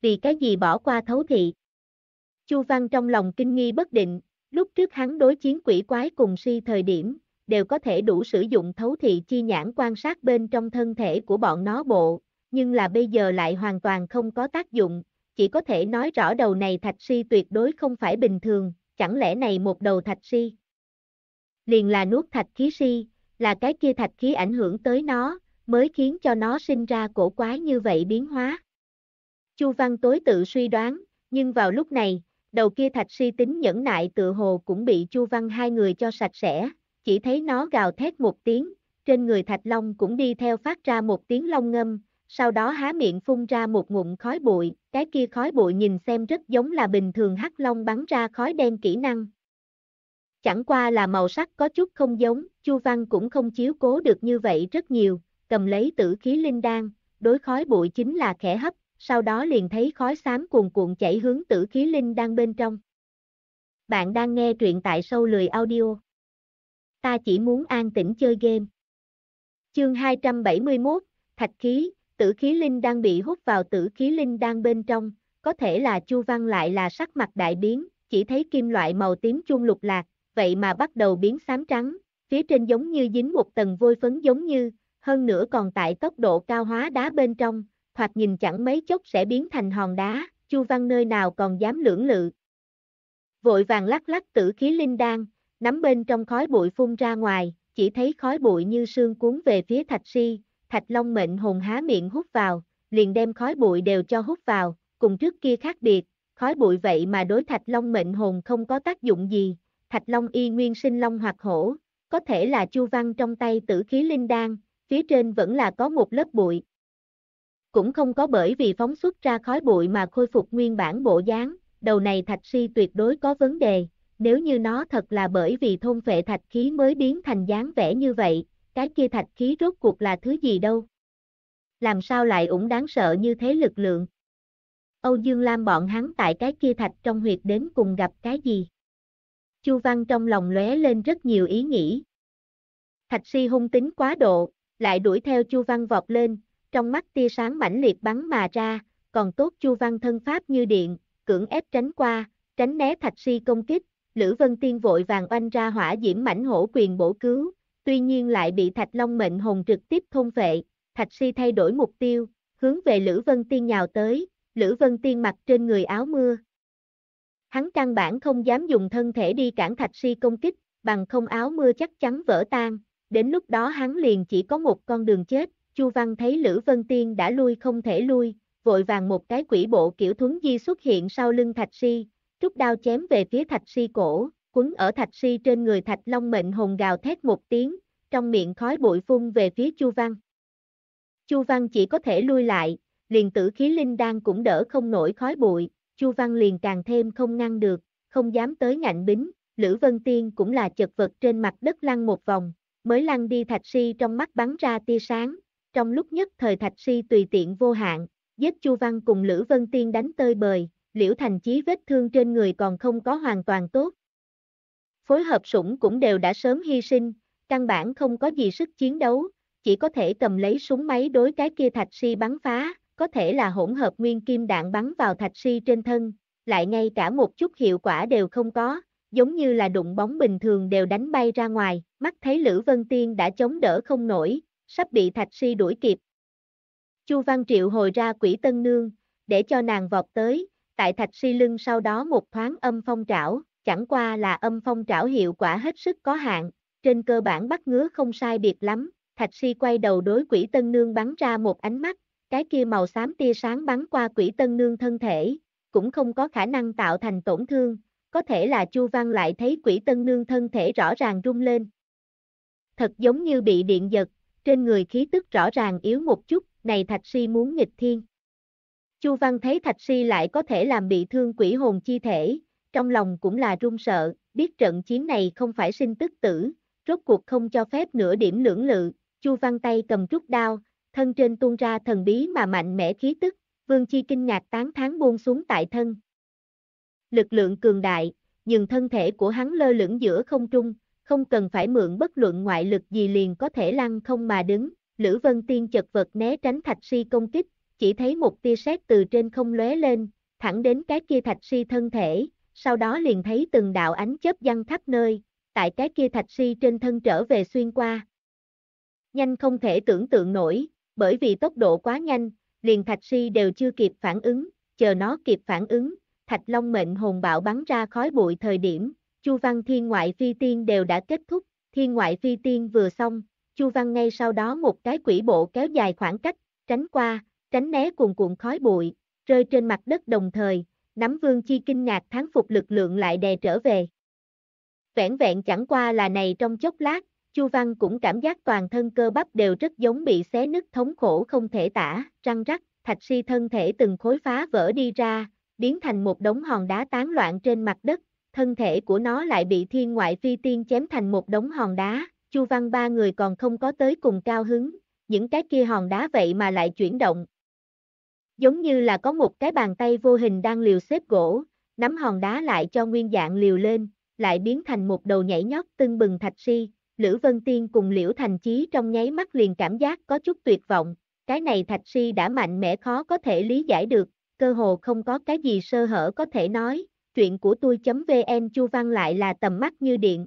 Vì cái gì bỏ qua thấu thị? Chu Văn trong lòng kinh nghi bất định, lúc trước hắn đối chiến quỷ quái cùng si thời điểm, đều có thể đủ sử dụng thấu thị chi nhãn quan sát bên trong thân thể của bọn nó bộ, nhưng là bây giờ lại hoàn toàn không có tác dụng, chỉ có thể nói rõ đầu này thạch si tuyệt đối không phải bình thường, chẳng lẽ này một đầu thạch si liền là nuốt thạch khí si, là cái kia thạch khí ảnh hưởng tới nó, mới khiến cho nó sinh ra cổ quái như vậy biến hóa. Chu Văn tối tự suy đoán, nhưng vào lúc này, đầu kia thạch si tính nhẫn nại tự hồ cũng bị Chu Văn hai người cho sạch sẽ, chỉ thấy nó gào thét một tiếng, trên người thạch long cũng đi theo phát ra một tiếng long ngâm, sau đó há miệng phun ra một ngụm khói bụi, cái kia khói bụi nhìn xem rất giống là bình thường hắc long bắn ra khói đen kỹ năng, chẳng qua là màu sắc có chút không giống, Chu Văn cũng không chiếu cố được như vậy rất nhiều, cầm lấy tử khí linh đan, đối khói bụi chính là khẽ hấp, sau đó liền thấy khói xám cuồn cuộn chảy hướng tử khí linh đan bên trong. Bạn đang nghe truyện tại sâu lười audio. Ta chỉ muốn an tĩnh chơi game. Chương 271, Thạch khí, tử khí linh đang bị hút vào tử khí linh đang bên trong, có thể là Chu Văn lại là sắc mặt đại biến, chỉ thấy kim loại màu tím chung lục lạc, vậy mà bắt đầu biến xám trắng, phía trên giống như dính một tầng vôi phấn giống như, hơn nữa còn tại tốc độ cao hóa đá bên trong, thoạt nhìn chẳng mấy chốc sẽ biến thành hòn đá, Chu Văn nơi nào còn dám lưỡng lự. Vội vàng lắc lắc tử khí linh đan, nắm bên trong khói bụi phun ra ngoài, chỉ thấy khói bụi như sương cuốn về phía thạch si, thạch long mệnh hồn há miệng hút vào, liền đem khói bụi đều cho hút vào, cùng trước kia khác biệt, khói bụi vậy mà đối thạch long mệnh hồn không có tác dụng gì, Thạch Long y nguyên sinh long hoặc hổ, có thể là Chu Văn trong tay tử khí linh đan, phía trên vẫn là có một lớp bụi. Cũng không có bởi vì phóng xuất ra khói bụi mà khôi phục nguyên bản bộ dáng, đầu này thạch si tuyệt đối có vấn đề, nếu như nó thật là bởi vì thôn vệ thạch khí mới biến thành dáng vẻ như vậy, cái kia thạch khí rốt cuộc là thứ gì đâu. Làm sao lại ủng đáng sợ như thế lực lượng. Âu Dương Lam bọn hắn tại cái kia thạch trong huyệt đến cùng gặp cái gì. Chu Văn trong lòng lóe lên rất nhiều ý nghĩ. Thạch si hung tính quá độ, lại đuổi theo Chu Văn vọt lên, trong mắt tia sáng mãnh liệt bắn mà ra, còn tốt Chu Văn thân pháp như điện, cưỡng ép tránh qua, tránh né thạch si công kích, Lữ Vân Tiên vội vàng oanh ra hỏa diễm mãnh hổ quyền bổ cứu, tuy nhiên lại bị thạch long mệnh hồn trực tiếp thôn vệ, thạch si thay đổi mục tiêu, hướng về Lữ Vân Tiên nhào tới, Lữ Vân Tiên mặc trên người áo mưa, Hắn căn bản không dám dùng thân thể đi cản thạch si công kích, bằng không áo mưa chắc chắn vỡ tan, đến lúc đó hắn liền chỉ có một con đường chết, Chu Văn thấy Lữ Vân Tiên đã lui không thể lui, vội vàng một cái quỷ bộ kiểu thuấn di xuất hiện sau lưng thạch si, trúc đao chém về phía thạch si cổ, quấn ở thạch si trên người thạch long mệnh hồn gào thét một tiếng, trong miệng khói bụi phun về phía Chu Văn. Chu Văn chỉ có thể lui lại, liền tử khí linh đang cũng đỡ không nổi khói bụi, Chu Văn liền càng thêm không ngăn được, không dám tới ngạnh bính, Lữ Vân Tiên cũng là chật vật trên mặt đất lăn một vòng, mới lăn đi thạch si trong mắt bắn ra tia sáng, trong lúc nhất thời thạch si tùy tiện vô hạn, giết Chu Văn cùng Lữ Vân Tiên đánh tơi bời, Liễu Thành Chí vết thương trên người còn không có hoàn toàn tốt. Phối hợp sủng cũng đều đã sớm hy sinh, căn bản không có gì sức chiến đấu, chỉ có thể cầm lấy súng máy đối cái kia thạch si bắn phá, có thể là hỗn hợp nguyên kim đạn bắn vào thạch si trên thân, lại ngay cả một chút hiệu quả đều không có, giống như là đụng bóng bình thường đều đánh bay ra ngoài, mắt thấy Lữ Vân Tiên đã chống đỡ không nổi, sắp bị thạch si đuổi kịp. Chu Văn Triệu hồi ra quỷ tân nương, để cho nàng vọt tới, tại thạch si lưng sau đó một thoáng âm phong trảo, chẳng qua là âm phong trảo hiệu quả hết sức có hạn, trên cơ bản bắt ngứa không sai biệt lắm, thạch si quay đầu đối quỷ tân nương bắn ra một ánh mắt, cái kia màu xám tia sáng bắn qua quỷ tân nương thân thể, cũng không có khả năng tạo thành tổn thương, có thể là Chu Văn lại thấy quỷ tân nương thân thể rõ ràng rung lên. Thật giống như bị điện giật, trên người khí tức rõ ràng yếu một chút, này Thạch Si muốn nghịch thiên. Chu Văn thấy Thạch Si lại có thể làm bị thương quỷ hồn chi thể, trong lòng cũng là run sợ, biết trận chiến này không phải sinh tức tử, rốt cuộc không cho phép nửa điểm lưỡng lự, Chu Văn tay cầm trúc đao, thân trên tuôn ra thần bí mà mạnh mẽ khí tức, Vương Chi kinh ngạc tán thán buông xuống tại thân. Lực lượng cường đại, nhưng thân thể của hắn lơ lửng giữa không trung, không cần phải mượn bất luận ngoại lực gì liền có thể lăn không mà đứng, Lữ Vân Tiên chật vật né tránh thạch si công kích, chỉ thấy một tia sét từ trên không lóe lên, thẳng đến cái kia thạch si thân thể, sau đó liền thấy từng đạo ánh chớp văng khắp nơi, tại cái kia thạch si trên thân trở về xuyên qua. Nhanh không thể tưởng tượng nổi, bởi vì tốc độ quá nhanh, liền thạch si đều chưa kịp phản ứng, chờ nó kịp phản ứng, thạch long mệnh hồn bạo bắn ra khói bụi thời điểm, Chu Văn Thiên ngoại phi tiên đều đã kết thúc, Thiên ngoại phi tiên vừa xong, Chu Văn ngay sau đó một cái quỷ bộ kéo dài khoảng cách, tránh qua, tránh né cuồn cuộn khói bụi, rơi trên mặt đất đồng thời, nắm vương chi kinh ngạc thán phục lực lượng lại đè trở về. Vẹn vẹn chẳng qua là này trong chốc lát, Chu Văn cũng cảm giác toàn thân cơ bắp đều rất giống bị xé nứt thống khổ không thể tả, răng rắc, thạch si thân thể từng khối phá vỡ đi ra, biến thành một đống hòn đá tán loạn trên mặt đất, thân thể của nó lại bị thiên ngoại phi tiên chém thành một đống hòn đá, Chu Văn ba người còn không có tới cùng cao hứng, những cái kia hòn đá vậy mà lại chuyển động. Giống như là có một cái bàn tay vô hình đang liều xếp gỗ, nắm hòn đá lại cho nguyên dạng liều lên, lại biến thành một đầu nhảy nhót tưng bừng thạch si, Lữ Vân Tiên cùng Liễu Thành Chí trong nháy mắt liền cảm giác có chút tuyệt vọng, cái này thạch si đã mạnh mẽ khó có thể lý giải được, cơ hồ không có cái gì sơ hở có thể nói, chuyện của tôi.vn Chu Văn lại là tầm mắt như điện.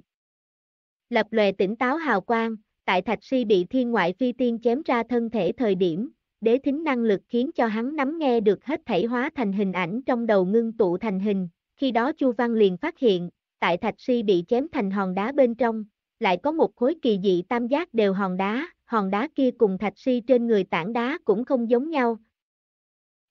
Lập lòe tỉnh táo hào quang, tại thạch si bị thiên ngoại phi tiên chém ra thân thể thời điểm, đế thính năng lực khiến cho hắn nắm nghe được hết thảy hóa thành hình ảnh trong đầu ngưng tụ thành hình, khi đó Chu Văn liền phát hiện, tại thạch si bị chém thành hòn đá bên trong, lại có một khối kỳ dị tam giác đều hòn đá, hòn đá kia cùng thạch si trên người tảng đá cũng không giống nhau.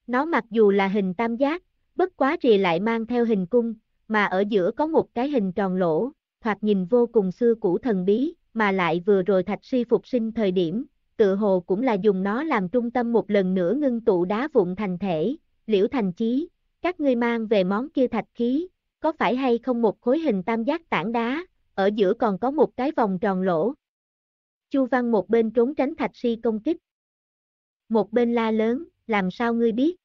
Nó mặc dù là hình tam giác, bất quá rìa lại mang theo hình cung, mà ở giữa có một cái hình tròn lỗ, thoạt nhìn vô cùng xưa cũ thần bí, mà lại vừa rồi thạch si phục sinh thời điểm, tự hồ cũng là dùng nó làm trung tâm một lần nữa ngưng tụ đá vụn thành thể, liễu thành chí, các ngươi mang về món kia thạch khí, có phải hay không một khối hình tam giác tảng đá, ở giữa còn có một cái vòng tròn lỗ. Chu Văn một bên trốn tránh Thạch Si công kích. Một bên la lớn, làm sao ngươi biết?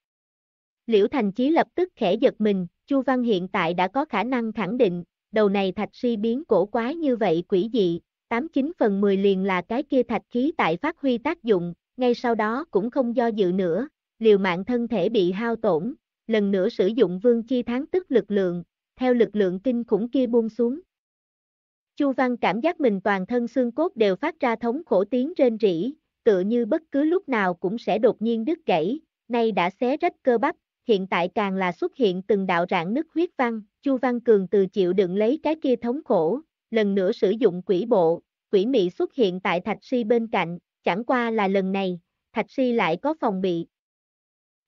Liễu Thành Chí lập tức khẽ giật mình, Chu Văn hiện tại đã có khả năng khẳng định, đầu này Thạch Si biến cổ quái như vậy quỷ dị, 89 phần 10 liền là cái kia thạch khí tại phát huy tác dụng, ngay sau đó cũng không do dự nữa, liều mạng thân thể bị hao tổn, lần nữa sử dụng vương chi tháng tức lực lượng, theo lực lượng kinh khủng kia buông xuống, Chu Văn cảm giác mình toàn thân xương cốt đều phát ra thống khổ tiếng rên rỉ, tựa như bất cứ lúc nào cũng sẽ đột nhiên đứt gãy, nay đã xé rách cơ bắp, hiện tại càng là xuất hiện từng đạo rạn nứt huyết văn, Chu Văn Cường từ chịu đựng lấy cái kia thống khổ, lần nữa sử dụng quỷ bộ, quỷ mị xuất hiện tại Thạch Si bên cạnh, chẳng qua là lần này, Thạch Si lại có phòng bị.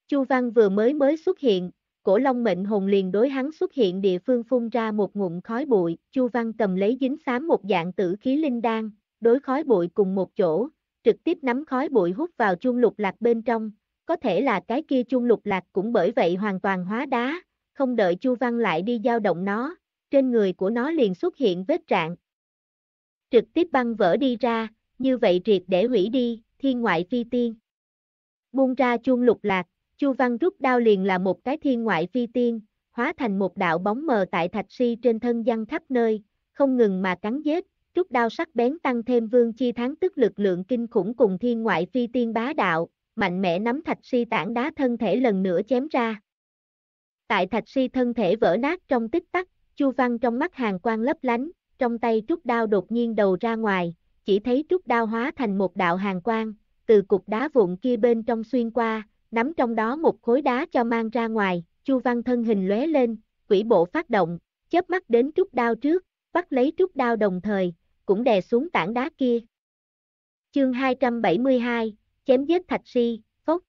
Chu Văn vừa mới mới xuất hiện, cổ long mệnh hồn liền đối hắn xuất hiện địa phương phun ra một ngụm khói bụi, Chu Văn cầm lấy dính xám một dạng tử khí linh đan, đối khói bụi cùng một chỗ, trực tiếp nắm khói bụi hút vào chung lục lạc bên trong, có thể là cái kia chung lục lạc cũng bởi vậy hoàn toàn hóa đá, không đợi Chu Văn lại đi dao động nó, trên người của nó liền xuất hiện vết trạng. Trực tiếp băng vỡ đi ra, như vậy triệt để hủy đi, thiên ngoại phi tiên. Buông ra chuông lục lạc, Chu Văn rút đao liền là một cái thiên ngoại phi tiên, hóa thành một đạo bóng mờ tại thạch si trên thân giăng khắp nơi, không ngừng mà cắn giết, rút đao sắc bén tăng thêm vương chi thắng tức lực lượng kinh khủng cùng thiên ngoại phi tiên bá đạo, mạnh mẽ nắm thạch si tảng đá thân thể lần nữa chém ra. Tại thạch si thân thể vỡ nát trong tích tắc, Chu Văn trong mắt hàng quang lấp lánh, trong tay trúc đao đột nhiên đầu ra ngoài, chỉ thấy trúc đao hóa thành một đạo hàng quang, từ cục đá vụn kia bên trong xuyên qua, nắm trong đó một khối đá cho mang ra ngoài, Chu Văn thân hình lóe lên, quỷ bộ phát động, chớp mắt đến trúc đao trước, bắt lấy trúc đao đồng thời, cũng đè xuống tảng đá kia. Chương 272, chém giết thạch si, phốc.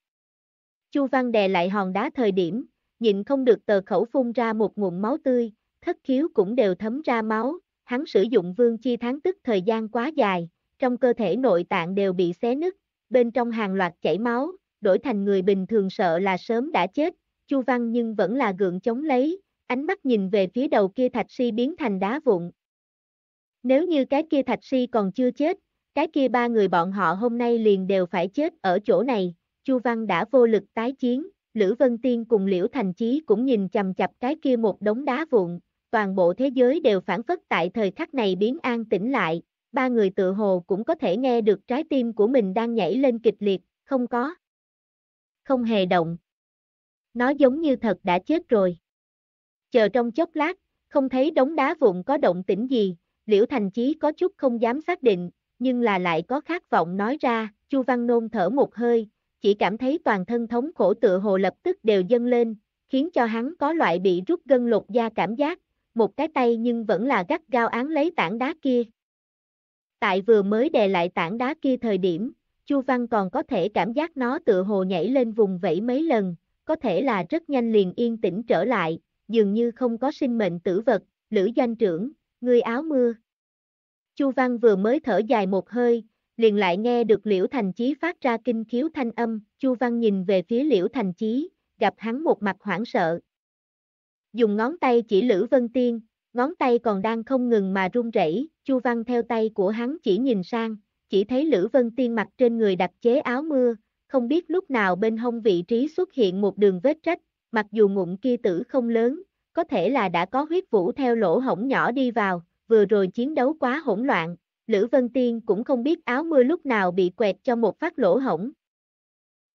Chu Văn đè lại hòn đá thời điểm, nhịn không được tờ khẩu phun ra một nguồn máu tươi, thất khiếu cũng đều thấm ra máu, hắn sử dụng vương chi tháng tức thời gian quá dài, trong cơ thể nội tạng đều bị xé nứt, bên trong hàng loạt chảy máu, đổi thành người bình thường sợ là sớm đã chết, Chu Văn nhưng vẫn là gượng chống lấy, ánh mắt nhìn về phía đầu kia thạch si biến thành đá vụn. Nếu như cái kia thạch si còn chưa chết, cái kia ba người bọn họ hôm nay liền đều phải chết ở chỗ này, Chu Văn đã vô lực tái chiến, Lữ Vân Tiên cùng Liễu Thành Chí cũng nhìn chầm chập cái kia một đống đá vụn, toàn bộ thế giới đều phản phất tại thời khắc này biến an tĩnh lại, ba người tự hồ cũng có thể nghe được trái tim của mình đang nhảy lên kịch liệt, không có không hề động. Nó giống như thật đã chết rồi. Chờ trong chốc lát, không thấy đống đá vụn có động tĩnh gì, Liễu Thành Chí có chút không dám xác định, nhưng là lại có khát vọng nói ra, Chu Văn Nôn thở một hơi, chỉ cảm thấy toàn thân thống khổ tựa hồ lập tức đều dâng lên, khiến cho hắn có loại bị rút gân lột da cảm giác, một cái tay nhưng vẫn là gắt gao án lấy tảng đá kia. Tại vừa mới đè lại tảng đá kia thời điểm, Chu Văn còn có thể cảm giác nó tự hồ nhảy lên vùng vẫy mấy lần, có thể là rất nhanh liền yên tĩnh trở lại, dường như không có sinh mệnh tử vật, Lữ Doanh trưởng, người áo mưa. Chu Văn vừa mới thở dài một hơi, liền lại nghe được Liễu Thành Chí phát ra kinh khiếu thanh âm, Chu Văn nhìn về phía Liễu Thành Chí, gặp hắn một mặt hoảng sợ. Dùng ngón tay chỉ Lữ Vân Tiên, ngón tay còn đang không ngừng mà run rẩy, Chu Văn theo tay của hắn chỉ nhìn sang, chỉ thấy Lữ Vân Tiên mặc trên người đặc chế áo mưa, không biết lúc nào bên hông vị trí xuất hiện một đường vết rách, mặc dù ngụm kia tử không lớn, có thể là đã có huyết vũ theo lỗ hổng nhỏ đi vào, vừa rồi chiến đấu quá hỗn loạn, Lữ Vân Tiên cũng không biết áo mưa lúc nào bị quẹt cho một phát lỗ hổng.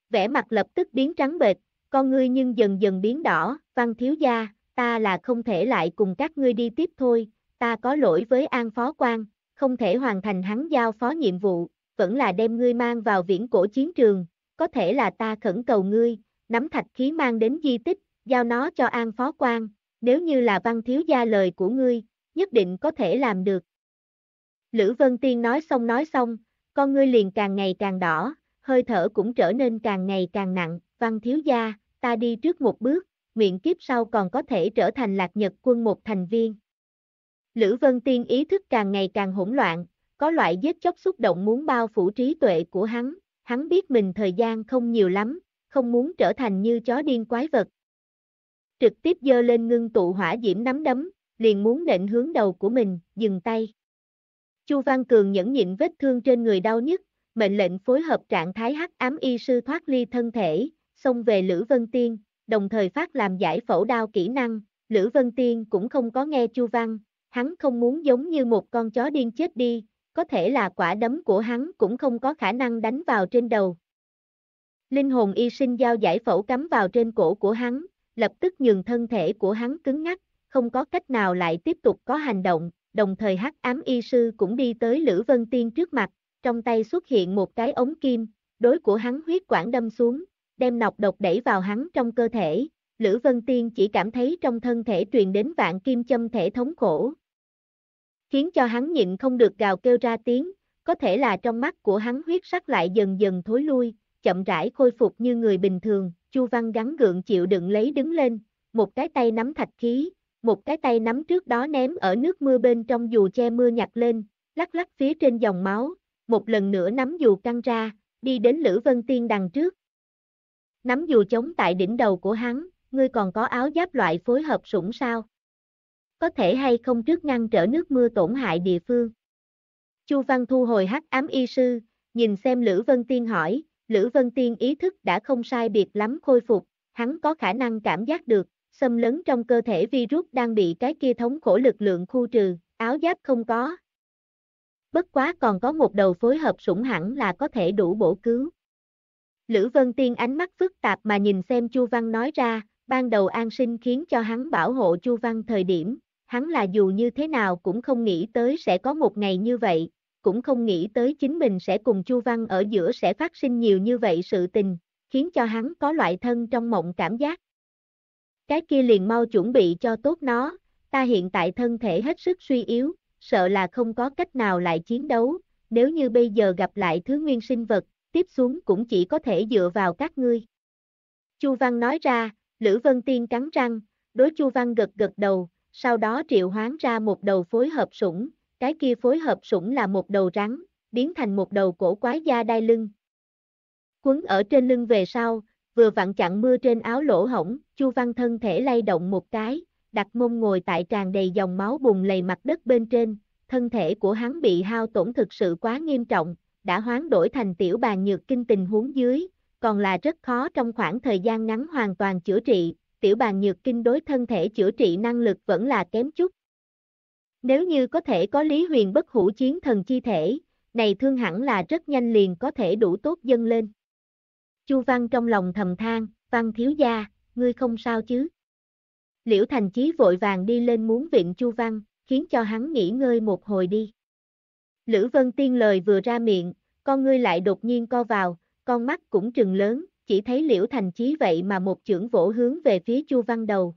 Vẻ mặt lập tức biến trắng bệch, con ngươi nhưng dần dần biến đỏ, văn thiếu gia, ta là không thể lại cùng các ngươi đi tiếp thôi, ta có lỗi với an phó quan, không thể hoàn thành hắn giao phó nhiệm vụ, vẫn là đem ngươi mang vào viễn cổ chiến trường, có thể là ta khẩn cầu ngươi, nắm thạch khí mang đến di tích, giao nó cho an phó quan, nếu như là văn thiếu gia lời của ngươi, nhất định có thể làm được. Lữ Vân Tiên nói xong nói xong, con ngươi liền càng ngày càng đỏ, hơi thở cũng trở nên càng ngày càng nặng, văn thiếu gia, ta đi trước một bước, nguyện kiếp sau còn có thể trở thành lạc nhật quân một thành viên. Lữ Vân Tiên ý thức càng ngày càng hỗn loạn, có loại giết chóc xúc động muốn bao phủ trí tuệ của hắn, hắn biết mình thời gian không nhiều lắm, không muốn trở thành như chó điên quái vật. Trực tiếp dơ lên ngưng tụ hỏa diễm nắm đấm, liền muốn nện hướng đầu của mình, dừng tay. Chu Văn Cường nhẫn nhịn vết thương trên người đau nhất, mệnh lệnh phối hợp trạng thái hắc ám y sư thoát ly thân thể, xông về Lữ Vân Tiên, đồng thời phát làm giải phẫu đao kỹ năng, Lữ Vân Tiên cũng không có nghe Chu Văn, hắn không muốn giống như một con chó điên chết đi, có thể là quả đấm của hắn cũng không có khả năng đánh vào trên đầu. Linh hồn y sinh giao giải phẫu cắm vào trên cổ của hắn, lập tức nhường thân thể của hắn cứng ngắc, không có cách nào lại tiếp tục có hành động, đồng thời hắc ám y sư cũng đi tới Lữ Vân Tiên trước mặt, trong tay xuất hiện một cái ống kim, đối của hắn huyết quản đâm xuống, đem nọc độc đẩy vào hắn trong cơ thể, Lữ Vân Tiên chỉ cảm thấy trong thân thể truyền đến vạn kim châm thể thống khổ, khiến cho hắn nhịn không được gào kêu ra tiếng, có thể là trong mắt của hắn huyết sắc lại dần dần thối lui, chậm rãi khôi phục như người bình thường, Chu Văn gắn gượng chịu đựng lấy đứng lên, một cái tay nắm thạch khí, một cái tay nắm trước đó ném ở nước mưa bên trong dù che mưa nhặt lên, lắc lắc phía trên dòng máu, một lần nữa nắm dù căng ra, đi đến Lữ Vân Tiên đằng trước. Nắm dù chống tại đỉnh đầu của hắn, ngươi còn có áo giáp loại phối hợp sủng sao? có thể hay không trước ngăn trở nước mưa tổn hại địa phương. Chu Văn thu hồi hắc ám y sư, nhìn xem Lữ Vân Tiên hỏi, Lữ Vân Tiên ý thức đã không sai biệt lắm khôi phục, hắn có khả năng cảm giác được, xâm lấn trong cơ thể virus đang bị cái kia thống khổ lực lượng khu trừ, áo giáp không có. Bất quá còn có một đầu phối hợp sủng hẳn là có thể đủ bổ cứu. Lữ Vân Tiên ánh mắt phức tạp mà nhìn xem Chu Văn nói ra, ban đầu an sinh khiến cho hắn bảo hộ Chu Văn thời điểm, hắn là dù như thế nào cũng không nghĩ tới sẽ có một ngày như vậy, cũng không nghĩ tới chính mình sẽ cùng Chu Văn ở giữa sẽ phát sinh nhiều như vậy sự tình, khiến cho hắn có loại thân trong mộng cảm giác. Cái kia liền mau chuẩn bị cho tốt nó, ta hiện tại thân thể hết sức suy yếu, sợ là không có cách nào lại chiến đấu, nếu như bây giờ gặp lại thứ nguyên sinh vật, tiếp xuống cũng chỉ có thể dựa vào các ngươi. Chu Văn nói ra, Lữ Vân Tiên cắn răng, đối Chu Văn gật gật đầu, sau đó triệu hoán ra một đầu phối hợp sủng, cái kia phối hợp sủng là một đầu rắn, biến thành một đầu cổ quái da đai lưng. Quấn ở trên lưng về sau, vừa vặn chặn mưa trên áo lỗ hổng, Chu Văn thân thể lay động một cái, đặt mông ngồi tại tràn đầy dòng máu bùng lầy mặt đất bên trên, thân thể của hắn bị hao tổn thực sự quá nghiêm trọng, đã hoán đổi thành tiểu bàn nhược kinh tình huống dưới, còn là rất khó trong khoảng thời gian ngắn hoàn toàn chữa trị, tiểu bàn nhược kinh đối thân thể chữa trị năng lực vẫn là kém chút. Nếu như có thể có Lý Huyền bất hủ chiến thần chi thể, này thương hẳn là rất nhanh liền có thể đủ tốt dâng lên. Chu Văn trong lòng thầm than, Văn thiếu gia, ngươi không sao chứ? Liễu Thành Chí vội vàng đi lên muốn viện Chu Văn, khiến cho hắn nghỉ ngơi một hồi đi. Lữ Vân Tiên lời vừa ra miệng, con ngươi lại đột nhiên co vào, con mắt cũng trừng lớn, chỉ thấy liễu thành chí vậy mà một chưởng vỗ hướng về phía chu văn đầu.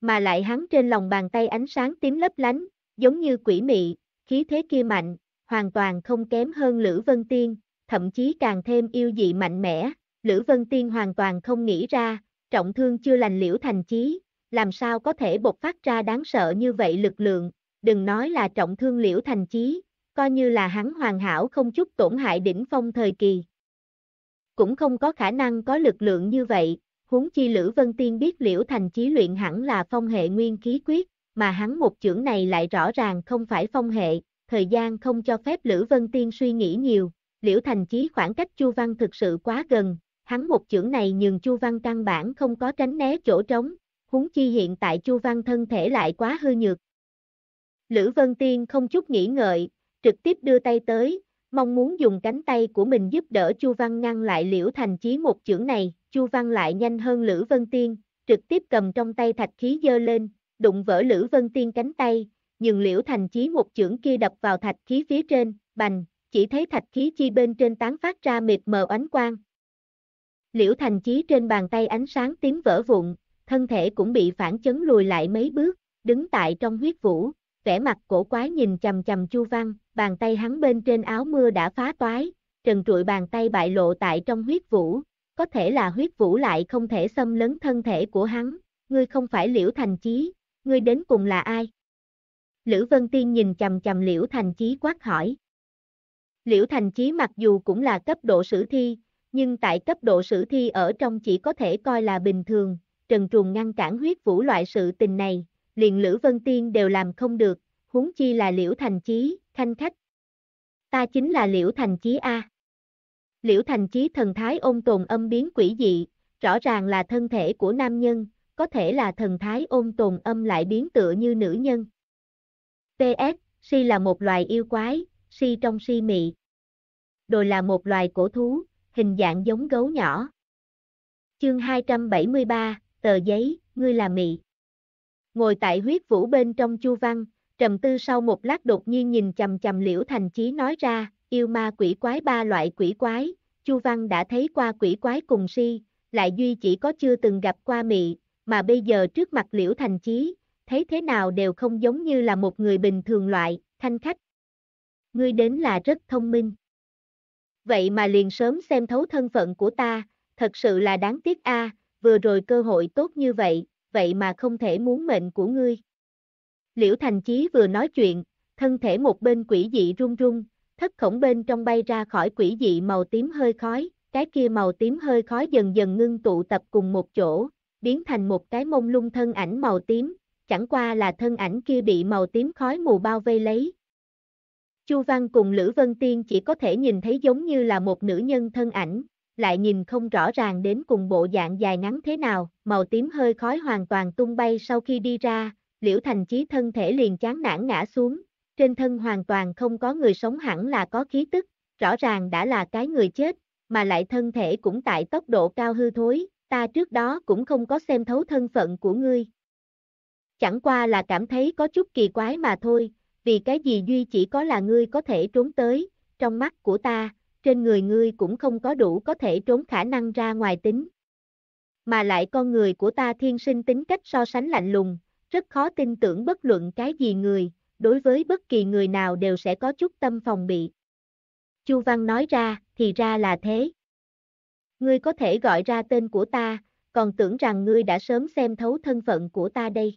Mà lại hắn trên lòng bàn tay ánh sáng tím lấp lánh, giống như quỷ mị, khí thế kia mạnh, hoàn toàn không kém hơn Lữ Vân Tiên, thậm chí càng thêm yêu dị mạnh mẽ, Lữ Vân Tiên hoàn toàn không nghĩ ra, trọng thương chưa lành liễu thành chí, làm sao có thể bộc phát ra đáng sợ như vậy lực lượng, đừng nói là trọng thương liễu thành chí, coi như là hắn hoàn hảo không chút tổn hại đỉnh phong thời kỳ, cũng không có khả năng có lực lượng như vậy, huống chi Lữ Vân Tiên biết Liễu Thành Chí luyện hẳn là phong hệ nguyên khí quyết, mà hắn một chưởng này lại rõ ràng không phải phong hệ, thời gian không cho phép Lữ Vân Tiên suy nghĩ nhiều, Liễu Thành Chí khoảng cách Chu Văn thực sự quá gần, hắn một chưởng này nhường Chu Văn căn bản không có tránh né chỗ trống, huống chi hiện tại Chu Văn thân thể lại quá hư nhược. Lữ Vân Tiên không chút nghĩ ngợi, trực tiếp đưa tay tới, Mong muốn dùng cánh tay của mình giúp đỡ Chu Văn ngăn lại Liễu Thành Chí một chưởng này, Chu Văn lại nhanh hơn Lữ Vân Tiên, trực tiếp cầm trong tay thạch khí dơ lên, đụng vỡ Lữ Vân Tiên cánh tay, nhưng Liễu Thành Chí một chưởng kia đập vào thạch khí phía trên, bành, chỉ thấy thạch khí chi bên trên tán phát ra mịt mờ ánh quang. Liễu Thành Chí trên bàn tay ánh sáng tím vỡ vụn, thân thể cũng bị phản chấn lùi lại mấy bước, đứng tại trong huyết vũ, vẻ mặt cổ quái nhìn chầm chầm Chu Văn, bàn tay hắn bên trên áo mưa đã phá toái, trần trụi bàn tay bại lộ tại trong huyết vũ, có thể là huyết vũ lại không thể xâm lấn thân thể của hắn, ngươi không phải liễu thành chí, ngươi đến cùng là ai? Lữ Vân Tiên nhìn chầm chầm liễu thành chí quát hỏi. Liễu thành chí mặc dù cũng là cấp độ sử thi, nhưng tại cấp độ sử thi ở trong chỉ có thể coi là bình thường, trần truồng ngăn cản huyết vũ loại sự tình này, liền Lữ Vân Tiên đều làm không được, huống chi là liễu thành chí, khanh khách. Ta chính là liễu thành chí A. Liễu thành chí thần thái ôn tồn âm biến quỷ dị, rõ ràng là thân thể của nam nhân, có thể là thần thái ôn tồn âm lại biến tựa như nữ nhân. s, si là một loài yêu quái, si trong si mị. Đồi là một loài cổ thú, hình dạng giống gấu nhỏ. Chương 273, tờ giấy, ngươi là mị. Ngồi tại huyết vũ bên trong chu văn, trầm tư sau một lát đột nhiên nhìn chầm chầm liễu thành chí nói ra, yêu ma quỷ quái ba loại quỷ quái, Chu Văn đã thấy qua quỷ quái cùng si, lại duy chỉ có chưa từng gặp qua mị, mà bây giờ trước mặt liễu thành chí, thấy thế nào đều không giống như là một người bình thường loại, thanh khách. Ngươi đến là rất thông minh. Vậy mà liền sớm xem thấu thân phận của ta, thật sự là đáng tiếc a, vừa rồi cơ hội tốt như vậy, vậy mà không thể muốn mệnh của ngươi. Liễu Thành Chí vừa nói chuyện, thân thể một bên quỷ dị run run, thất khổng bên trong bay ra khỏi quỷ dị màu tím hơi khói, cái kia màu tím hơi khói dần dần ngưng tụ tập cùng một chỗ, biến thành một cái mông lung thân ảnh màu tím, chẳng qua là thân ảnh kia bị màu tím khói mù bao vây lấy. Chu Văn cùng Lữ Vân Tiên chỉ có thể nhìn thấy giống như là một nữ nhân thân ảnh, lại nhìn không rõ ràng đến cùng bộ dạng dài ngắn thế nào, màu tím hơi khói hoàn toàn tung bay sau khi đi ra, Liễu Thành Chí thân thể liền chán nản ngã xuống, trên thân hoàn toàn không có người sống hẳn là có khí tức, rõ ràng đã là cái người chết, mà lại thân thể cũng tại tốc độ cao hư thối, ta trước đó cũng không có xem thấu thân phận của ngươi. Chẳng qua là cảm thấy có chút kỳ quái mà thôi, vì cái gì duy chỉ có là ngươi có thể trốn tới, trong mắt của ta, trên người ngươi cũng không có đủ có thể trốn khả năng ra ngoài tính. Mà lại con người của ta thiên sinh tính cách so sánh lạnh lùng, rất khó tin tưởng bất luận cái gì người, đối với bất kỳ người nào đều sẽ có chút tâm phòng bị. Chu Văn nói ra, thì ra là thế. Ngươi có thể gọi ra tên của ta, còn tưởng rằng ngươi đã sớm xem thấu thân phận của ta đây.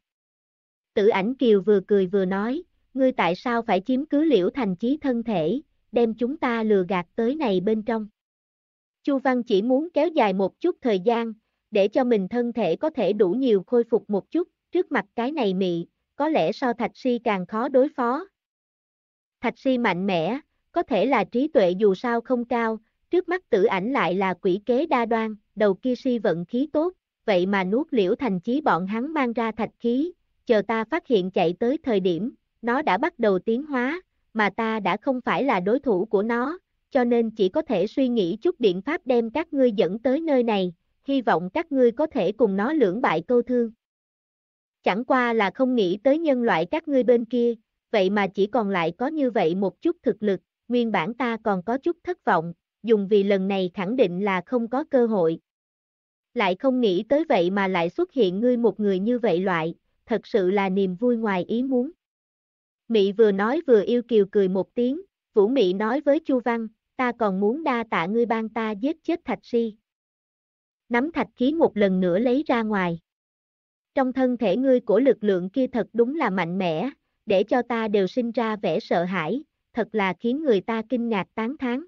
Tử ảnh Kiều vừa cười vừa nói, ngươi tại sao phải chiếm cứ liễu thành trí thân thể, đem chúng ta lừa gạt tới này bên trong. Chu Văn chỉ muốn kéo dài một chút thời gian, để cho mình thân thể có thể đủ nhiều khôi phục một chút, trước mặt cái này mị, có lẽ so thạch si càng khó đối phó. Thạch si mạnh mẽ, có thể là trí tuệ dù sao không cao, trước mắt tử ảnh lại là quỷ kế đa đoan, đầu kia si vận khí tốt, vậy mà nuốt liễu thành chí bọn hắn mang ra thạch khí, chờ ta phát hiện chạy tới thời điểm, nó đã bắt đầu tiến hóa, mà ta đã không phải là đối thủ của nó, cho nên chỉ có thể suy nghĩ chút biện pháp đem các ngươi dẫn tới nơi này, hy vọng các ngươi có thể cùng nó lưỡng bại câu thương chẳng qua là không nghĩ tới nhân loại các ngươi bên kia, vậy mà chỉ còn lại có như vậy một chút thực lực, nguyên bản ta còn có chút thất vọng, dùng vì lần này khẳng định là không có cơ hội. Lại không nghĩ tới vậy mà lại xuất hiện ngươi một người như vậy loại, thật sự là niềm vui ngoài ý muốn. Mị vừa nói vừa yêu kiều cười một tiếng, Vũ Mị nói với Chu Văn, ta còn muốn đa tạ ngươi ban ta giết chết thạch si. Nắm thạch khí một lần nữa lấy ra ngoài trong thân thể ngươi của lực lượng kia thật đúng là mạnh mẽ, để cho ta đều sinh ra vẻ sợ hãi, thật là khiến người ta kinh ngạc tán thán.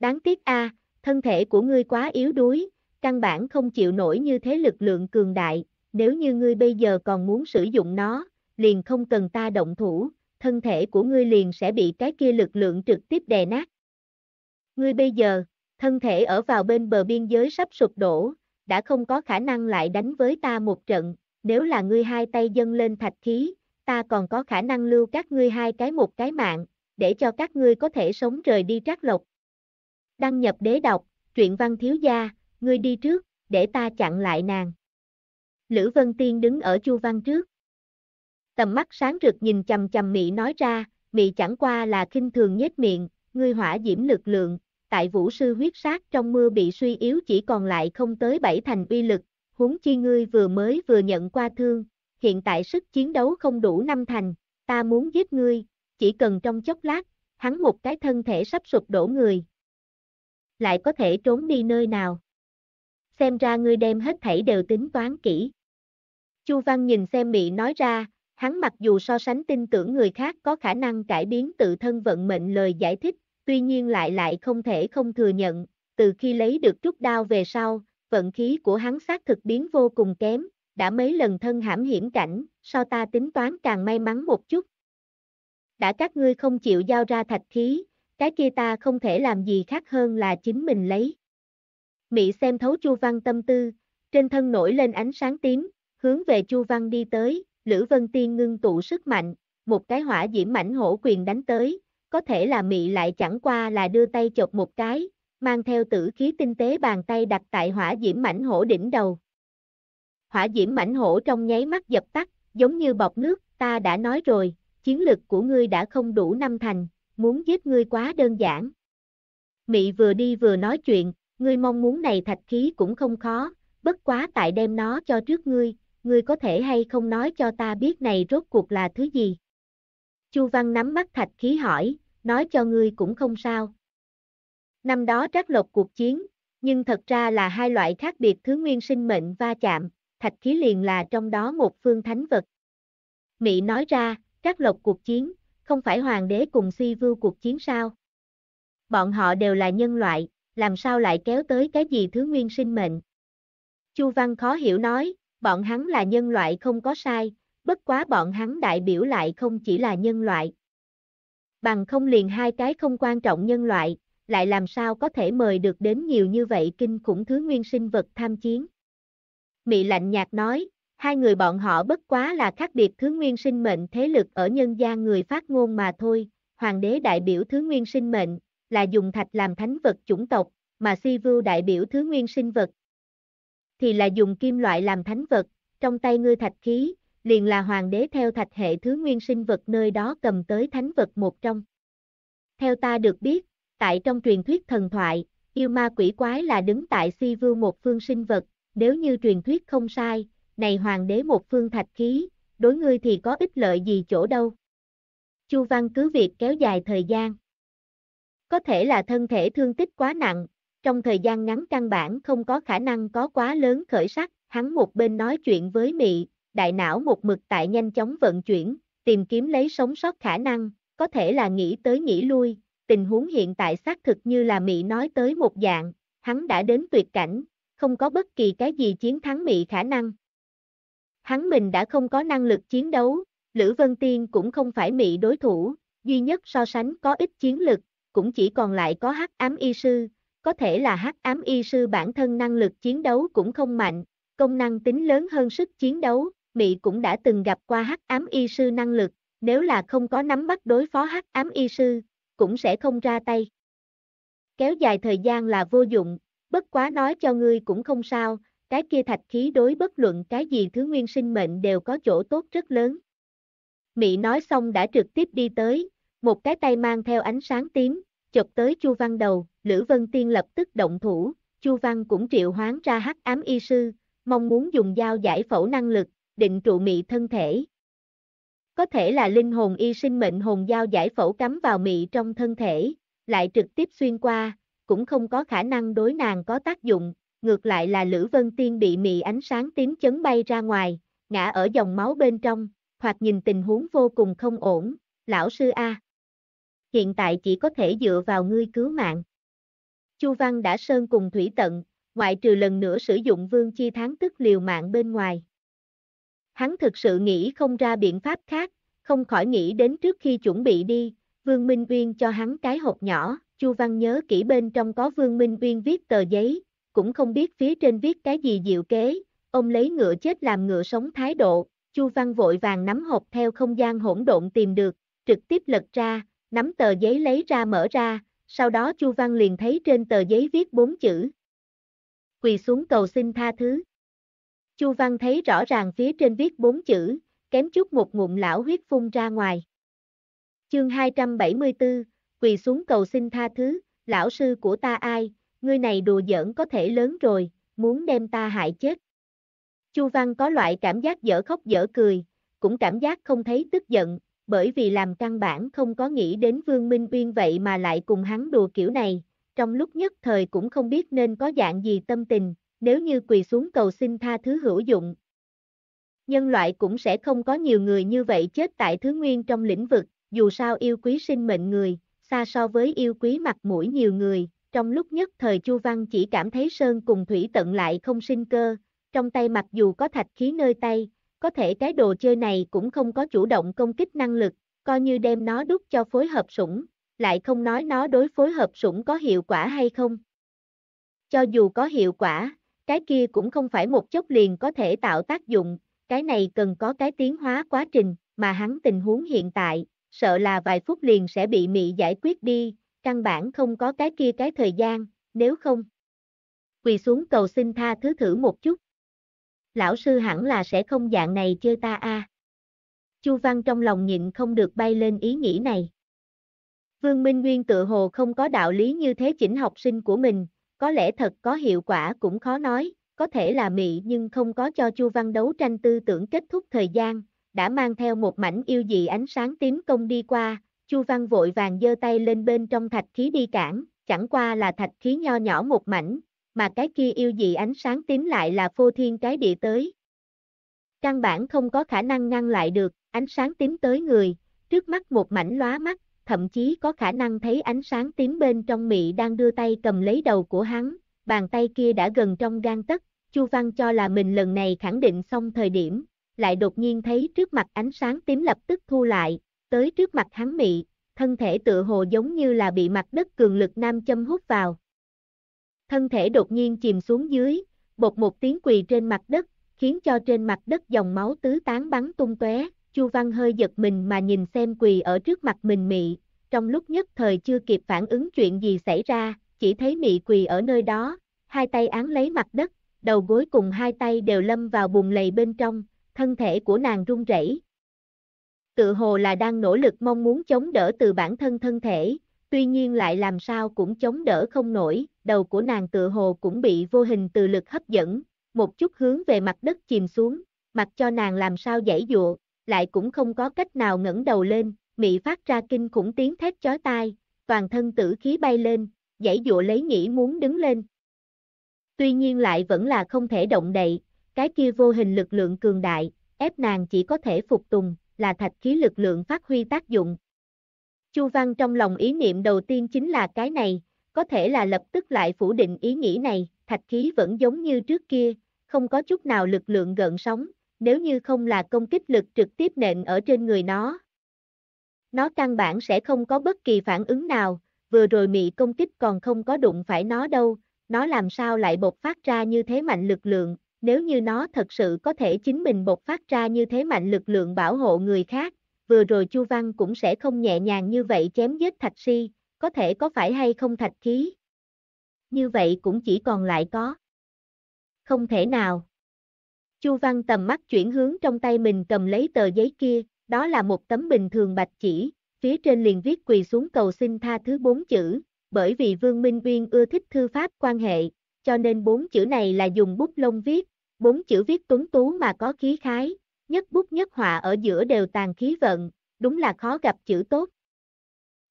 Đáng tiếc a, thân thể của ngươi quá yếu đuối, căn bản không chịu nổi như thế lực lượng cường đại, nếu như ngươi bây giờ còn muốn sử dụng nó, liền không cần ta động thủ, thân thể của ngươi liền sẽ bị cái kia lực lượng trực tiếp đè nát. Ngươi bây giờ, thân thể ở vào bên bờ biên giới sắp sụp đổ, đã không có khả năng lại đánh với ta một trận, nếu là ngươi hai tay dâng lên thạch khí, ta còn có khả năng lưu các ngươi hai cái một cái mạng, để cho các ngươi có thể sống rời đi trác lộc. Đăng nhập đế đọc, truyện văn thiếu gia, ngươi đi trước, để ta chặn lại nàng. Lữ Vân Tiên đứng ở Chu Văn trước. Tầm mắt sáng rực nhìn chầm chầm Mị nói ra, Mị chẳng qua là khinh thường nhếch miệng, ngươi hỏa diễm lực lượng, tại vũ sư huyết sát trong mưa bị suy yếu chỉ còn lại không tới bảy thành uy lực, huống chi ngươi vừa mới vừa nhận qua thương, hiện tại sức chiến đấu không đủ năm thành, ta muốn giết ngươi, chỉ cần trong chốc lát, hắn một cái thân thể sắp sụp đổ người. Lại có thể trốn đi nơi nào? Xem ra ngươi đem hết thảy đều tính toán kỹ. Chu Văn nhìn xem mị nói ra, hắn mặc dù so sánh tin tưởng người khác có khả năng cải biến tự thân vận mệnh lời giải thích, tuy nhiên lại lại không thể không thừa nhận, từ khi lấy được trúc đao về sau, vận khí của hắn xác thực biến vô cùng kém, đã mấy lần thân hãm hiểm cảnh, so ta tính toán càng may mắn một chút. Đã các ngươi không chịu giao ra thạch khí, cái kia ta không thể làm gì khác hơn là chính mình lấy. Mỹ xem thấu Chu Văn tâm tư, trên thân nổi lên ánh sáng tím, hướng về Chu Văn đi tới, Lữ Vân Tiên ngưng tụ sức mạnh, một cái hỏa diễm mảnh hổ quyền đánh tới, có thể là mị lại chẳng qua là đưa tay chộp một cái, mang theo tử khí tinh tế bàn tay đặt tại hỏa diễm mảnh hổ đỉnh đầu. Hỏa diễm mảnh hổ trong nháy mắt dập tắt, giống như bọc nước, ta đã nói rồi, chiến lực của ngươi đã không đủ năm thành, muốn giết ngươi quá đơn giản. Mị vừa đi vừa nói chuyện, ngươi mong muốn này thạch khí cũng không khó, bất quá tại đem nó cho trước ngươi, ngươi có thể hay không nói cho ta biết này rốt cuộc là thứ gì. Chu Văn nắm mắt thạch khí hỏi, nói cho ngươi cũng không sao. Năm đó trác lộc cuộc chiến, nhưng thật ra là hai loại khác biệt thứ nguyên sinh mệnh va chạm, thạch khí liền là trong đó một phương thánh vật. Mỹ nói ra, trác lộc cuộc chiến, không phải hoàng đế cùng si vưu cuộc chiến sao? Bọn họ đều là nhân loại, làm sao lại kéo tới cái gì thứ nguyên sinh mệnh? Chu Văn khó hiểu nói, bọn hắn là nhân loại không có sai, bất quá bọn hắn đại biểu lại không chỉ là nhân loại. Bằng không liền hai cái không quan trọng nhân loại, lại làm sao có thể mời được đến nhiều như vậy kinh khủng thứ nguyên sinh vật tham chiến. Mị lạnh nhạt nói, hai người bọn họ bất quá là khác biệt thứ nguyên sinh mệnh thế lực ở nhân gian người phát ngôn mà thôi, hoàng đế đại biểu thứ nguyên sinh mệnh, là dùng thạch làm thánh vật chủng tộc, mà si vưu đại biểu thứ nguyên sinh vật, thì là dùng kim loại làm thánh vật, trong tay ngươi thạch khí, liền là hoàng đế theo thạch hệ thứ nguyên sinh vật nơi đó cầm tới thánh vật một trong. Theo ta được biết, tại trong truyền thuyết thần thoại, yêu ma quỷ quái là đứng tại si vương một phương sinh vật, nếu như truyền thuyết không sai, này hoàng đế một phương thạch khí, đối ngươi thì có ích lợi gì chỗ đâu. Chu Văn cứ việc kéo dài thời gian. Có thể là thân thể thương tích quá nặng, trong thời gian ngắn căn bản không có khả năng có quá lớn khởi sắc, hắn một bên nói chuyện với mị, đại não một mực tại nhanh chóng vận chuyển, tìm kiếm lấy sống sót khả năng, có thể là nghĩ tới nghĩ lui, tình huống hiện tại xác thực như là Mỹ nói tới một dạng, hắn đã đến tuyệt cảnh, không có bất kỳ cái gì chiến thắng Mỹ khả năng. Hắn mình đã không có năng lực chiến đấu, Lữ Vân Tiên cũng không phải Mỹ đối thủ, duy nhất so sánh có ít chiến lực, cũng chỉ còn lại có hắc ám y sư, có thể là hắc ám y sư bản thân năng lực chiến đấu cũng không mạnh, công năng tính lớn hơn sức chiến đấu, Mị cũng đã từng gặp qua hắc ám y sư năng lực, nếu là không có nắm bắt đối phó hắc ám y sư, cũng sẽ không ra tay. Kéo dài thời gian là vô dụng, bất quá nói cho ngươi cũng không sao, cái kia thạch khí đối bất luận cái gì thứ nguyên sinh mệnh đều có chỗ tốt rất lớn. Mị nói xong đã trực tiếp đi tới, một cái tay mang theo ánh sáng tím, chọc tới Chu Văn đầu, Lữ Vân Tiên lập tức động thủ, Chu Văn cũng triệu hoán ra hắc ám y sư, mong muốn dùng dao giải phẫu năng lực, định trụ mị thân thể. Có thể là linh hồn y sinh mệnh hồn giao giải phẫu cắm vào mị trong thân thể, lại trực tiếp xuyên qua, cũng không có khả năng đối nàng có tác dụng, ngược lại là Lữ Vân Tiên bị mị ánh sáng tím chấn bay ra ngoài, ngã ở dòng máu bên trong, hoặc nhìn tình huống vô cùng không ổn, lão sư A. Hiện tại chỉ có thể dựa vào ngươi cứu mạng. Chu Văn đã sơn cùng thủy tận, ngoại trừ lần nữa sử dụng vương chi tháng tức liều mạng bên ngoài hắn thực sự nghĩ không ra biện pháp khác, không khỏi nghĩ đến trước khi chuẩn bị đi, Vương Minh Uyên cho hắn cái hộp nhỏ, Chu Văn nhớ kỹ bên trong có Vương Minh Uyên viết tờ giấy, cũng không biết phía trên viết cái gì diệu kế, ông lấy ngựa chết làm ngựa sống thái độ, Chu Văn vội vàng nắm hộp theo không gian hỗn độn tìm được, trực tiếp lật ra, nắm tờ giấy lấy ra mở ra, sau đó Chu Văn liền thấy trên tờ giấy viết bốn chữ. Quỳ xuống cầu xin tha thứ. Chu Văn thấy rõ ràng phía trên viết bốn chữ, kém chút một ngụm lão huyết phun ra ngoài. Chương 274, quỳ xuống cầu xin tha thứ, lão sư của ta ai, ngươi này đùa giỡn có thể lớn rồi, muốn đem ta hại chết. Chu Văn có loại cảm giác dở khóc dở cười, cũng cảm giác không thấy tức giận, bởi vì làm căn bản không có nghĩ đến Vương Minh Uyên vậy mà lại cùng hắn đùa kiểu này, trong lúc nhất thời cũng không biết nên có dạng gì tâm tình, nếu như quỳ xuống cầu xin tha thứ hữu dụng. Nhân loại cũng sẽ không có nhiều người như vậy chết tại thứ nguyên trong lĩnh vực, dù sao yêu quý sinh mệnh người, xa so với yêu quý mặt mũi nhiều người, trong lúc nhất thời Chu Văn chỉ cảm thấy Sơn cùng Thủy tận lại không sinh cơ, trong tay mặc dù có thạch khí nơi tay, có thể cái đồ chơi này cũng không có chủ động công kích năng lực, coi như đem nó đút cho phối hợp sủng, lại không nói nó đối phối hợp sủng có hiệu quả hay không. Cho dù có hiệu quả, cái kia cũng không phải một chốc liền có thể tạo tác dụng, cái này cần có cái tiến hóa quá trình, mà hắn tình huống hiện tại, sợ là vài phút liền sẽ bị mị giải quyết đi, căn bản không có cái kia cái thời gian, nếu không. Quỳ xuống cầu xin tha thứ thử một chút. Lão sư hẳn là sẽ không dạng này chơi ta a. Chu Văn trong lòng nhịn không được bay lên ý nghĩ này. Vương Minh Nguyên tự hồ không có đạo lý như thế chỉnh học sinh của mình, có lẽ thật có hiệu quả cũng khó nói, có thể là mị nhưng không có cho Chu Văn đấu tranh tư tưởng kết thúc thời gian, đã mang theo một mảnh yêu dị ánh sáng tím công đi qua, Chu Văn vội vàng giơ tay lên bên trong thạch khí đi cản, chẳng qua là thạch khí nho nhỏ một mảnh, mà cái kia yêu dị ánh sáng tím lại là phô thiên cái địa tới. Căn bản không có khả năng ngăn lại được, ánh sáng tím tới người, trước mắt một mảnh lóa mắt, thậm chí có khả năng thấy ánh sáng tím bên trong mị đang đưa tay cầm lấy đầu của hắn, bàn tay kia đã gần trong gan tất. Chu Văn cho là mình lần này khẳng định xong thời điểm, lại đột nhiên thấy trước mặt ánh sáng tím lập tức thu lại, tới trước mặt hắn mị, thân thể tựa hồ giống như là bị mặt đất cường lực nam châm hút vào. Thân thể đột nhiên chìm xuống dưới, bột một tiếng quỳ trên mặt đất, khiến cho trên mặt đất dòng máu tứ tán bắn tung tóe, Chu Văn hơi giật mình mà nhìn xem quỳ ở trước mặt mình mị, trong lúc nhất thời chưa kịp phản ứng chuyện gì xảy ra, chỉ thấy mị quỳ ở nơi đó, hai tay án lấy mặt đất, đầu gối cùng hai tay đều lâm vào bùn lầy bên trong, thân thể của nàng run rẩy. Tự hồ là đang nỗ lực mong muốn chống đỡ từ bản thân thân thể, tuy nhiên lại làm sao cũng chống đỡ không nổi, đầu của nàng tự hồ cũng bị vô hình từ lực hấp dẫn, một chút hướng về mặt đất chìm xuống, mặc cho nàng làm sao dãy dụa, lại cũng không có cách nào ngẩng đầu lên, mị phát ra kinh khủng tiếng thét chói tai, toàn thân tử khí bay lên, dãy dụa lấy nghĩ muốn đứng lên. Tuy nhiên lại vẫn là không thể động đậy, cái kia vô hình lực lượng cường đại, ép nàng chỉ có thể phục tùng, là thạch khí lực lượng phát huy tác dụng. Chu Văn trong lòng ý niệm đầu tiên chính là cái này, có thể là lập tức lại phủ định ý nghĩ này, thạch khí vẫn giống như trước kia, không có chút nào lực lượng gợn sóng, nếu như không là công kích lực trực tiếp nện ở trên người nó. Nó căn bản sẽ không có bất kỳ phản ứng nào, vừa rồi mị công kích còn không có đụng phải nó đâu, nó làm sao lại bộc phát ra như thế mạnh lực lượng, nếu như nó thật sự có thể chính mình bộc phát ra như thế mạnh lực lượng bảo hộ người khác, vừa rồi Chu Văn cũng sẽ không nhẹ nhàng như vậy chém giết thạch si, có thể có phải hay không thạch khí. Như vậy cũng chỉ còn lại có. Không thể nào. Chu Văn tầm mắt chuyển hướng trong tay mình cầm lấy tờ giấy kia, đó là một tấm bình thường bạch chỉ, phía trên liền viết quỳ xuống cầu xin tha thứ bốn chữ, bởi vì Vương Minh Uyên ưa thích thư pháp quan hệ, cho nên bốn chữ này là dùng bút lông viết, bốn chữ viết tuấn tú mà có khí khái, nhất bút nhất họa ở giữa đều tàn khí vận, đúng là khó gặp chữ tốt.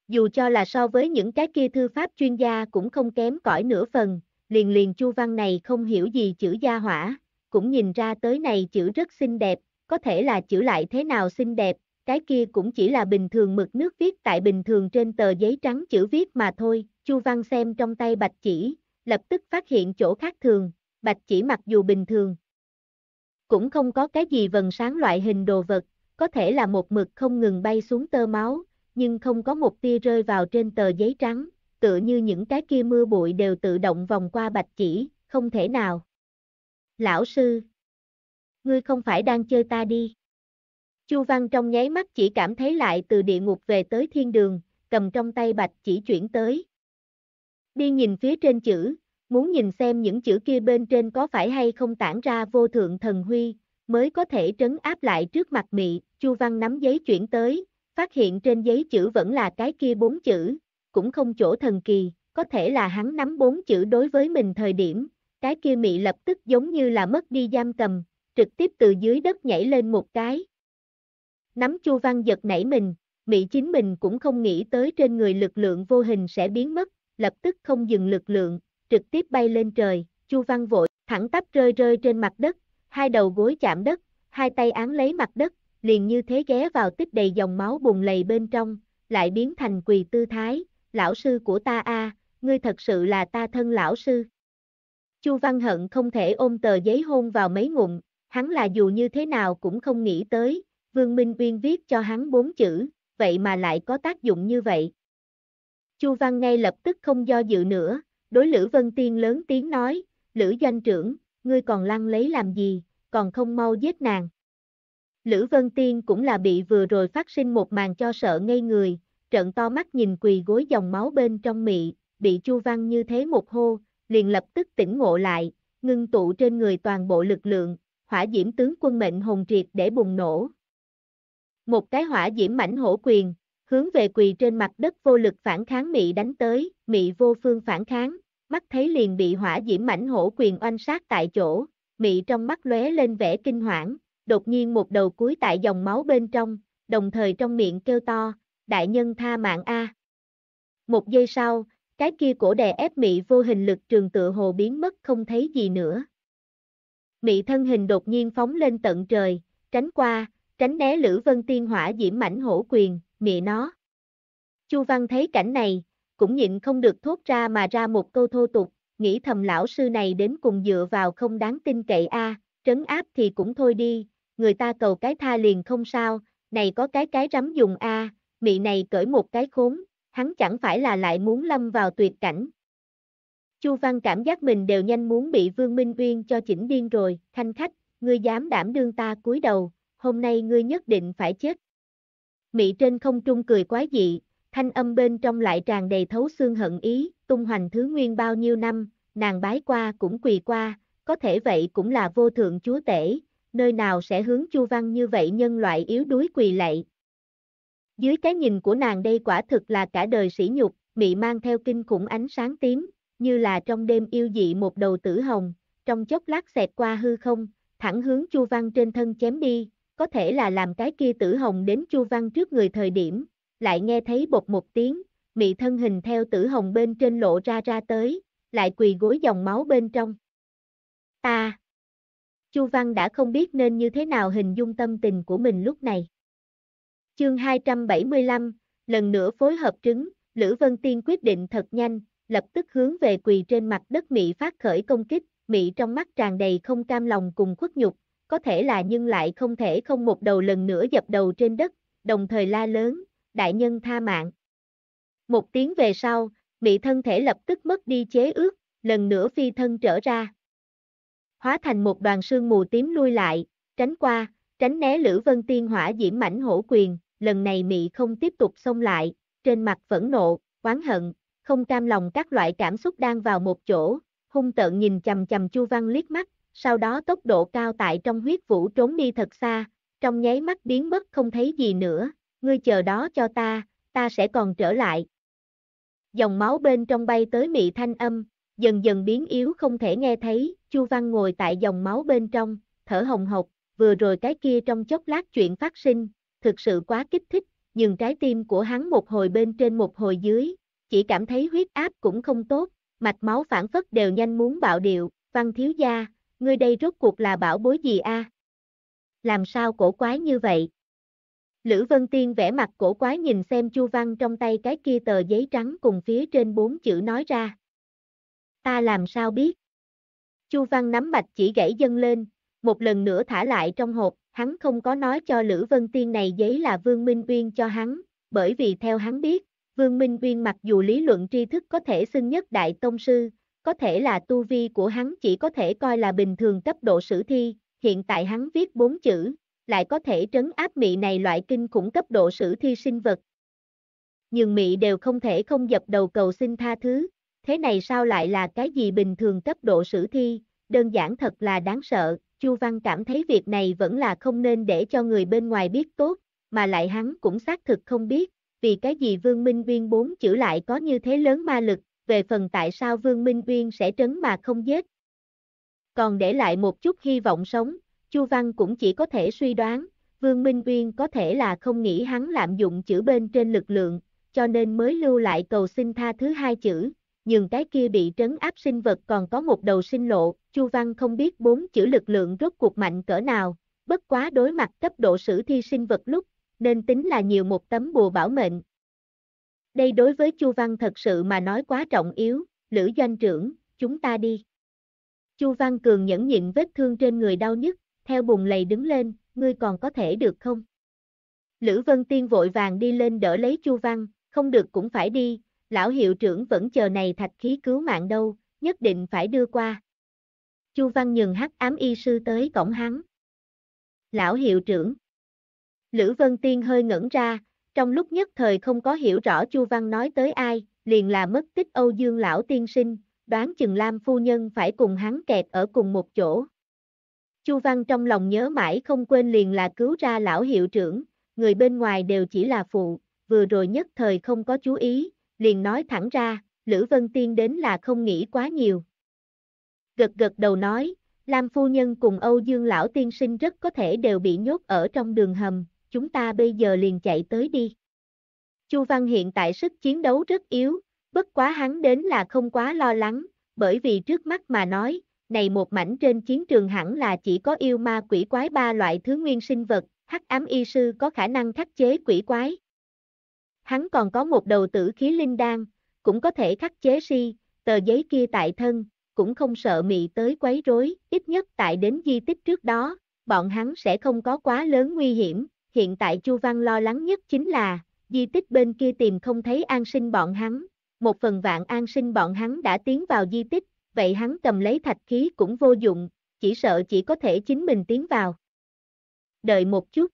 Dù cho là so với những cái kia thư pháp chuyên gia cũng không kém cỏi nửa phần, liền liền chu văn này không hiểu gì chữ gia hỏa, cũng nhìn ra tới này chữ rất xinh đẹp, có thể là chữ lại thế nào xinh đẹp, cái kia cũng chỉ là bình thường mực nước viết tại bình thường trên tờ giấy trắng chữ viết mà thôi, Chu Văn xem trong tay bạch chỉ, lập tức phát hiện chỗ khác thường, bạch chỉ mặc dù bình thường, cũng không có cái gì vần sáng loại hình đồ vật, có thể là một mực không ngừng bay xuống tơ máu, nhưng không có một tia rơi vào trên tờ giấy trắng, tựa như những cái kia mưa bụi đều tự động vòng qua bạch chỉ, không thể nào. Lão sư. Ngươi không phải đang chơi ta đi. Chu Văn trong nháy mắt chỉ cảm thấy lại từ địa ngục về tới thiên đường, cầm trong tay bạch chỉ chuyển tới. Đi nhìn phía trên chữ, muốn nhìn xem những chữ kia bên trên có phải hay không tản ra vô thượng thần huy, mới có thể trấn áp lại trước mặt mị, Chu Văn nắm giấy chuyển tới, phát hiện trên giấy chữ vẫn là cái kia bốn chữ, cũng không chỗ thần kỳ, có thể là hắn nắm bốn chữ đối với mình thời điểm, cái kia mị lập tức giống như là mất đi giam cầm, trực tiếp từ dưới đất nhảy lên một cái. Nắm Chu Văn giật nảy mình, mị chính mình cũng không nghĩ tới trên người lực lượng vô hình sẽ biến mất, lập tức không dừng lực lượng, trực tiếp bay lên trời, Chu Văn vội, thẳng tắp rơi rơi trên mặt đất, hai đầu gối chạm đất, hai tay án lấy mặt đất, liền như thế ghé vào tích đầy dòng máu bùng lầy bên trong, lại biến thành quỳ tư thái, lão sư của ta a, ngươi thật sự là ta thân lão sư. Chu Văn Hận không thể ôm tờ giấy hôn vào mấy ngụm, hắn là dù như thế nào cũng không nghĩ tới, Vương Minh Uyên viết cho hắn bốn chữ, vậy mà lại có tác dụng như vậy. Chu Văn ngay lập tức không do dự nữa, đối Lữ Vân Tiên lớn tiếng nói, Lữ doanh trưởng, ngươi còn lăn lấy làm gì, còn không mau giết nàng. Lữ Vân Tiên cũng là bị vừa rồi phát sinh một màn cho sợ ngây người, trợn to mắt nhìn quỳ gối dòng máu bên trong mị, bị Chu Văn như thế một hô, liền lập tức tỉnh ngộ lại, ngưng tụ trên người toàn bộ lực lượng, hỏa diễm tướng quân mệnh hồn triệt để bùng nổ. Một cái hỏa diễm mảnh hổ quyền, hướng về quỳ trên mặt đất vô lực phản kháng mị đánh tới, mị vô phương phản kháng, mắt thấy liền bị hỏa diễm mảnh hổ quyền oanh sát tại chỗ, mị trong mắt lóe lên vẻ kinh hoảng, đột nhiên một đầu cuối tại dòng máu bên trong, đồng thời trong miệng kêu to, đại nhân tha mạng A. Một giây sau, cái kia cổ đè ép mị vô hình lực trường tựa hồ biến mất không thấy gì nữa. mị thân hình đột nhiên phóng lên tận trời, tránh qua, tránh né Lữ Vân Tiên hỏa diễm mảnh hổ quyền, mị nó. Chu Văn thấy cảnh này, cũng nhịn không được thốt ra mà ra một câu thô tục, nghĩ thầm lão sư này đến cùng dựa vào không đáng tin cậy a, trấn áp thì cũng thôi đi, người ta cầu cái tha liền không sao, này có cái cái rắm dùng a, mị này cởi một cái khốn, hắn chẳng phải là lại muốn lâm vào tuyệt cảnh. Chu Văn cảm giác mình đều nhanh muốn bị Vương Minh Uyên cho chỉnh điên rồi, thanh khách, ngươi dám đảm đương ta cúi đầu, hôm nay ngươi nhất định phải chết. mỹ trên không trung cười quá dị, thanh âm bên trong lại tràn đầy thấu xương hận ý, tung hoành thứ nguyên bao nhiêu năm, nàng bái qua cũng quỳ qua, có thể vậy cũng là vô thượng chúa tể, nơi nào sẽ hướng Chu Văn như vậy nhân loại yếu đuối quỳ lạy, dưới cái nhìn của nàng đây quả thực là cả đời sỉ nhục, mị mang theo kinh khủng ánh sáng tím, như là trong đêm yêu dị một đầu tử hồng, trong chốc lát xẹt qua hư không, thẳng hướng Chu Văn trên thân chém đi, có thể là làm cái kia tử hồng đến Chu Văn trước người thời điểm, lại nghe thấy bột một tiếng, mị thân hình theo tử hồng bên trên lộ ra ra tới, lại quỳ gối dòng máu bên trong. ta, Chu Văn đã không biết nên như thế nào hình dung tâm tình của mình lúc này. Chương 275, lần nữa phối hợp trứng, Lữ Vân Tiên quyết định thật nhanh, lập tức hướng về quỳ trên mặt đất Mỹ phát khởi công kích, Mỹ trong mắt tràn đầy không cam lòng cùng khuất nhục, có thể là nhưng lại không thể không một đầu lần nữa dập đầu trên đất, đồng thời la lớn, đại nhân tha mạng. Một tiếng về sau, Mỹ thân thể lập tức mất đi chế ước, lần nữa phi thân trở ra. Hóa thành một đoàn sương mù tím lui lại, tránh qua, tránh né Lữ Vân Tiên hỏa diễm mảnh hổ quyền, lần này Mị không tiếp tục xông lại, trên mặt phẫn nộ, oán hận, không cam lòng các loại cảm xúc đang vào một chỗ, hung tợn nhìn chầm chầm Chu Văn liếc mắt, sau đó tốc độ cao tại trong huyết vũ trốn đi thật xa, trong nháy mắt biến mất không thấy gì nữa, ngươi chờ đó cho ta, ta sẽ còn trở lại. Dòng máu bên trong bay tới mị thanh âm, dần dần biến yếu không thể nghe thấy, Chu Văn ngồi tại dòng máu bên trong, thở hồng hộc, vừa rồi cái kia trong chốc lát chuyện phát sinh, thực sự quá kích thích, nhưng trái tim của hắn một hồi bên trên một hồi dưới, chỉ cảm thấy huyết áp cũng không tốt, mạch máu phản phất đều nhanh muốn bạo điệu, văn thiếu gia, ngươi đây rốt cuộc là bảo bối gì a? Làm sao cổ quái như vậy? Lữ Vân Tiên vẽ mặt cổ quái nhìn xem Chu Văn trong tay cái kia tờ giấy trắng cùng phía trên bốn chữ nói ra. Ta làm sao biết? Chu Văn nắm bạch chỉ gãy dâng lên, một lần nữa thả lại trong hộp, hắn không có nói cho Lữ Vân Tiên này giấy là Vương Minh Uyên cho hắn, bởi vì theo hắn biết, Vương Minh Uyên mặc dù lý luận tri thức có thể xưng nhất đại tông sư, có thể là tu vi của hắn chỉ có thể coi là bình thường cấp độ sử thi, hiện tại hắn viết bốn chữ, lại có thể trấn áp mị này loại kinh khủng cấp độ sử thi sinh vật. Nhưng mị đều không thể không dập đầu cầu xin tha thứ, thế này sao lại là cái gì bình thường cấp độ sử thi, đơn giản thật là đáng sợ, Chu Văn cảm thấy việc này vẫn là không nên để cho người bên ngoài biết tốt, mà lại hắn cũng xác thực không biết, vì cái gì Vương Minh Uyên bốn chữ lại có như thế lớn ma lực, về phần tại sao Vương Minh Uyên sẽ trấn mà không giết. Còn để lại một chút hy vọng sống, Chu Văn cũng chỉ có thể suy đoán, Vương Minh Uyên có thể là không nghĩ hắn lạm dụng chữ bên trên lực lượng, cho nên mới lưu lại cầu xin tha thứ hai chữ, nhưng cái kia bị trấn áp sinh vật còn có một đầu sinh lộ, Chu Văn không biết bốn chữ lực lượng rốt cuộc mạnh cỡ nào, bất quá đối mặt cấp độ sử thi sinh vật lúc, nên tính là nhiều một tấm bùa bảo mệnh. Đây đối với Chu Văn thật sự mà nói quá trọng yếu, Lữ Doanh trưởng, chúng ta đi. Chu Văn Cường nhẫn nhịn vết thương trên người đau nhất, theo bùng lầy đứng lên, ngươi còn có thể được không? Lữ Vân Tiên vội vàng đi lên đỡ lấy Chu Văn, không được cũng phải đi, lão hiệu trưởng vẫn chờ này thạch khí cứu mạng đâu, nhất định phải đưa qua. Chu Văn Nhường hắc ám y sư tới cổng hắn. Lão hiệu trưởng. Lữ Vân Tiên hơi ngẩn ra, trong lúc nhất thời không có hiểu rõ Chu Văn nói tới ai, liền là mất tích Âu Dương lão tiên sinh, đoán chừng Lam phu nhân phải cùng hắn kẹt ở cùng một chỗ. Chu Văn trong lòng nhớ mãi không quên liền là cứu ra lão hiệu trưởng, người bên ngoài đều chỉ là phụ, vừa rồi nhất thời không có chú ý, liền nói thẳng ra, Lữ Vân Tiên đến là không nghĩ quá nhiều. Gật gật đầu nói, Lam Phu Nhân cùng Âu Dương Lão Tiên Sinh rất có thể đều bị nhốt ở trong đường hầm, chúng ta bây giờ liền chạy tới đi. Chu Văn hiện tại sức chiến đấu rất yếu, bất quá hắn đến là không quá lo lắng, bởi vì trước mắt mà nói, này một mảnh trên chiến trường hẳn là chỉ có yêu ma quỷ quái ba loại thứ nguyên sinh vật, hắc ám y sư có khả năng khắc chế quỷ quái. Hắn còn có một đầu tử khí linh đan, cũng có thể khắc chế si, tờ giấy kia tại thân, cũng không sợ mị tới quấy rối, ít nhất tại đến di tích trước đó, bọn hắn sẽ không có quá lớn nguy hiểm. Hiện tại Chu Văn lo lắng nhất chính là, di tích bên kia tìm không thấy an sinh bọn hắn, một phần vạn an sinh bọn hắn đã tiến vào di tích, vậy hắn cầm lấy thạch khí cũng vô dụng, chỉ sợ chỉ có thể chính mình tiến vào. Đợi một chút.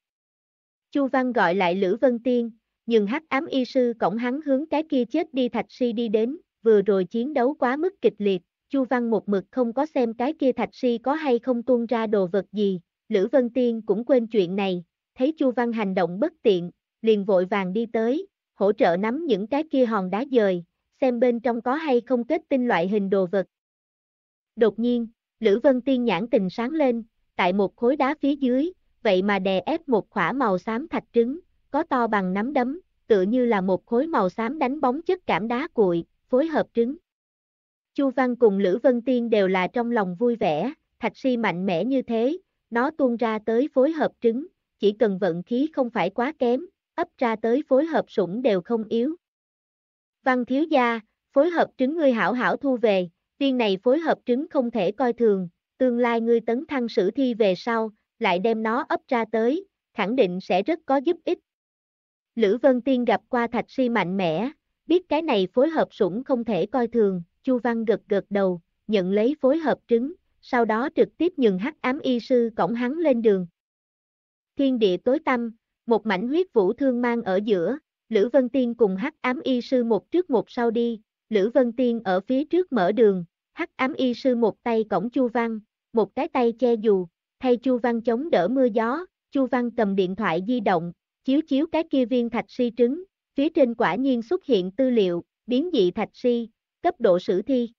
Chu Văn gọi lại Lữ Vân Tiên, nhưng hắc ám y sư cổng hắn hướng cái kia chết đi thạch si đi đến, vừa rồi chiến đấu quá mức kịch liệt, Chu Văn một mực không có xem cái kia thạch si có hay không tuôn ra đồ vật gì, Lữ Vân Tiên cũng quên chuyện này, thấy Chu Văn hành động bất tiện, liền vội vàng đi tới, hỗ trợ nắm những cái kia hòn đá dời, xem bên trong có hay không kết tinh loại hình đồ vật. Đột nhiên, Lữ Vân Tiên nhãn tình sáng lên, tại một khối đá phía dưới, vậy mà đè ép một khỏa màu xám thạch trứng, có to bằng nắm đấm, tựa như là một khối màu xám đánh bóng chất cảm đá cuội, phối hợp trứng. Chu Văn cùng Lữ Vân Tiên đều là trong lòng vui vẻ, thạch si mạnh mẽ như thế, nó tuôn ra tới phối hợp trứng, chỉ cần vận khí không phải quá kém, ấp ra tới phối hợp sủng đều không yếu. Văn thiếu gia, phối hợp trứng ngươi hảo hảo thu về, viên này phối hợp trứng không thể coi thường, tương lai ngươi tấn thăng sử thi về sau, lại đem nó ấp ra tới, khẳng định sẽ rất có giúp ích. Lữ Vân Tiên gặp qua thạch si mạnh mẽ, biết cái này phối hợp sủng không thể coi thường, Chu Văn gật gật đầu, nhận lấy phối hợp trứng, sau đó trực tiếp nhường hắc ám y sư cổng hắn lên đường. Thiên địa tối tăm, một mảnh huyết vũ thương mang ở giữa, Lữ Vân Tiên cùng hắc ám y sư một trước một sau đi, Lữ Vân Tiên ở phía trước mở đường, hắc ám y sư một tay cổng Chu Văn, một cái tay che dù, thay Chu Văn chống đỡ mưa gió, Chu Văn cầm điện thoại di động, Chiếu chiếu cái kia viên thạch si trứng, phía trên quả nhiên xuất hiện tư liệu, biến dị thạch si, cấp độ sử thi.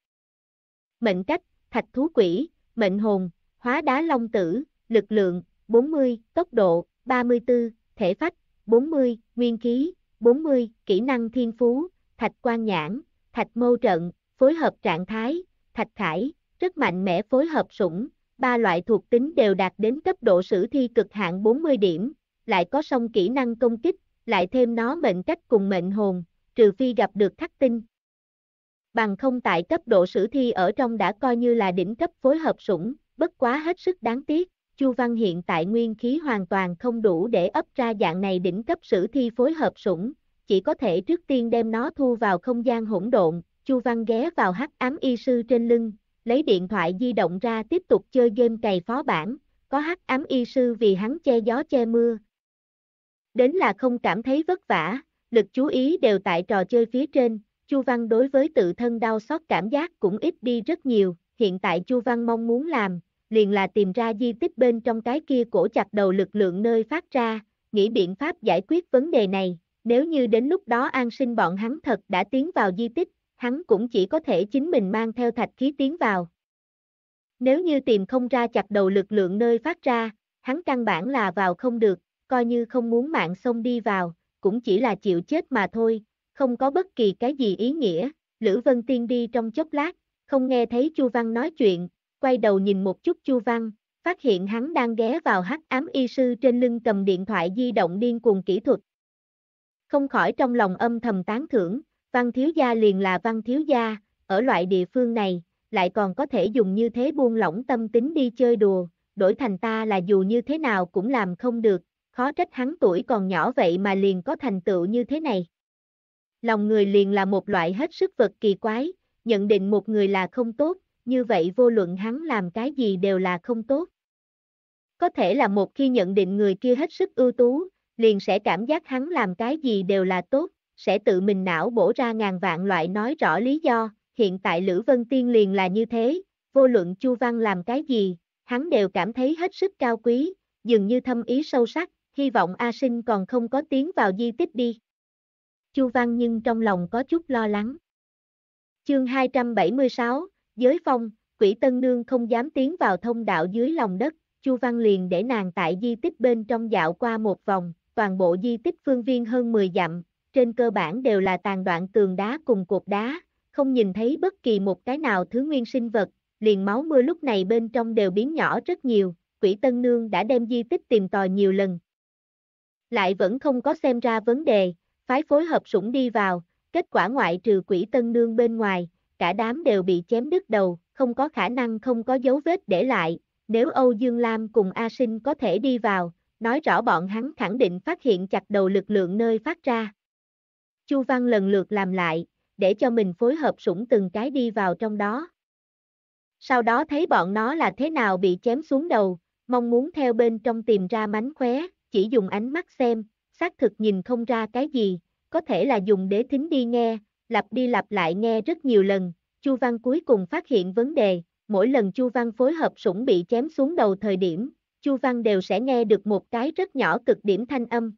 Mệnh cách, thạch thú quỷ, mệnh hồn, hóa đá long tử, lực lượng, 40, tốc độ, 34, thể phách, 40, nguyên khí, 40, kỹ năng thiên phú, thạch quan nhãn, thạch mâu trận, phối hợp trạng thái, thạch khải, rất mạnh mẽ phối hợp sủng, ba loại thuộc tính đều đạt đến cấp độ sử thi cực hạn 40 điểm, lại có song kỹ năng công kích, lại thêm nó mệnh cách cùng mệnh hồn, trừ phi gặp được thắc tinh. Bằng không tại cấp độ sử thi ở trong đã coi như là đỉnh cấp phối hợp sủng, bất quá hết sức đáng tiếc, Chu Văn hiện tại nguyên khí hoàn toàn không đủ để ấp ra dạng này đỉnh cấp sử thi phối hợp sủng, chỉ có thể trước tiên đem nó thu vào không gian hỗn độn, Chu Văn ghé vào hắc ám y sư trên lưng, lấy điện thoại di động ra tiếp tục chơi game cày phó bản, có hắc ám y sư vì hắn che gió che mưa, đến là không cảm thấy vất vả, lực chú ý đều tại trò chơi phía trên, Chu Văn đối với tự thân đau xót cảm giác cũng ít đi rất nhiều, hiện tại Chu Văn mong muốn làm, liền là tìm ra di tích bên trong cái kia cổ chặt đầu lực lượng nơi phát ra, nghĩ biện pháp giải quyết vấn đề này, nếu như đến lúc đó an sinh bọn hắn thật đã tiến vào di tích, hắn cũng chỉ có thể chính mình mang theo thạch khí tiến vào. Nếu như tìm không ra chặt đầu lực lượng nơi phát ra, hắn căn bản là vào không được, coi như không muốn mạng sông đi vào, cũng chỉ là chịu chết mà thôi, không có bất kỳ cái gì ý nghĩa, Lữ Vân Tiên đi trong chốc lát, không nghe thấy Chu Văn nói chuyện, quay đầu nhìn một chút Chu Văn, phát hiện hắn đang ghé vào hắc ám y sư trên lưng cầm điện thoại di động điên cuồng kỹ thuật. Không khỏi trong lòng âm thầm tán thưởng, văn thiếu gia liền là văn thiếu gia, ở loại địa phương này, lại còn có thể dùng như thế buông lỏng tâm tính đi chơi đùa, đổi thành ta là dù như thế nào cũng làm không được, khó trách hắn tuổi còn nhỏ vậy mà liền có thành tựu như thế này. Lòng người liền là một loại hết sức vật kỳ quái, nhận định một người là không tốt, như vậy vô luận hắn làm cái gì đều là không tốt. Có thể là một khi nhận định người kia hết sức ưu tú, liền sẽ cảm giác hắn làm cái gì đều là tốt, sẽ tự mình não bổ ra ngàn vạn loại nói rõ lý do, hiện tại Lữ Vân Tiên liền là như thế, vô luận Chu Văn làm cái gì, hắn đều cảm thấy hết sức cao quý, dường như thâm ý sâu sắc, hy vọng A Sinh còn không có tiếng vào di tích đi. Chu Văn nhưng trong lòng có chút lo lắng. Chương 276, Giới Phong, Quỷ Tân Nương không dám tiến vào thông đạo dưới lòng đất, Chu Văn liền để nàng tại di tích bên trong dạo qua một vòng, toàn bộ di tích phương viên hơn 10 dặm, trên cơ bản đều là tàn đoạn tường đá cùng cột đá, không nhìn thấy bất kỳ một cái nào thứ nguyên sinh vật, liền máu mưa lúc này bên trong đều biến nhỏ rất nhiều, quỷ tân nương đã đem di tích tìm tòi nhiều lần, lại vẫn không có xem ra vấn đề, phái phối hợp sủng đi vào, kết quả ngoại trừ quỷ tân nương bên ngoài, cả đám đều bị chém đứt đầu, không có khả năng không có dấu vết để lại, nếu Âu Dương Lam cùng A Sinh có thể đi vào, nói rõ bọn hắn khẳng định phát hiện chặt đầu lực lượng nơi phát ra. Chu Văn lần lượt làm lại, để cho mình phối hợp sủng từng cái đi vào trong đó. Sau đó thấy bọn nó là thế nào bị chém xuống đầu, mong muốn theo bên trong tìm ra mánh khóe, chỉ dùng ánh mắt xem, xác thực nhìn không ra cái gì, có thể là dùng đế thính đi nghe, lặp đi lặp lại nghe rất nhiều lần, Chu Văn cuối cùng phát hiện vấn đề, mỗi lần Chu Văn phối hợp sủng bị chém xuống đầu thời điểm, Chu Văn đều sẽ nghe được một cái rất nhỏ cực điểm thanh âm.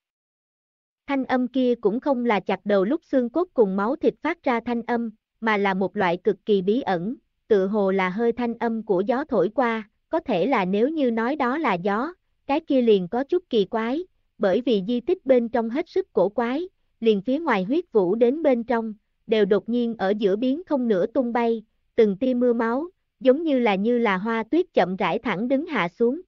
Thanh âm kia cũng không là chặt đầu lúc xương cốt cùng máu thịt phát ra thanh âm, mà là một loại cực kỳ bí ẩn, tự hồ là hơi thanh âm của gió thổi qua, có thể là nếu như nói đó là gió, cái kia liền có chút kỳ quái, bởi vì di tích bên trong hết sức cổ quái, liền phía ngoài huyết vũ đến bên trong, đều đột nhiên ở giữa biến không nửa tung bay, từng tia mưa máu, giống như là như là hoa tuyết chậm rãi thẳng đứng hạ xuống.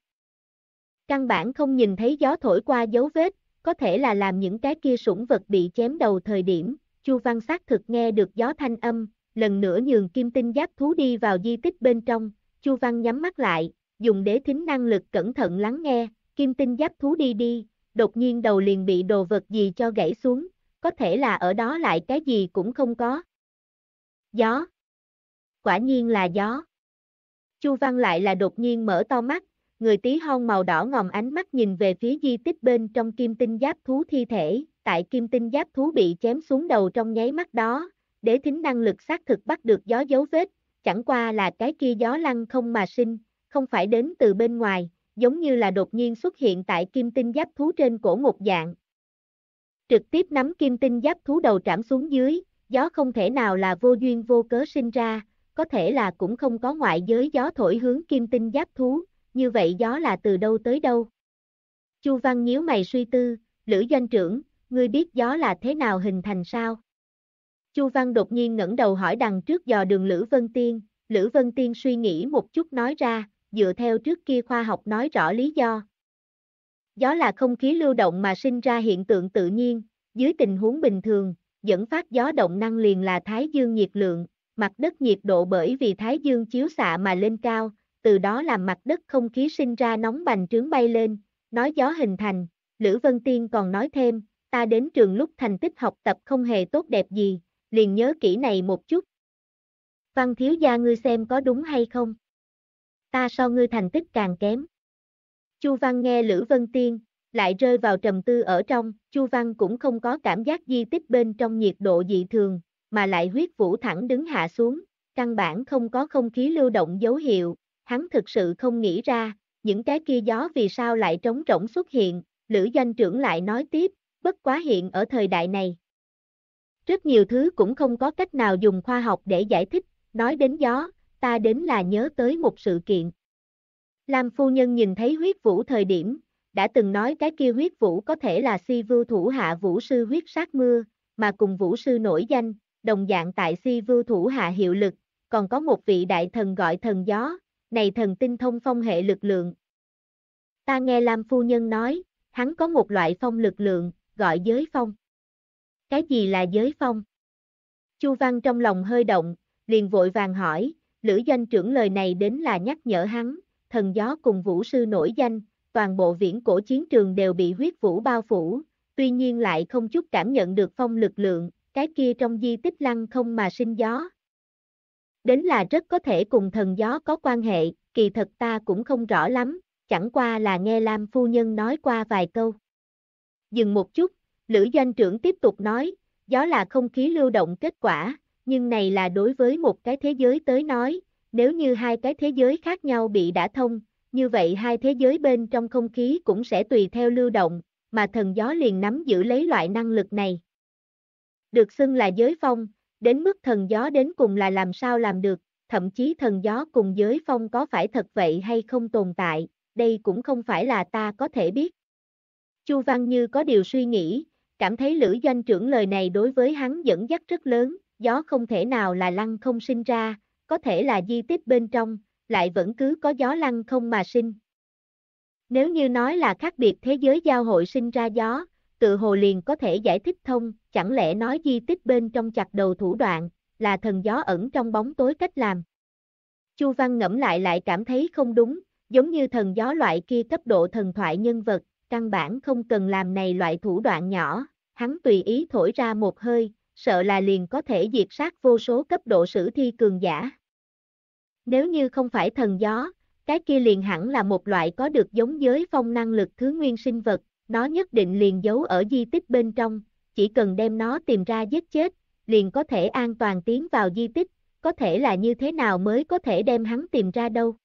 Căn bản không nhìn thấy gió thổi qua dấu vết, có thể là làm những cái kia sủng vật bị chém đầu thời điểm, Chu Văn xác thực nghe được gió thanh âm, lần nữa nhường kim tinh giáp thú đi vào di tích bên trong, Chu Văn nhắm mắt lại, dùng đế thính năng lực cẩn thận lắng nghe, kim tinh giáp thú đi đi, đột nhiên đầu liền bị đồ vật gì cho gãy xuống, có thể là ở đó lại cái gì cũng không có. Gió. Quả nhiên là gió. Chu Văn lại là đột nhiên mở to mắt, người tí hon màu đỏ ngòm ánh mắt nhìn về phía di tích bên trong kim tinh giáp thú thi thể, tại kim tinh giáp thú bị chém xuống đầu trong nháy mắt đó, đế thính năng lực xác thực bắt được gió dấu vết, chẳng qua là cái kia gió lăng không mà sinh, không phải đến từ bên ngoài, giống như là đột nhiên xuất hiện tại kim tinh giáp thú trên cổ một dạng. Trực tiếp nắm kim tinh giáp thú đầu trảm xuống dưới, gió không thể nào là vô duyên vô cớ sinh ra, có thể là cũng không có ngoại giới gió thổi hướng kim tinh giáp thú, như vậy gió là từ đâu tới đâu. Chu Văn nhíu mày suy tư, Lữ Doanh trưởng, ngươi biết gió là thế nào hình thành sao? Chu Văn đột nhiên ngẩng đầu hỏi đằng trước dò đường Lữ Vân Tiên, Lữ Vân Tiên suy nghĩ một chút nói ra, dựa theo trước kia khoa học nói rõ lý do. Gió là không khí lưu động mà sinh ra hiện tượng tự nhiên, dưới tình huống bình thường, dẫn phát gió động năng liền là thái dương nhiệt lượng, mặt đất nhiệt độ bởi vì thái dương chiếu xạ mà lên cao, từ đó làm mặt đất không khí sinh ra nóng bành trướng bay lên, nói gió hình thành, Lữ Vân Tiên còn nói thêm, ta đến trường lúc thành tích học tập không hề tốt đẹp gì, liền nhớ kỹ này một chút. Văn thiếu gia ngươi xem có đúng hay không? ta so ngươi thành tích càng kém. Chu Văn nghe Lữ Vân Tiên, lại rơi vào trầm tư ở trong, Chu Văn cũng không có cảm giác di tích bên trong nhiệt độ dị thường, mà lại huyết vũ thẳng đứng hạ xuống, căn bản không có không khí lưu động dấu hiệu, hắn thực sự không nghĩ ra, những cái kia gió vì sao lại trống rỗng xuất hiện, Lữ danh trưởng lại nói tiếp, bất quá hiện ở thời đại này. Rất nhiều thứ cũng không có cách nào dùng khoa học để giải thích, nói đến gió, ta đến là nhớ tới một sự kiện. Lam phu nhân nhìn thấy huyết vũ thời điểm, đã từng nói cái kia huyết vũ có thể là si vưu thủ hạ vũ sư huyết sát mưa, mà cùng vũ sư nổi danh, đồng dạng tại si vưu thủ hạ hiệu lực, còn có một vị đại thần gọi thần gió, này thần tinh thông phong hệ lực lượng. Ta nghe Lam Phu Nhân nói, hắn có một loại phong lực lượng, gọi giới phong. Cái gì là giới phong? Chu Văn trong lòng hơi động, liền vội vàng hỏi, Lữ doanh trưởng lời này đến là nhắc nhở hắn, thần gió cùng vũ sư nổi danh, toàn bộ viễn cổ chiến trường đều bị huyết vũ bao phủ, tuy nhiên lại không chút cảm nhận được phong lực lượng, cái kia trong di tích lăng không mà sinh gió. Đến là rất có thể cùng thần gió có quan hệ, kỳ thật ta cũng không rõ lắm, chẳng qua là nghe Lam Phu Nhân nói qua vài câu. Dừng một chút, Lữ Doanh trưởng tiếp tục nói, gió là không khí lưu động kết quả, nhưng này là đối với một cái thế giới tới nói, nếu như hai cái thế giới khác nhau bị đã thông, như vậy hai thế giới bên trong không khí cũng sẽ tùy theo lưu động, mà thần gió liền nắm giữ lấy loại năng lực này. Được xưng là giới phong, đến mức thần gió đến cùng là làm sao làm được, thậm chí thần gió cùng giới phong có phải thật vậy hay không tồn tại, đây cũng không phải là ta có thể biết. Chu Văn Như có điều suy nghĩ, cảm thấy Lữ Doanh trưởng lời này đối với hắn dẫn dắt rất lớn, gió không thể nào là lăng không sinh ra, có thể là di tích bên trong, lại vẫn cứ có gió lăng không mà sinh. Nếu như nói là khác biệt thế giới giao hội sinh ra gió, tự hồ liền có thể giải thích thông, chẳng lẽ nói di tích bên trong chặt đầu thủ đoạn, là thần gió ẩn trong bóng tối cách làm. Chu Văn ngẫm lại lại cảm thấy không đúng, giống như thần gió loại kia cấp độ thần thoại nhân vật, căn bản không cần làm này loại thủ đoạn nhỏ, hắn tùy ý thổi ra một hơi, sợ là liền có thể diệt sát vô số cấp độ sử thi cường giả. Nếu như không phải thần gió, cái kia liền hẳn là một loại có được giống giới phong năng lực thứ nguyên sinh vật, nó nhất định liền giấu ở di tích bên trong, chỉ cần đem nó tìm ra giết chết, liền có thể an toàn tiến vào di tích, có thể là như thế nào mới có thể đem hắn tìm ra đâu.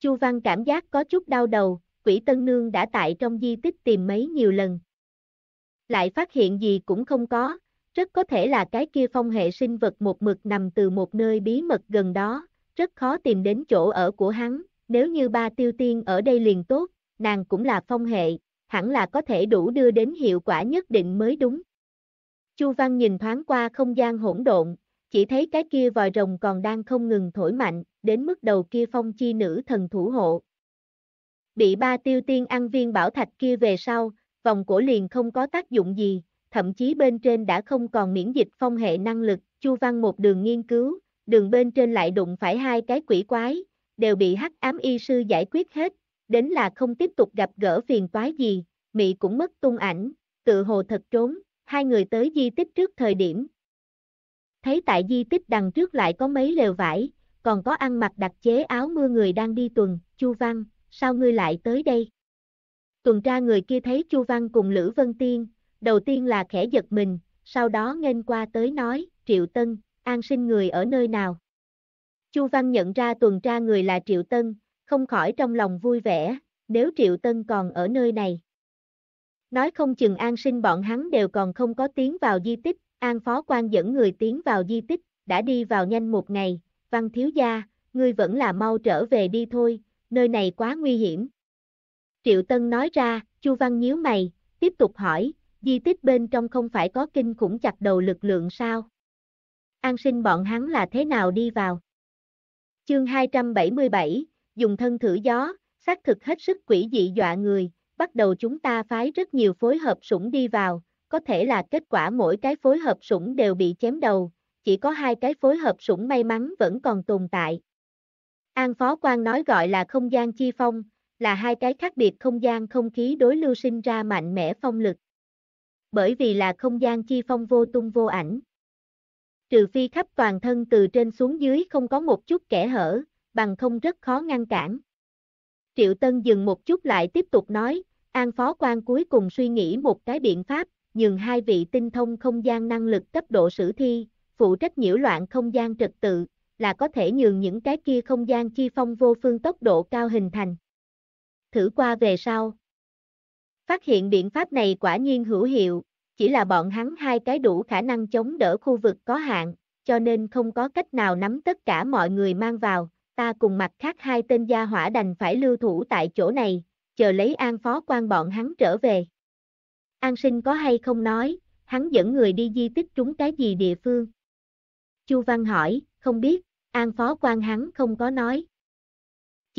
Chu Văn cảm giác có chút đau đầu, quỷ Tân Nương đã tại trong di tích tìm mấy nhiều lần. Lại phát hiện gì cũng không có, rất có thể là cái kia phong hệ sinh vật một mực nằm từ một nơi bí mật gần đó, rất khó tìm đến chỗ ở của hắn, nếu như ba tiêu tiên ở đây liền tốt, nàng cũng là phong hệ, hẳn là có thể đủ đưa đến hiệu quả nhất định mới đúng. Chu Văn nhìn thoáng qua không gian hỗn độn, chỉ thấy cái kia vòi rồng còn đang không ngừng thổi mạnh, đến mức đầu kia phong chi nữ thần thủ hộ. Bị ba tiêu tiên ăn viên bảo thạch kia về sau, vòng cổ liền không có tác dụng gì, thậm chí bên trên đã không còn miễn dịch phong hệ năng lực, Chu Văn một đường nghiên cứu, đường bên trên lại đụng phải hai cái quỷ quái, đều bị hắc ám y sư giải quyết hết, đến là không tiếp tục gặp gỡ phiền toái gì, Mị cũng mất tung ảnh, tự hồ thật trốn, hai người tới di tích trước thời điểm. Thấy tại di tích đằng trước lại có mấy lều vải, còn có ăn mặc đặc chế áo mưa người đang đi tuần, Chu Văn, sao ngươi lại tới đây? Tuần tra người kia thấy Chu Văn cùng Lữ Vân Tiên, đầu tiên là khẽ giật mình, sau đó nghênh qua tới nói, Triệu Tân, an sinh người ở nơi nào? Chu Văn nhận ra tuần tra người là Triệu Tân, không khỏi trong lòng vui vẻ, nếu Triệu Tân còn ở nơi này. Nói không chừng an sinh bọn hắn đều còn không có tiến vào di tích, an phó quan dẫn người tiến vào di tích, đã đi vào nhanh một ngày, văn thiếu gia, ngươi vẫn là mau trở về đi thôi, nơi này quá nguy hiểm. Triệu Tân nói ra, Chu Văn nhíu mày, tiếp tục hỏi, di tích bên trong không phải có kinh khủng chặt đầu lực lượng sao? An sinh bọn hắn là thế nào đi vào? Chương 277, dùng thân thử gió, xác thực hết sức quỷ dị dọa người, bắt đầu chúng ta phái rất nhiều phối hợp sủng đi vào, có thể là kết quả mỗi cái phối hợp sủng đều bị chém đầu, chỉ có hai cái phối hợp sủng may mắn vẫn còn tồn tại. An Phó quan nói gọi là không gian chi phong, là hai cái khác biệt không gian không khí đối lưu sinh ra mạnh mẽ phong lực bởi vì là không gian chi phong vô tung vô ảnh. Trừ phi khắp toàn thân từ trên xuống dưới không có một chút kẻ hở, bằng không rất khó ngăn cản. Triệu Tân dừng một chút lại tiếp tục nói, An Phó quan cuối cùng suy nghĩ một cái biện pháp, nhường hai vị tinh thông không gian năng lực cấp độ sử thi, phụ trách nhiễu loạn không gian trật tự, là có thể nhường những cái kia không gian chi phong vô phương tốc độ cao hình thành. Thử qua về sau, Phát hiện biện pháp này quả nhiên hữu hiệu, chỉ là bọn hắn hai cái đủ khả năng chống đỡ khu vực có hạn, cho nên không có cách nào nắm tất cả mọi người mang vào, ta cùng mặt khác hai tên gia hỏa đành phải lưu thủ tại chỗ này, chờ lấy an phó quan bọn hắn trở về. An sinh có hay không nói, hắn dẫn người đi di tích trúng cái gì địa phương? Chu Văn hỏi, không biết, an phó quan hắn không có nói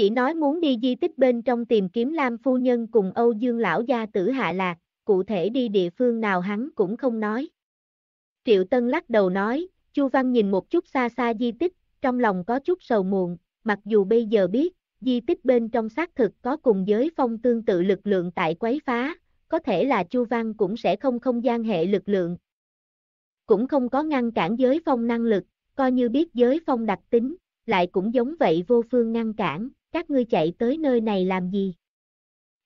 chỉ nói muốn đi di tích bên trong tìm kiếm Lam Phu Nhân cùng Âu Dương Lão Gia tử Hạ Lạc, cụ thể đi địa phương nào hắn cũng không nói. Triệu Tân lắc đầu nói, Chu Văn nhìn một chút xa xa di tích, trong lòng có chút sầu muộn, mặc dù bây giờ biết, di tích bên trong xác thực có cùng giới phong tương tự lực lượng tại quấy phá, có thể là Chu Văn cũng sẽ không không gian hệ lực lượng. Cũng không có ngăn cản giới phong năng lực, coi như biết giới phong đặc tính, lại cũng giống vậy vô phương ngăn cản, các ngươi chạy tới nơi này làm gì?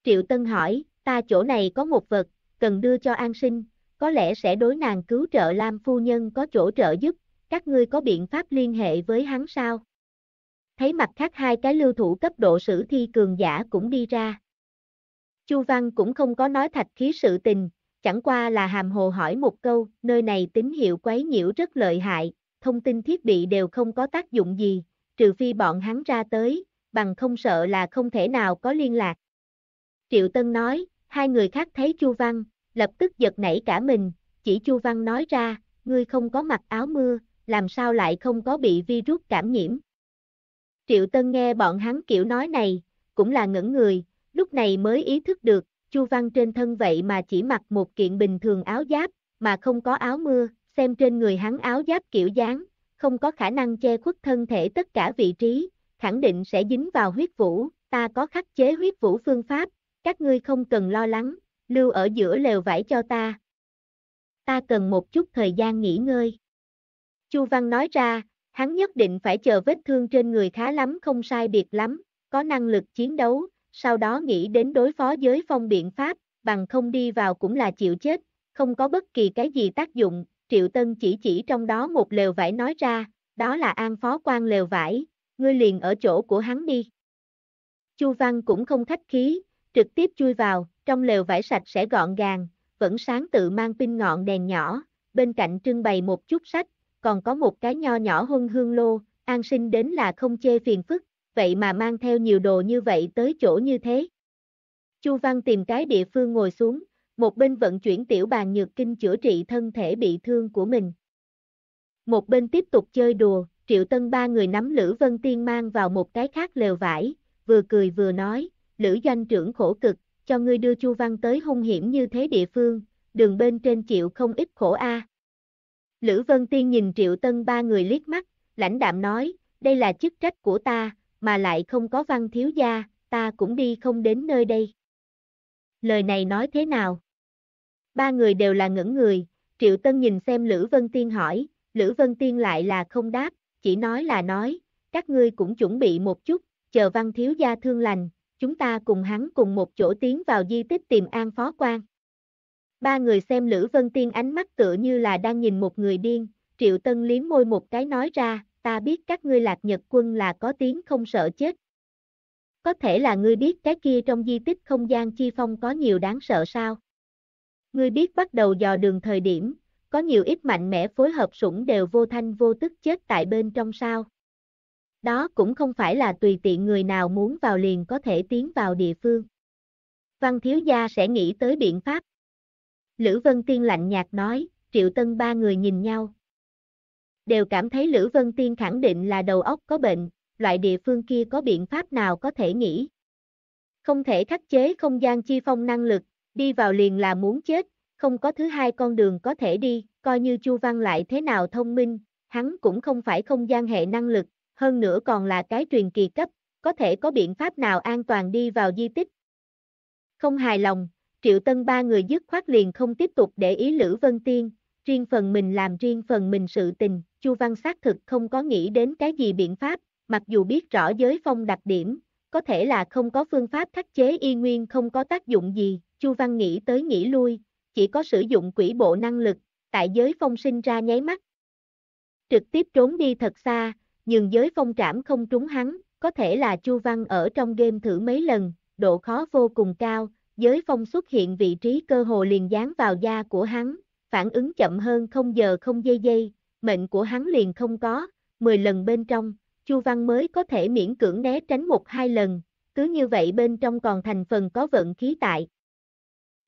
Triệu Tân hỏi, ta chỗ này có một vật, cần đưa cho an sinh, có lẽ sẽ đối nàng cứu trợ Lam Phu Nhân có chỗ trợ giúp, các ngươi có biện pháp liên hệ với hắn sao? Thấy mặt khác hai cái lưu thủ cấp độ sử thi cường giả cũng đi ra. Chu Văn cũng không có nói thạch khí sự tình, chẳng qua là hàm hồ hỏi một câu, nơi này tín hiệu quấy nhiễu rất lợi hại, thông tin thiết bị đều không có tác dụng gì, trừ phi bọn hắn ra tới, bằng không sợ là không thể nào có liên lạc. Triệu Tân nói, hai người khác thấy Chu Văn, lập tức giật nảy cả mình, chỉ Chu Văn nói ra, ngươi không có mặc áo mưa, làm sao lại không có bị virus cảm nhiễm. Triệu Tân nghe bọn hắn kiểu nói này, cũng là ngẩn người, lúc này mới ý thức được, Chu Văn trên thân vậy mà chỉ mặc một kiện bình thường áo giáp, mà không có áo mưa, xem trên người hắn áo giáp kiểu dáng, không có khả năng che khuất thân thể tất cả vị trí, khẳng định sẽ dính vào huyết vũ, ta có khắc chế huyết vũ phương pháp, các ngươi không cần lo lắng, lưu ở giữa lều vải cho ta. Ta cần một chút thời gian nghỉ ngơi. Chu Văn nói ra, hắn nhất định phải chờ vết thương trên người khá lắm không sai biệt lắm, có năng lực chiến đấu, sau đó nghĩ đến đối phó giới phong biện pháp, bằng không đi vào cũng là chịu chết, không có bất kỳ cái gì tác dụng, Triệu Tân chỉ chỉ trong đó một lều vải nói ra, đó là an phó quan lều vải, ngươi liền ở chỗ của hắn đi. Chu Văn cũng không khách khí, trực tiếp chui vào, trong lều vải sạch sẽ gọn gàng, vẫn sáng tự mang pin ngọn đèn nhỏ, bên cạnh trưng bày một chút sách, còn có một cái nho nhỏ hôn hương lô, an sinh đến là không chê phiền phức, vậy mà mang theo nhiều đồ như vậy tới chỗ như thế. Chu Văn tìm cái địa phương ngồi xuống, một bên vận chuyển tiểu bàn nhược kinh chữa trị thân thể bị thương của mình. Một bên tiếp tục chơi đùa, Triệu Tân ba người nắm Lữ Vân Tiên mang vào một cái khác lều vải, vừa cười vừa nói, Lữ doanh trưởng khổ cực, cho ngươi đưa Chu Văn tới hung hiểm như thế địa phương, đường bên trên chịu không ít khổ a. Lữ Vân Tiên nhìn Triệu Tân ba người liếc mắt, lãnh đạm nói, đây là chức trách của ta, mà lại không có văn thiếu gia, ta cũng đi không đến nơi đây. Lời này nói thế nào? Ba người đều là ngẩn người, Triệu Tân nhìn xem Lữ Vân Tiên hỏi, Lữ Vân Tiên lại là không đáp, chỉ nói là nói, các ngươi cũng chuẩn bị một chút, chờ văn thiếu gia thương lành, chúng ta cùng hắn cùng một chỗ tiến vào di tích tìm an phó quan. Ba người xem Lữ Vân Tiên ánh mắt tựa như là đang nhìn một người điên, Triệu Tân liếm môi một cái nói ra, ta biết các ngươi lạc nhật quân là có tiếng không sợ chết. Có thể là ngươi biết cái kia trong di tích không gian chi phong có nhiều đáng sợ sao? Ngươi biết bắt đầu dò đường thời điểm, có nhiều ít mạnh mẽ phối hợp sủng đều vô thanh vô tức chết tại bên trong sao. Đó cũng không phải là tùy tiện người nào muốn vào liền có thể tiến vào địa phương. Văn thiếu gia sẽ nghĩ tới biện pháp. Lữ Vân Tiên lạnh nhạt nói, Triệu Tân ba người nhìn nhau. Đều cảm thấy Lữ Vân Tiên khẳng định là đầu óc có bệnh, loại địa phương kia có biện pháp nào có thể nghĩ. Không thể khắc chế không gian chi phong năng lực, đi vào liền là muốn chết, không có thứ hai con đường có thể đi, coi như Chu Văn lại thế nào thông minh, hắn cũng không phải không gian hệ năng lực, hơn nữa còn là cái truyền kỳ cấp, có thể có biện pháp nào an toàn đi vào di tích. Không hài lòng, Triệu Tân ba người dứt khoát liền không tiếp tục để ý Lữ Vân Tiên, riêng phần mình làm riêng phần mình sự tình, Chu Văn xác thực không có nghĩ đến cái gì biện pháp, mặc dù biết rõ giới phong đặc điểm, có thể là không có phương pháp khắc chế y nguyên không có tác dụng gì, Chu Văn nghĩ tới nghĩ lui, chỉ có sử dụng quỷ bộ năng lực, tại giới phong sinh ra nháy mắt. Trực tiếp trốn đi thật xa, nhưng giới phong trảm không trúng hắn, có thể là Chu Văn ở trong game thử mấy lần, độ khó vô cùng cao, giới phong xuất hiện vị trí cơ hồ liền dán vào da của hắn, phản ứng chậm hơn không giờ không dây dây, mệnh của hắn liền không có, 10 lần bên trong, Chu Văn mới có thể miễn cưỡng né tránh một hai lần, cứ như vậy bên trong còn thành phần có vận khí tại.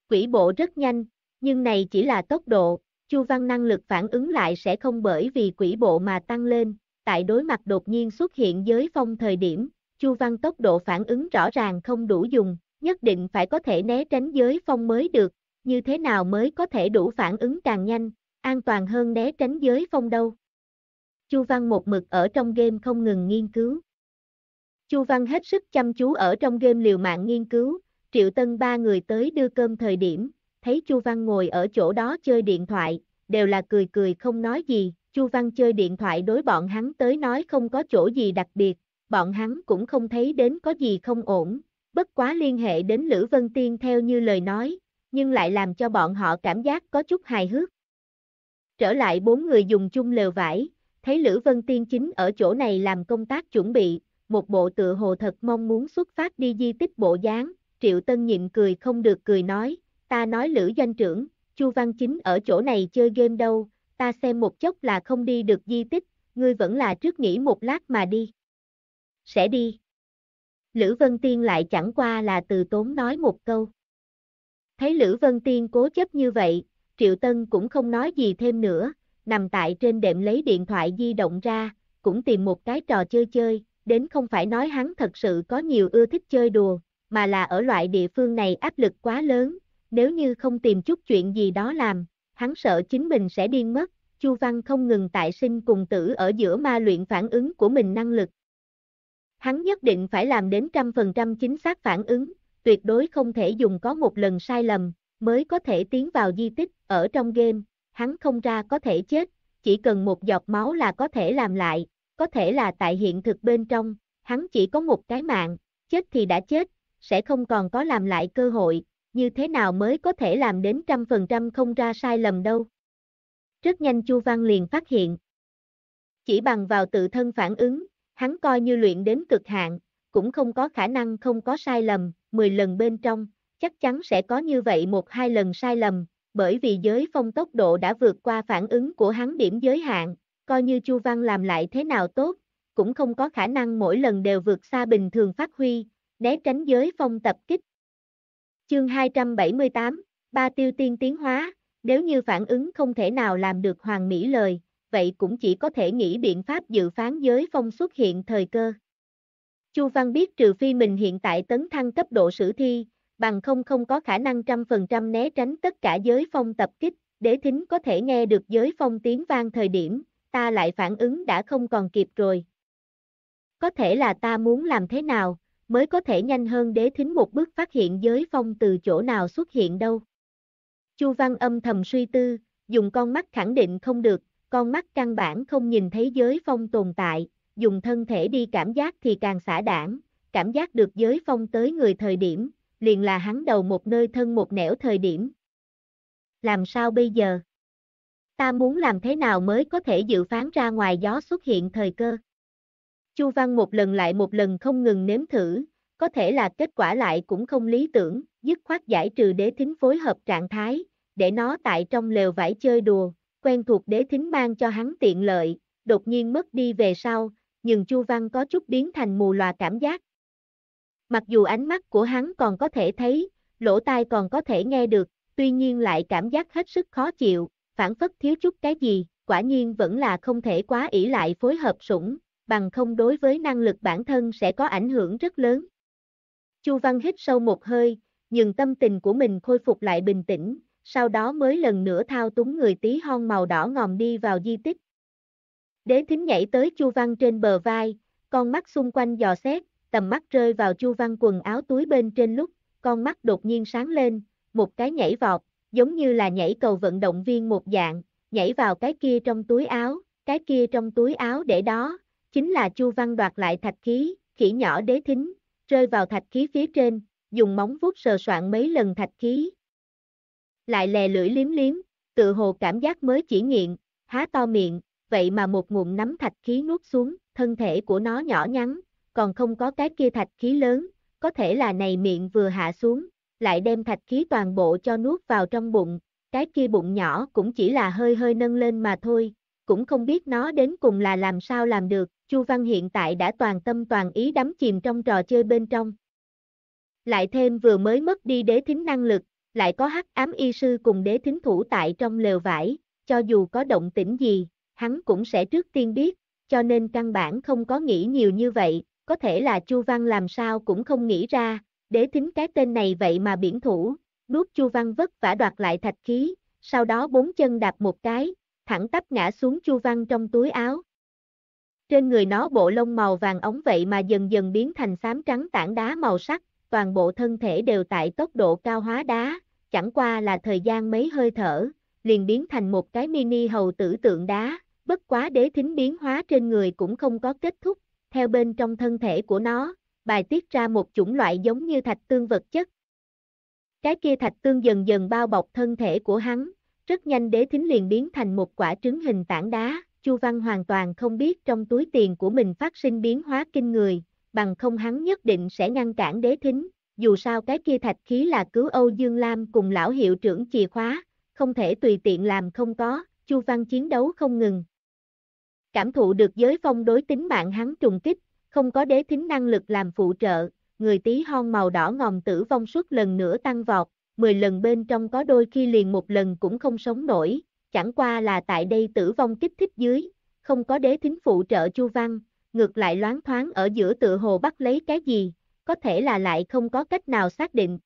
Quỷ bộ rất nhanh, nhưng này chỉ là tốc độ, Chu Văn năng lực phản ứng lại sẽ không bởi vì quỷ bộ mà tăng lên, tại đối mặt đột nhiên xuất hiện giới phong thời điểm, Chu Văn tốc độ phản ứng rõ ràng không đủ dùng, nhất định phải có thể né tránh giới phong mới được, như thế nào mới có thể đủ phản ứng càng nhanh, an toàn hơn né tránh giới phong đâu. Chu Văn một mực ở trong game không ngừng nghiên cứu. Chu Văn hết sức chăm chú ở trong game liều mạng nghiên cứu, Triệu Tân ba người tới đưa cơm thời điểm, thấy Chu Văn ngồi ở chỗ đó chơi điện thoại, đều là cười cười không nói gì, Chu Văn chơi điện thoại đối bọn hắn tới nói không có chỗ gì đặc biệt, bọn hắn cũng không thấy đến có gì không ổn, bất quá liên hệ đến Lữ Vân Tiên theo như lời nói, nhưng lại làm cho bọn họ cảm giác có chút hài hước. Trở lại bốn người dùng chung lều vải, thấy Lữ Vân Tiên chính ở chỗ này làm công tác chuẩn bị, một bộ tựa hồ thật mong muốn xuất phát đi di tích bộ dáng, Triệu Tân nhịn cười không được cười nói, ta nói Lữ Doanh trưởng, Chu Văn Chính ở chỗ này chơi game đâu, ta xem một chốc là không đi được di tích, ngươi vẫn là trước nghỉ một lát mà đi. Sẽ đi. Lữ Vân Tiên lại chẳng qua là từ tốn nói một câu. Thấy Lữ Vân Tiên cố chấp như vậy, Triệu Tân cũng không nói gì thêm nữa, nằm tại trên đệm lấy điện thoại di động ra, cũng tìm một cái trò chơi chơi, đến không phải nói hắn thật sự có nhiều ưa thích chơi đùa, mà là ở loại địa phương này áp lực quá lớn, nếu như không tìm chút chuyện gì đó làm, hắn sợ chính mình sẽ điên mất, Chu Văn không ngừng tại sinh cùng tử ở giữa ma luyện phản ứng của mình năng lực. Hắn nhất định phải làm đến trăm phần trăm chính xác phản ứng, tuyệt đối không thể dùng có một lần sai lầm, mới có thể tiến vào di tích, ở trong game, hắn không ra có thể chết, chỉ cần một giọt máu là có thể làm lại, có thể là tại hiện thực bên trong, hắn chỉ có một cái mạng, chết thì đã chết, sẽ không còn có làm lại cơ hội, như thế nào mới có thể làm đến trăm phần trăm không ra sai lầm đâu. Rất nhanh Chu Văn liền phát hiện. Chỉ bằng vào tự thân phản ứng, hắn coi như luyện đến cực hạn, cũng không có khả năng không có sai lầm, 10 lần bên trong, chắc chắn sẽ có như vậy một hai lần sai lầm, bởi vì giới phong tốc độ đã vượt qua phản ứng của hắn điểm giới hạn, coi như Chu Văn làm lại thế nào tốt, cũng không có khả năng mỗi lần đều vượt xa bình thường phát huy, né tránh giới phong tập kích, Chương 278, ba tiêu tiên tiến hóa, nếu như phản ứng không thể nào làm được hoàng mỹ lời, vậy cũng chỉ có thể nghĩ biện pháp dự phán giới phong xuất hiện thời cơ. Chu Văn biết trừ phi mình hiện tại tấn thăng cấp độ sử thi, bằng không không có khả năng trăm phần trăm né tránh tất cả giới phong tập kích, đế thính có thể nghe được giới phong tiếng vang thời điểm, ta lại phản ứng đã không còn kịp rồi. Có thể là ta muốn làm thế nào, mới có thể nhanh hơn đế thính một bước phát hiện giới phong từ chỗ nào xuất hiện đâu. Chu Văn âm thầm suy tư, dùng con mắt khẳng định không được, con mắt căn bản không nhìn thấy giới phong tồn tại, dùng thân thể đi cảm giác thì càng xả đảng, cảm giác được giới phong tới người thời điểm, liền là hắn đầu một nơi thân một nẻo thời điểm. Làm sao bây giờ? Ta muốn làm thế nào mới có thể dự phán ra ngoài gió xuất hiện thời cơ? Chu Văn một lần lại một lần không ngừng nếm thử, có thể là kết quả lại cũng không lý tưởng, dứt khoát giải trừ đế thính phối hợp trạng thái, để nó tại trong lều vải chơi đùa, quen thuộc đế thính mang cho hắn tiện lợi, đột nhiên mất đi về sau, nhưng Chu Văn có chút biến thành mù lòa cảm giác. Mặc dù ánh mắt của hắn còn có thể thấy, lỗ tai còn có thể nghe được, tuy nhiên lại cảm giác hết sức khó chịu, phản phất thiếu chút cái gì, quả nhiên vẫn là không thể quá ỷ lại phối hợp sủng, bằng không đối với năng lực bản thân sẽ có ảnh hưởng rất lớn. Chu Văn hít sâu một hơi, nhưng tâm tình của mình khôi phục lại bình tĩnh, sau đó mới lần nữa thao túng người tí hon màu đỏ ngòm đi vào di tích. Đế thính nhảy tới Chu Văn trên bờ vai, con mắt xung quanh dò xét, tầm mắt rơi vào Chu Văn quần áo túi bên trên lúc, con mắt đột nhiên sáng lên, một cái nhảy vọt, giống như là nhảy cầu vận động viên một dạng, nhảy vào cái kia trong túi áo, cái kia trong túi áo để đó, chính là Chu Văn đoạt lại thạch khí, khỉ nhỏ đế thính, rơi vào thạch khí phía trên, dùng móng vuốt sờ soạn mấy lần thạch khí. Lại lè lưỡi liếm liếm, tự hồ cảm giác mới chỉ nghiện, há to miệng, vậy mà một ngụm nắm thạch khí nuốt xuống, thân thể của nó nhỏ nhắn, còn không có cái kia thạch khí lớn, có thể là này miệng vừa hạ xuống, lại đem thạch khí toàn bộ cho nuốt vào trong bụng, cái kia bụng nhỏ cũng chỉ là hơi hơi nâng lên mà thôi, cũng không biết nó đến cùng là làm sao làm được, Chu Văn hiện tại đã toàn tâm toàn ý đắm chìm trong trò chơi bên trong. Lại thêm vừa mới mất đi đế thính năng lực, lại có hắc ám y sư cùng đế thính thủ tại trong lều vải, cho dù có động tĩnh gì, hắn cũng sẽ trước tiên biết, cho nên căn bản không có nghĩ nhiều như vậy, có thể là Chu Văn làm sao cũng không nghĩ ra, đế thính cái tên này vậy mà biển thủ, nuốt Chu Văn vất vả đoạt lại thạch khí, sau đó bốn chân đạp một cái, thẳng tắp ngã xuống Chu Văn trong túi áo. Trên người nó bộ lông màu vàng ống vậy mà dần dần biến thành xám trắng tảng đá màu sắc, toàn bộ thân thể đều tại tốc độ cao hóa đá, chẳng qua là thời gian mấy hơi thở, liền biến thành một cái mini hầu tử tượng đá, bất quá đế thính biến hóa trên người cũng không có kết thúc, theo bên trong thân thể của nó, bài tiết ra một chủng loại giống như thạch tương vật chất. Cái kia thạch tương dần dần bao bọc thân thể của hắn, rất nhanh đế thính liền biến thành một quả trứng hình tảng đá, Chu Văn hoàn toàn không biết trong túi tiền của mình phát sinh biến hóa kinh người, bằng không hắn nhất định sẽ ngăn cản đế thính, dù sao cái kia thạch khí là cứu Âu Dương Lam cùng lão hiệu trưởng chìa khóa, không thể tùy tiện làm không có, Chu Văn chiến đấu không ngừng. Cảm thụ được giới phong đối tính mạng hắn trùng kích, không có đế thính năng lực làm phụ trợ, người tí hon màu đỏ ngòm tử vong suốt lần nữa tăng vọt, 10 lần bên trong có đôi khi liền một lần cũng không sống nổi, chẳng qua là tại đây tử vong kích thích dưới, không có đế thính phụ trợ Chu Văn, ngược lại loáng thoáng ở giữa tự hồ bắt lấy cái gì, có thể là lại không có cách nào xác định.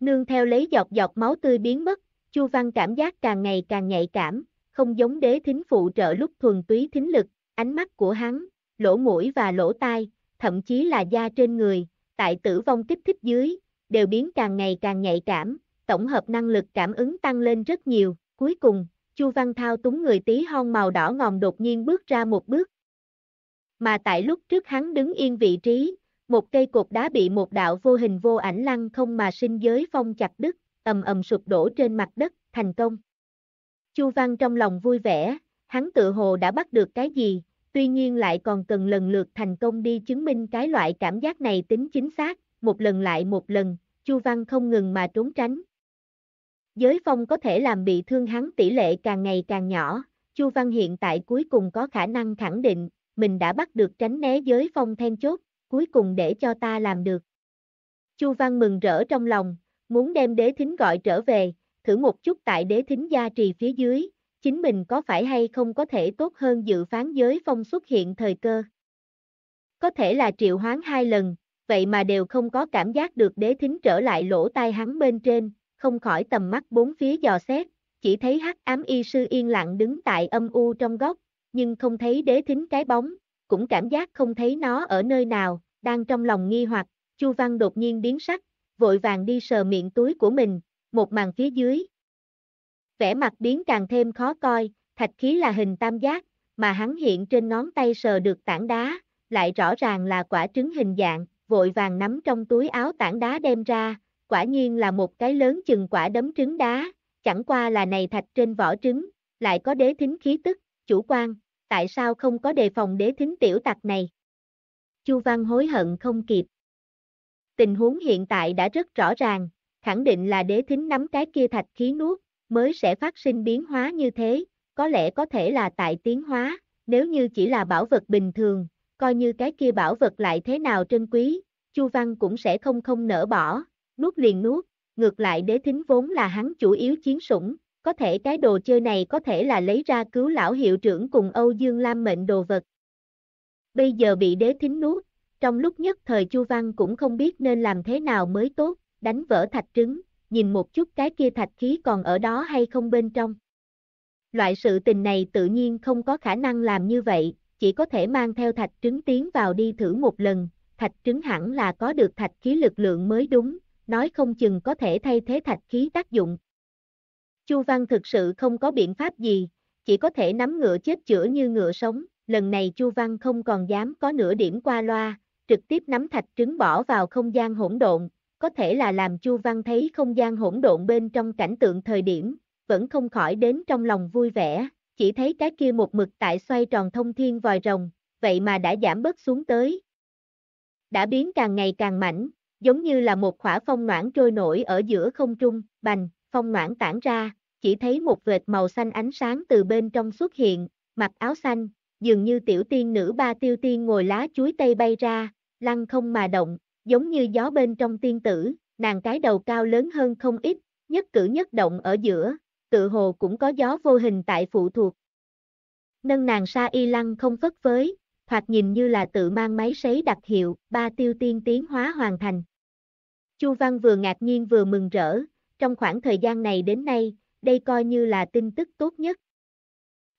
Nương theo lấy giọt giọt máu tươi biến mất, Chu Văn cảm giác càng ngày càng nhạy cảm, không giống đế thính phụ trợ lúc thuần túy thính lực, ánh mắt của hắn, lỗ mũi và lỗ tai, thậm chí là da trên người, tại tử vong kích thích dưới, đều biến càng ngày càng nhạy cảm, tổng hợp năng lực cảm ứng tăng lên rất nhiều. Cuối cùng, Chu Văn Thao túng người tí hon màu đỏ ngòm đột nhiên bước ra một bước. Mà tại lúc trước hắn đứng yên vị trí, một cây cột đá bị một đạo vô hình vô ảnh lăng không mà sinh giới phong chặt đứt, ầm ầm sụp đổ trên mặt đất, thành công. Chu Văn trong lòng vui vẻ, hắn tự hồ đã bắt được cái gì, tuy nhiên lại còn cần lần lượt thành công đi chứng minh cái loại cảm giác này tính chính xác, một lần lại một lần, Chu Văn không ngừng mà trốn tránh. Giới phong có thể làm bị thương hắn tỷ lệ càng ngày càng nhỏ, Chu Văn hiện tại cuối cùng có khả năng khẳng định, mình đã bắt được tránh né giới phong then chốt, cuối cùng để cho ta làm được. Chu Văn mừng rỡ trong lòng, muốn đem đế thính gọi trở về, thử một chút tại đế thính gia trì phía dưới, chính mình có phải hay không có thể tốt hơn dự phán giới phong xuất hiện thời cơ. Có thể là triệu hoán hai lần, vậy mà đều không có cảm giác được đế thính trở lại lỗ tai hắn bên trên, không khỏi tầm mắt bốn phía dò xét, chỉ thấy hắc ám y sư yên lặng đứng tại âm u trong góc, nhưng không thấy đế thính cái bóng, cũng cảm giác không thấy nó ở nơi nào, đang trong lòng nghi hoặc, Chu Văn đột nhiên biến sắc, vội vàng đi sờ miệng túi của mình, một màn phía dưới. Vẻ mặt biến càng thêm khó coi, thạch khí là hình tam giác, mà hắn hiện trên ngón tay sờ được tảng đá, lại rõ ràng là quả trứng hình dạng, vội vàng nắm trong túi áo tảng đá đem ra, quả nhiên là một cái lớn chừng quả đấm trứng đá, chẳng qua là này thạch trên vỏ trứng, lại có đế thính khí tức, chủ quan, tại sao không có đề phòng đế thính tiểu tặc này? Chu Văn hối hận không kịp. Tình huống hiện tại đã rất rõ ràng, khẳng định là đế thính nắm cái kia thạch khí nuốt, mới sẽ phát sinh biến hóa như thế, có lẽ có thể là tại tiến hóa, nếu như chỉ là bảo vật bình thường, coi như cái kia bảo vật lại thế nào trân quý, Chu Văn cũng sẽ không không nỡ bỏ, nuốt liền nuốt, ngược lại đế thính vốn là hắn chủ yếu chiến sủng, có thể cái đồ chơi này có thể là lấy ra cứu lão hiệu trưởng cùng Âu Dương Lam mệnh đồ vật. Bây giờ bị đế thính nuốt, trong lúc nhất thời Chu Văn cũng không biết nên làm thế nào mới tốt, đánh vỡ thạch trứng, nhìn một chút cái kia thạch khí còn ở đó hay không bên trong. Loại sự tình này tự nhiên không có khả năng làm như vậy, chỉ có thể mang theo thạch trứng tiến vào đi thử một lần, thạch trứng hẳn là có được thạch khí lực lượng mới đúng, nói không chừng có thể thay thế thạch khí tác dụng. Chu Văn thực sự không có biện pháp gì, chỉ có thể nắm ngựa chết chữa như ngựa sống, lần này Chu Văn không còn dám có nửa điểm qua loa, trực tiếp nắm thạch trứng bỏ vào không gian hỗn độn, có thể là làm Chu Văn thấy không gian hỗn độn bên trong cảnh tượng thời điểm, vẫn không khỏi đến trong lòng vui vẻ, chỉ thấy cái kia một mực tại xoay tròn thông thiên vòi rồng, vậy mà đã giảm bớt xuống tới. Đã biến càng ngày càng mảnh, giống như là một khỏa phong noãn trôi nổi ở giữa không trung, bành, phong noãn tản ra, chỉ thấy một vệt màu xanh ánh sáng từ bên trong xuất hiện, mặc áo xanh, dường như tiểu tiên nữ ba tiêu tiên ngồi lá chuối tây bay ra, lăng không mà động, giống như gió bên trong tiên tử, nàng cái đầu cao lớn hơn không ít, nhất cử nhất động ở giữa, tự hồ cũng có gió vô hình tại phụ thuộc. Nâng nàng Sa y lăng không phất với, hoặc nhìn như là tự mang máy sấy đặc hiệu, ba tiêu tiên tiến hóa hoàn thành. Chu Văn vừa ngạc nhiên vừa mừng rỡ, trong khoảng thời gian này đến nay, đây coi như là tin tức tốt nhất.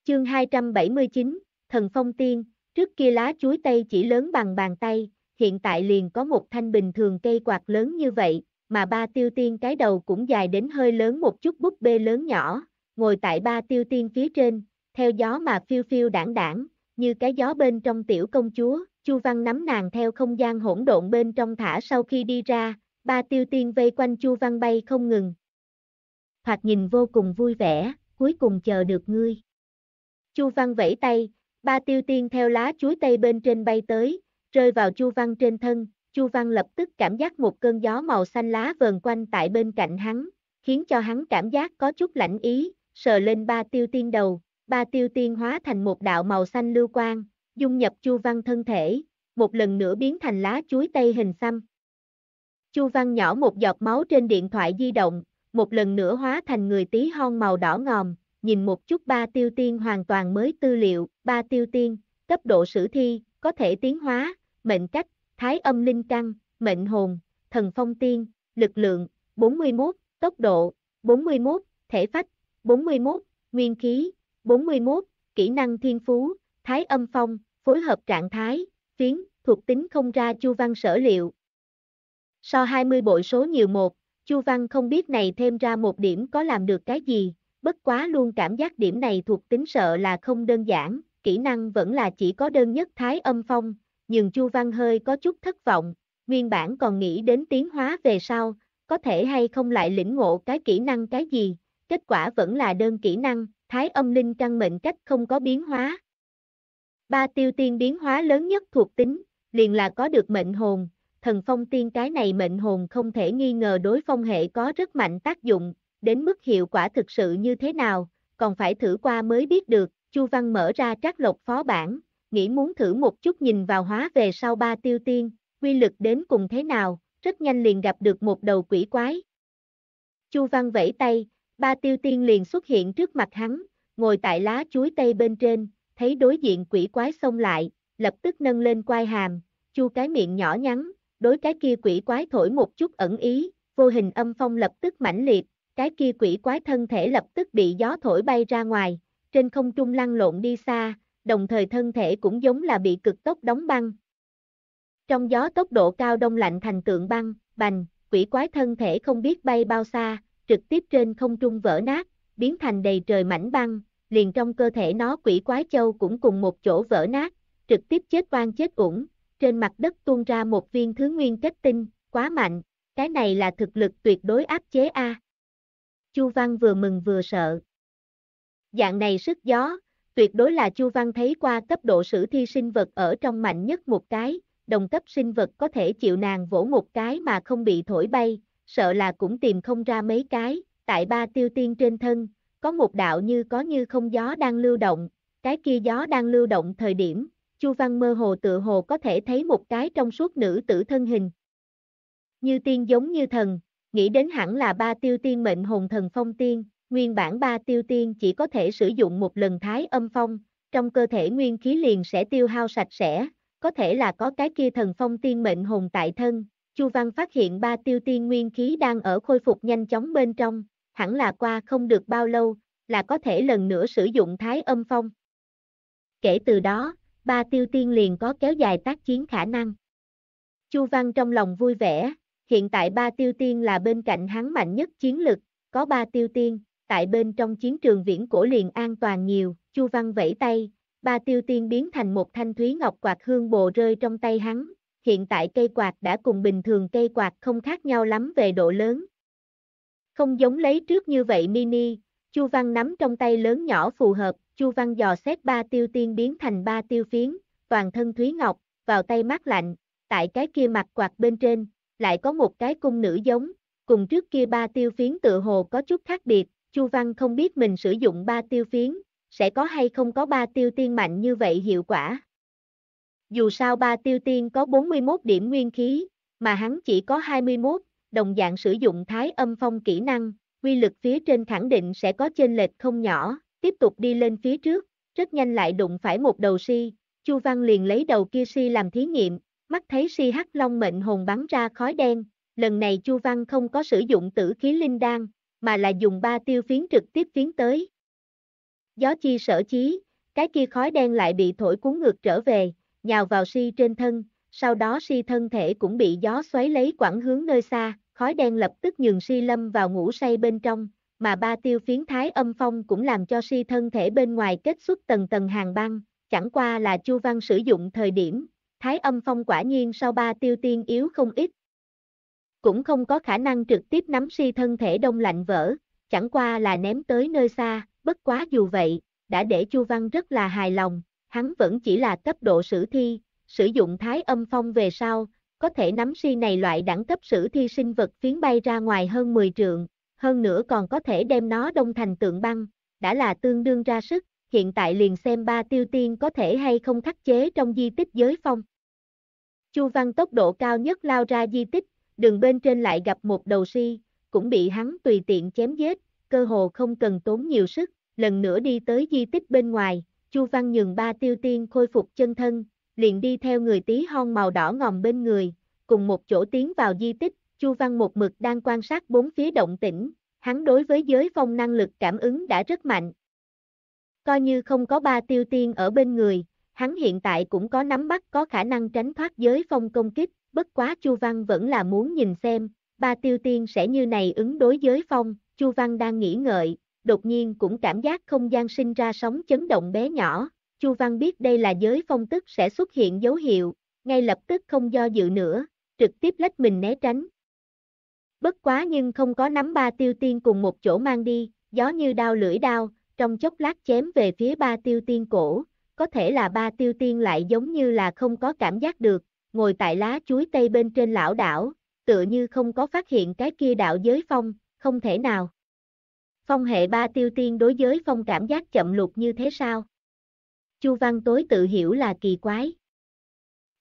Chương 279, Thần Phong Tiên, trước kia lá chuối tây chỉ lớn bằng bàn tay, hiện tại liền có một thanh bình thường cây quạt lớn như vậy, mà ba tiêu tiên cái đầu cũng dài đến hơi lớn một chút búp bê lớn nhỏ, ngồi tại ba tiêu tiên phía trên, theo gió mà phiêu phiêu đảng đảng, như cái gió bên trong tiểu công chúa, Chu Văn nắm nàng theo không gian hỗn độn bên trong thả sau khi đi ra, ba tiêu tiên vây quanh Chu Văn bay không ngừng. Thoạt nhìn vô cùng vui vẻ, cuối cùng chờ được ngươi. Chu Văn vẫy tay, ba tiêu tiên theo lá chuối tây bên trên bay tới, rơi vào Chu Văn trên thân, Chu Văn lập tức cảm giác một cơn gió màu xanh lá vờn quanh tại bên cạnh hắn, khiến cho hắn cảm giác có chút lạnh ý, sờ lên ba tiêu tiên đầu, ba tiêu tiên hóa thành một đạo màu xanh lưu quang, dung nhập Chu Văn thân thể, một lần nữa biến thành lá chuối tây hình xăm. Chu Văn nhỏ một giọt máu trên điện thoại di động, một lần nữa hóa thành người tí hon màu đỏ ngòm, nhìn một chút ba tiêu tiên hoàn toàn mới tư liệu, ba tiêu tiên, cấp độ sử thi, có thể tiến hóa, mệnh cách thái âm linh căn, mệnh hồn, thần phong tiên, lực lượng, 41, tốc độ, 41, thể phách, 41, nguyên khí, 41, kỹ năng thiên phú, thái âm phong, phối hợp trạng thái, phiến, thuộc tính không ra chu văn sở liệu. So 20 bộ số nhiều một, chu văn không biết này thêm ra một điểm có làm được cái gì, bất quá luôn cảm giác điểm này thuộc tính sợ là không đơn giản, kỹ năng vẫn là chỉ có đơn nhất thái âm phong, nhưng Chu Văn hơi có chút thất vọng, nguyên bản còn nghĩ đến tiến hóa về sau, có thể hay không lại lĩnh ngộ cái kỹ năng cái gì, kết quả vẫn là đơn kỹ năng, thái âm linh căn mệnh cách không có biến hóa. Ba tiêu tiên biến hóa lớn nhất thuộc tính, liền là có được mệnh hồn, thần phong tiên cái này mệnh hồn không thể nghi ngờ đối phong hệ có rất mạnh tác dụng, đến mức hiệu quả thực sự như thế nào, còn phải thử qua mới biết được, Chu Văn mở ra trác lộc phó bản, nghĩ muốn thử một chút nhìn vào hóa về sau ba tiêu tiên, quy lực đến cùng thế nào, rất nhanh liền gặp được một đầu quỷ quái. Chu Văn vẫy tay, ba tiêu tiên liền xuất hiện trước mặt hắn, ngồi tại lá chuối tây bên trên, thấy đối diện quỷ quái xông lại, lập tức nâng lên quai hàm, chu cái miệng nhỏ nhắn, đối cái kia quỷ quái thổi một chút ẩn ý, vô hình âm phong lập tức mãnh liệt, cái kia quỷ quái thân thể lập tức bị gió thổi bay ra ngoài, trên không trung lăn lộn đi xa, đồng thời thân thể cũng giống là bị cực tốc đóng băng. Trong gió tốc độ cao đông lạnh thành tượng băng, bành, quỷ quái thân thể không biết bay bao xa, trực tiếp trên không trung vỡ nát, biến thành đầy trời mảnh băng, liền trong cơ thể nó quỷ quái châu cũng cùng một chỗ vỡ nát, trực tiếp chết oan chết uổng, trên mặt đất tuôn ra một viên thứ nguyên kết tinh, quá mạnh, cái này là thực lực tuyệt đối áp chế a. Chu Văn vừa mừng vừa sợ. Dạng này sức gió, Tuyệt đối là Chu Văn thấy qua cấp độ sử thi sinh vật ở trong mạnh nhất một cái, đồng cấp sinh vật có thể chịu nàng vỗ một cái mà không bị thổi bay, sợ là cũng tìm không ra mấy cái, tại ba tiêu tiên trên thân, có một đạo như có như không gió đang lưu động, cái kia gió đang lưu động thời điểm, Chu Văn mơ hồ tự hồ có thể thấy một cái trong suốt nữ tử thân hình. Như tiên giống như thần, nghĩ đến hẳn là ba tiêu tiên mệnh hồn thần phong tiên, Nguyên bản ba tiêu tiên chỉ có thể sử dụng một lần thái âm phong, trong cơ thể nguyên khí liền sẽ tiêu hao sạch sẽ, có thể là có cái kia thần phong tiên mệnh hồn tại thân. Chu Văn phát hiện ba tiêu tiên nguyên khí đang ở khôi phục nhanh chóng bên trong, hẳn là qua không được bao lâu, là có thể lần nữa sử dụng thái âm phong. Kể từ đó, ba tiêu tiên liền có kéo dài tác chiến khả năng. Chu Văn trong lòng vui vẻ, hiện tại ba tiêu tiên là bên cạnh hắn mạnh nhất chiến lực, có ba tiêu tiên, tại bên trong chiến trường viễn cổ liền an toàn nhiều, Chu Văn vẫy tay, ba tiêu tiên biến thành một thanh thúy ngọc quạt hương bồ rơi trong tay hắn, hiện tại cây quạt đã cùng bình thường cây quạt không khác nhau lắm về độ lớn. Không giống lấy trước như vậy mini, Chu Văn nắm trong tay lớn nhỏ phù hợp, Chu Văn dò xét ba tiêu tiên biến thành ba tiêu phiến, toàn thân thúy ngọc, vào tay mát lạnh, tại cái kia mặt quạt bên trên, lại có một cái cung nữ giống, cùng trước kia ba tiêu phiến tự hồ có chút khác biệt, Chu Văn không biết mình sử dụng ba tiêu phiến, sẽ có hay không có ba tiêu tiên mạnh như vậy hiệu quả. Dù sao ba tiêu tiên có 41 điểm nguyên khí, mà hắn chỉ có 21, đồng dạng sử dụng thái âm phong kỹ năng, quy lực phía trên khẳng định sẽ có chênh lệch không nhỏ, tiếp tục đi lên phía trước, rất nhanh lại đụng phải một đầu si, Chu Văn liền lấy đầu kia si làm thí nghiệm, mắt thấy si hắc long mệnh hồn bắn ra khói đen, lần này Chu Văn không có sử dụng tử khí linh đan, mà là dùng ba tiêu phiến trực tiếp phiến tới. Gió chi sở chí, cái kia khói đen lại bị thổi cuốn ngược trở về, nhào vào si trên thân, sau đó si thân thể cũng bị gió xoáy lấy quãng hướng nơi xa, khói đen lập tức nhường si lâm vào ngủ say bên trong, mà ba tiêu phiến thái âm phong cũng làm cho si thân thể bên ngoài kết xuất tầng tầng hàng băng, chẳng qua là chu văn sử dụng thời điểm, thái âm phong quả nhiên sau ba tiêu tiên yếu không ít, cũng không có khả năng trực tiếp nắm si thân thể đông lạnh vỡ, chẳng qua là ném tới nơi xa, bất quá dù vậy, đã để Chu Văn rất là hài lòng, hắn vẫn chỉ là cấp độ sử thi, sử dụng thái âm phong về sau, có thể nắm si này loại đẳng cấp sử thi sinh vật phiến bay ra ngoài hơn 10 trượng, hơn nữa còn có thể đem nó đông thành tượng băng, đã là tương đương ra sức, hiện tại liền xem ba tiêu tiên có thể hay không khắc chế trong di tích giới phong. Chu Văn tốc độ cao nhất lao ra di tích, đường bên trên lại gặp một đầu si, cũng bị hắn tùy tiện chém giết, cơ hồ không cần tốn nhiều sức, lần nữa đi tới di tích bên ngoài, Chu Văn nhường ba tiêu tiên khôi phục chân thân, liền đi theo người tí hon màu đỏ ngòm bên người, cùng một chỗ tiến vào di tích, Chu Văn một mực đang quan sát bốn phía động tĩnh, hắn đối với giới phong năng lực cảm ứng đã rất mạnh. Coi như không có ba tiêu tiên ở bên người, hắn hiện tại cũng có nắm bắt có khả năng tránh thoát giới phong công kích, bất quá Chu Văn vẫn là muốn nhìn xem, ba tiêu tiên sẽ như này ứng đối giới phong, Chu Văn đang nghĩ ngợi, đột nhiên cũng cảm giác không gian sinh ra sóng chấn động bé nhỏ, Chu Văn biết đây là giới phong tức sẽ xuất hiện dấu hiệu, ngay lập tức không do dự nữa, trực tiếp lách mình né tránh. Bất quá nhưng không có nắm ba tiêu tiên cùng một chỗ mang đi, gió như đao lưỡi đao, trong chốc lát chém về phía ba tiêu tiên cổ, có thể là ba tiêu tiên lại giống như là không có cảm giác được, ngồi tại lá chuối tây bên trên lão đảo, tựa như không có phát hiện cái kia đạo giới phong, không thể nào. Phong hệ ba tiêu tiên đối giới phong cảm giác chậm lục như thế sao? Chu Văn tối tự hiểu là kỳ quái.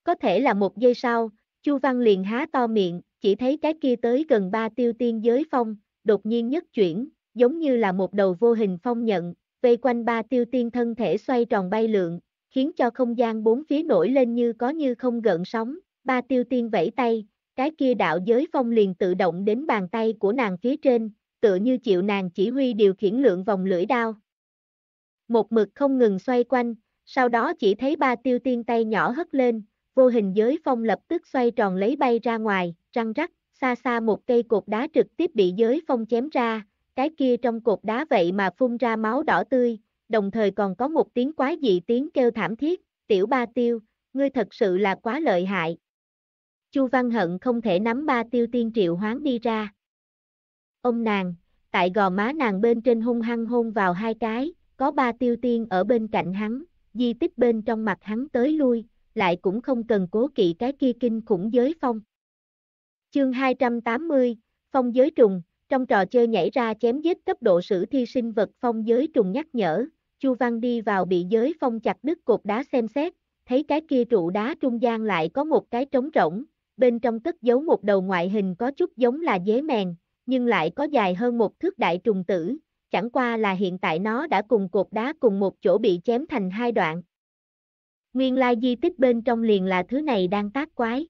Có thể là một giây sau, Chu Văn liền há to miệng, chỉ thấy cái kia tới gần ba tiêu tiên giới phong, đột nhiên nhất chuyển, giống như là một đầu vô hình phong nhận, vây quanh ba tiêu tiên thân thể xoay tròn bay lượn, khiến cho không gian bốn phía nổi lên như có như không gợn sóng, ba tiêu tiên vẫy tay, cái kia đạo giới phong liền tự động đến bàn tay của nàng phía trên, tựa như chịu nàng chỉ huy điều khiển lượng vòng lưỡi đao. Một mực không ngừng xoay quanh, sau đó chỉ thấy ba tiêu tiên tay nhỏ hất lên, vô hình giới phong lập tức xoay tròn lấy bay ra ngoài, răng rắc, xa xa một cây cột đá trực tiếp bị giới phong chém ra, cái kia trong cột đá vậy mà phun ra máu đỏ tươi, đồng thời còn có một tiếng quái dị tiếng kêu thảm thiết, tiểu ba tiêu, ngươi thật sự là quá lợi hại. Chu Văn Hận không thể nắm ba tiêu tiên triệu hoán đi ra. Ông nàng, tại gò má nàng bên trên hung hăng hôn vào hai cái, có ba tiêu tiên ở bên cạnh hắn, di tích bên trong mặt hắn tới lui, lại cũng không cần cố kỵ cái kia kinh khủng giới phong. Chương 280, Phong giới trùng, trong trò chơi nhảy ra chém giết cấp độ sử thi sinh vật phong giới trùng nhắc nhở, Chu Văn đi vào bị giới phong chặt đứt cột đá xem xét, thấy cái kia trụ đá trung gian lại có một cái trống rỗng, bên trong cất giấu một đầu ngoại hình có chút giống là dế mèn, nhưng lại có dài hơn một thước đại trùng tử, chẳng qua là hiện tại nó đã cùng cột đá cùng một chỗ bị chém thành hai đoạn. Nguyên lai di tích bên trong liền là thứ này đang tác quái.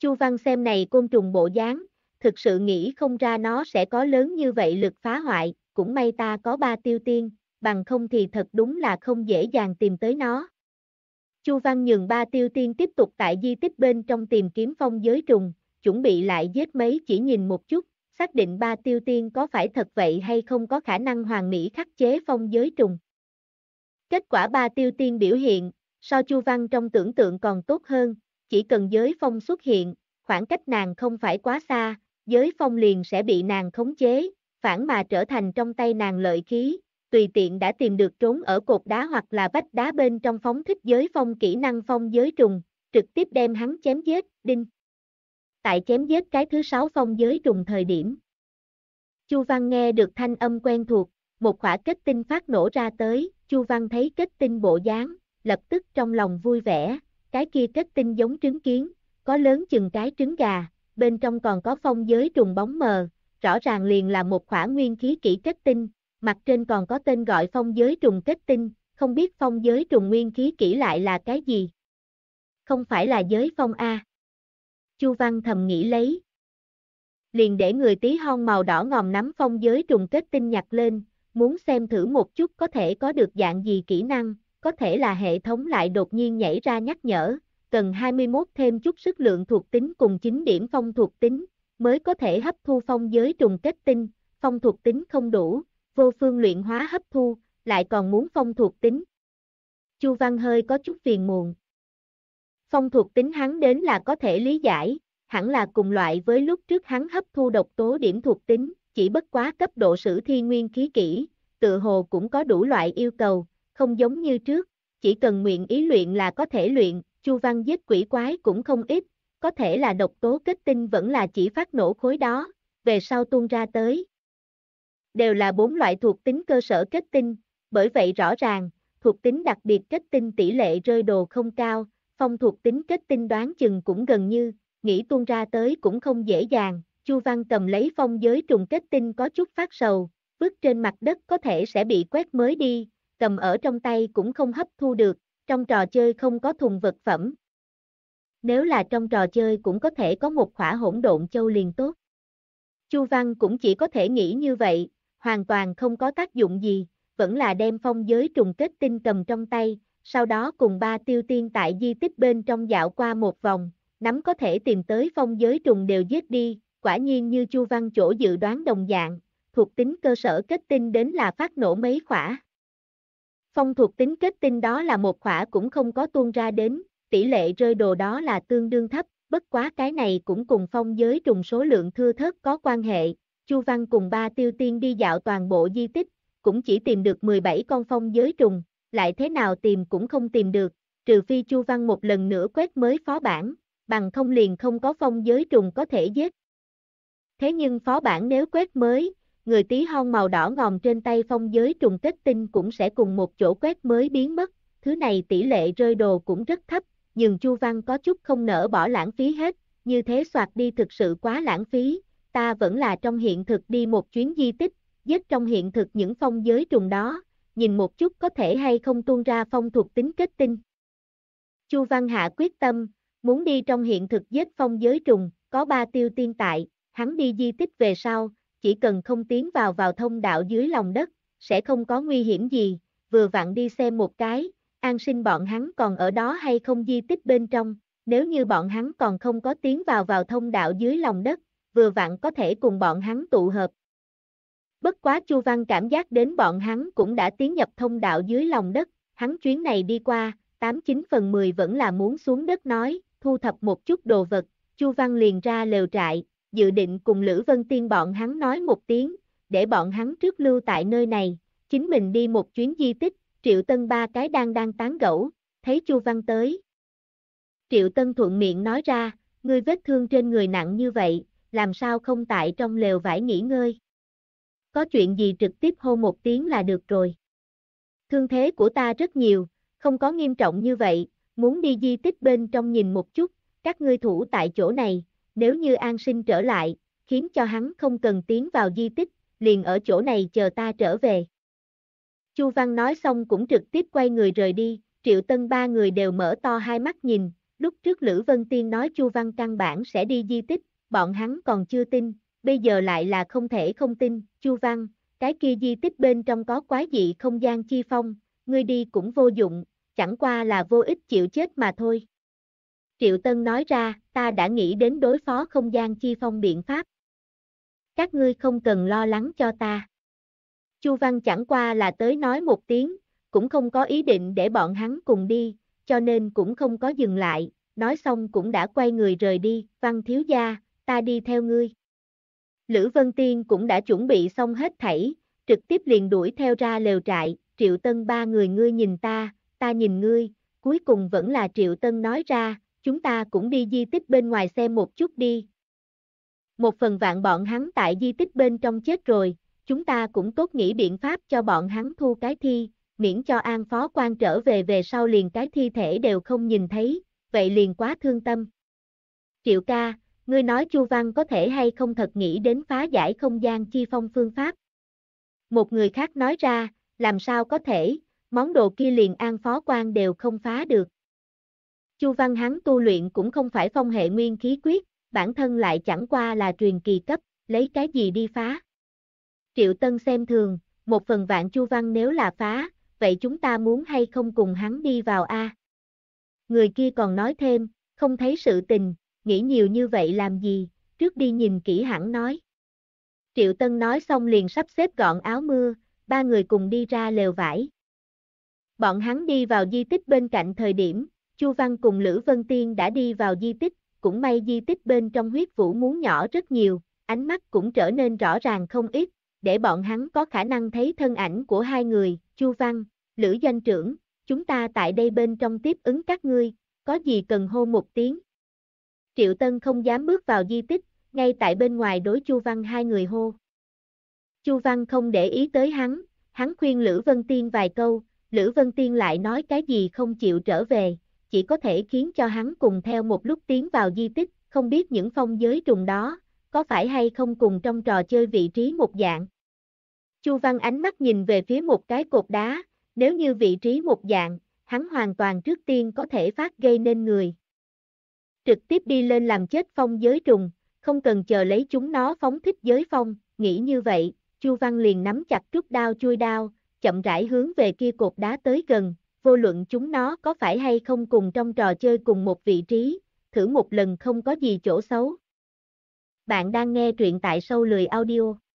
Chu Văn xem này côn trùng bộ dáng, thực sự nghĩ không ra nó sẽ có lớn như vậy lực phá hoại, cũng may ta có ba tiêu tiên, bằng không thì thật đúng là không dễ dàng tìm tới nó. Chu Văn nhường ba tiêu tiên tiếp tục tại di tích bên trong tìm kiếm phong giới trùng, chuẩn bị lại giết mấy chỉ nhìn một chút, xác định ba tiêu tiên có phải thật vậy hay không có khả năng hoàn mỹ khắc chế phong giới trùng. Kết quả ba tiêu tiên biểu hiện, so Chu Văn trong tưởng tượng còn tốt hơn, chỉ cần giới phong xuất hiện, khoảng cách nàng không phải quá xa, giới phong liền sẽ bị nàng khống chế, phản mà trở thành trong tay nàng lợi khí, tùy tiện đã tìm được trốn ở cột đá hoặc là vách đá bên trong phóng thích giới phong kỹ năng phong giới trùng, trực tiếp đem hắn chém giết, đinh. Tại chém giết cái thứ sáu phong giới trùng thời điểm. Chu Văn nghe được thanh âm quen thuộc, một khỏa kết tinh phát nổ ra tới, Chu Văn thấy kết tinh bộ dáng, lập tức trong lòng vui vẻ, cái kia kết tinh giống trứng kiến, có lớn chừng cái trứng gà, bên trong còn có phong giới trùng bóng mờ, rõ ràng liền là một khỏa nguyên khí kỹ kết tinh, mặt trên còn có tên gọi phong giới trùng kết tinh, không biết phong giới trùng nguyên khí kỹ lại là cái gì. Không phải là giới phong A. Chu Văn thầm nghĩ lấy. Liền để người tí hon màu đỏ ngòm nắm phong giới trùng kết tinh nhặt lên, muốn xem thử một chút có thể có được dạng gì kỹ năng, có thể là hệ thống lại đột nhiên nhảy ra nhắc nhở, cần 21 thêm chút sức lượng thuộc tính cùng 9 điểm phong thuộc tính, mới có thể hấp thu phong giới trùng kết tinh, phong thuộc tính không đủ, vô phương luyện hóa hấp thu, lại còn muốn phong thuộc tính. Chu Văn hơi có chút phiền muộn. Phong thuộc tính hắn đến là có thể lý giải, hẳn là cùng loại với lúc trước hắn hấp thu độc tố điểm thuộc tính, chỉ bất quá cấp độ sử thi nguyên khí kỹ, tự hồ cũng có đủ loại yêu cầu, không giống như trước, chỉ cần nguyện ý luyện là có thể luyện, Chu Văn giết quỷ quái cũng không ít, có thể là độc tố kết tinh vẫn là chỉ phát nổ khối đó, về sau tuôn ra tới, đều là bốn loại thuộc tính cơ sở kết tinh, bởi vậy rõ ràng, thuộc tính đặc biệt kết tinh tỷ lệ rơi đồ không cao, phong thuộc tính kết tinh đoán chừng cũng gần như, nghĩ tuôn ra tới cũng không dễ dàng, Chu Văn cầm lấy phong giới trùng kết tinh có chút phát sầu, vứt trên mặt đất có thể sẽ bị quét mới đi, cầm ở trong tay cũng không hấp thu được, trong trò chơi không có thùng vật phẩm. Nếu là trong trò chơi cũng có thể có một khỏa hỗn độn châu liền tốt. Chu Văn cũng chỉ có thể nghĩ như vậy, hoàn toàn không có tác dụng gì, vẫn là đem phong giới trùng kết tinh cầm trong tay, sau đó cùng ba tiêu tiên tại di tích bên trong dạo qua một vòng, nắm có thể tìm tới phong giới trùng đều giết đi, quả nhiên như Chu Văn chỗ dự đoán đồng dạng, thuộc tính cơ sở kết tinh đến là phát nổ mấy khỏa. Phong thuộc tính kết tinh đó là một khỏa cũng không có tuôn ra đến, tỷ lệ rơi đồ đó là tương đương thấp, bất quá cái này cũng cùng phong giới trùng số lượng thưa thớt có quan hệ, Chu Văn cùng ba tiêu tiên đi dạo toàn bộ di tích, cũng chỉ tìm được 17 con phong giới trùng, lại thế nào tìm cũng không tìm được, trừ phi Chu Văn một lần nữa quét mới phó bản, bằng không liền không có phong giới trùng có thể giết. Thế nhưng phó bản nếu quét mới, người tí hon màu đỏ ngòm trên tay phong giới trùng kết tinh cũng sẽ cùng một chỗ quét mới biến mất, thứ này tỷ lệ rơi đồ cũng rất thấp, nhưng Chu Văn có chút không nỡ bỏ lãng phí hết, như thế soạt đi thực sự quá lãng phí, ta vẫn là trong hiện thực đi một chuyến di tích, giết trong hiện thực những phong giới trùng đó, nhìn một chút có thể hay không tuôn ra phong thuộc tính kết tinh. Chu Văn Hạ quyết tâm, muốn đi trong hiện thực giết phong giới trùng, có ba tiêu tiên tại, hắn đi di tích về sau, chỉ cần không tiến vào vào thông đạo dưới lòng đất, sẽ không có nguy hiểm gì, vừa vặn đi xem một cái, an sinh bọn hắn còn ở đó hay không di tích bên trong, nếu như bọn hắn còn không có tiến vào vào thông đạo dưới lòng đất, vừa vặn có thể cùng bọn hắn tụ hợp. Bất quá Chu Văn cảm giác đến bọn hắn cũng đã tiến nhập thông đạo dưới lòng đất, hắn chuyến này đi qua, 89 phần 10 vẫn là muốn xuống đất nói, thu thập một chút đồ vật, Chu Văn liền ra lều trại, dự định cùng Lữ Vân Tiên bọn hắn nói một tiếng, để bọn hắn trước lưu tại nơi này, chính mình đi một chuyến di tích, Triệu Tân ba cái đang đang tán gẫu, thấy Chu Văn tới. Triệu Tân thuận miệng nói ra, ngươi vết thương trên người nặng như vậy, làm sao không tại trong lều vải nghỉ ngơi. Có chuyện gì trực tiếp hô một tiếng là được rồi. Thương thế của ta rất nhiều, không có nghiêm trọng như vậy, muốn đi di tích bên trong nhìn một chút, các ngươi thủ tại chỗ này, nếu như an sinh trở lại, khiến cho hắn không cần tiến vào di tích, liền ở chỗ này chờ ta trở về. Chu Văn nói xong cũng trực tiếp quay người rời đi, Triệu Tân ba người đều mở to hai mắt nhìn, lúc trước Lữ Vân Tiên nói Chu Văn căn bản sẽ đi di tích, bọn hắn còn chưa tin, bây giờ lại là không thể không tin, Chu Văn, cái kia di tích bên trong có quái dị không gian chi phong, ngươi đi cũng vô dụng, chẳng qua là vô ích chịu chết mà thôi. Triệu Tân nói ra, ta đã nghĩ đến đối phó không gian chi phong biện pháp. Các ngươi không cần lo lắng cho ta. Chu Văn chẳng qua là tới nói một tiếng, cũng không có ý định để bọn hắn cùng đi, cho nên cũng không có dừng lại, nói xong cũng đã quay người rời đi, Văn thiếu gia, ta đi theo ngươi. Lữ Vân Tiên cũng đã chuẩn bị xong hết thảy, trực tiếp liền đuổi theo ra lều trại, Triệu Tân ba người ngươi nhìn ta, ta nhìn ngươi, cuối cùng vẫn là Triệu Tân nói ra, chúng ta cũng đi di tích bên ngoài xem một chút đi. Một phần vạn bọn hắn tại di tích bên trong chết rồi, chúng ta cũng tốt nghĩ biện pháp cho bọn hắn thu cái thi, miễn cho an phó quan trở về về sau liền cái thi thể đều không nhìn thấy, vậy liền quá thương tâm. Triệu ca, ngươi nói Chu Văn có thể hay không thật nghĩ đến phá giải không gian chi phong phương pháp. Một người khác nói ra, làm sao có thể, món đồ kia liền an phó quan đều không phá được. Chu Văn hắn tu luyện cũng không phải phong hệ nguyên khí quyết, bản thân lại chẳng qua là truyền kỳ cấp, lấy cái gì đi phá. Triệu Tân xem thường, một phần vạn Chu Văn nếu là phá, vậy chúng ta muốn hay không cùng hắn đi vào A. Người kia còn nói thêm, không thấy sự tình, nghĩ nhiều như vậy làm gì, trước đi nhìn kỹ hẳn nói. Triệu Tân nói xong liền sắp xếp gọn áo mưa, ba người cùng đi ra lều vải. Bọn hắn đi vào di tích bên cạnh thời điểm, Chu Văn cùng Lữ Vân Tiên đã đi vào di tích, cũng may di tích bên trong huyết vũ muốn nhỏ rất nhiều, ánh mắt cũng trở nên rõ ràng không ít, để bọn hắn có khả năng thấy thân ảnh của hai người, Chu Văn, Lữ Doanh Trưởng, chúng ta tại đây bên trong tiếp ứng các ngươi, có gì cần hô một tiếng, Triệu Tân không dám bước vào di tích, ngay tại bên ngoài đối Chu Văn hai người hô. Chu Văn không để ý tới hắn, hắn khuyên Lữ Vân Tiên vài câu, Lữ Vân Tiên lại nói cái gì không chịu trở về, chỉ có thể khiến cho hắn cùng theo một lúc tiến vào di tích, không biết những phong giới trùng đó, có phải hay không cùng trong trò chơi vị trí một dạng. Chu Văn ánh mắt nhìn về phía một cái cột đá, nếu như vị trí một dạng, hắn hoàn toàn trước tiên có thể phát gây nên người, trực tiếp đi lên làm chết phong giới trùng, không cần chờ lấy chúng nó phóng thích giới phong, nghĩ như vậy, Chu Văn liền nắm chặt trúc đao chui đao, chậm rãi hướng về kia cột đá tới gần, vô luận chúng nó có phải hay không cùng trong trò chơi cùng một vị trí, thử một lần không có gì chỗ xấu. Bạn đang nghe truyện tại sâu lười audio.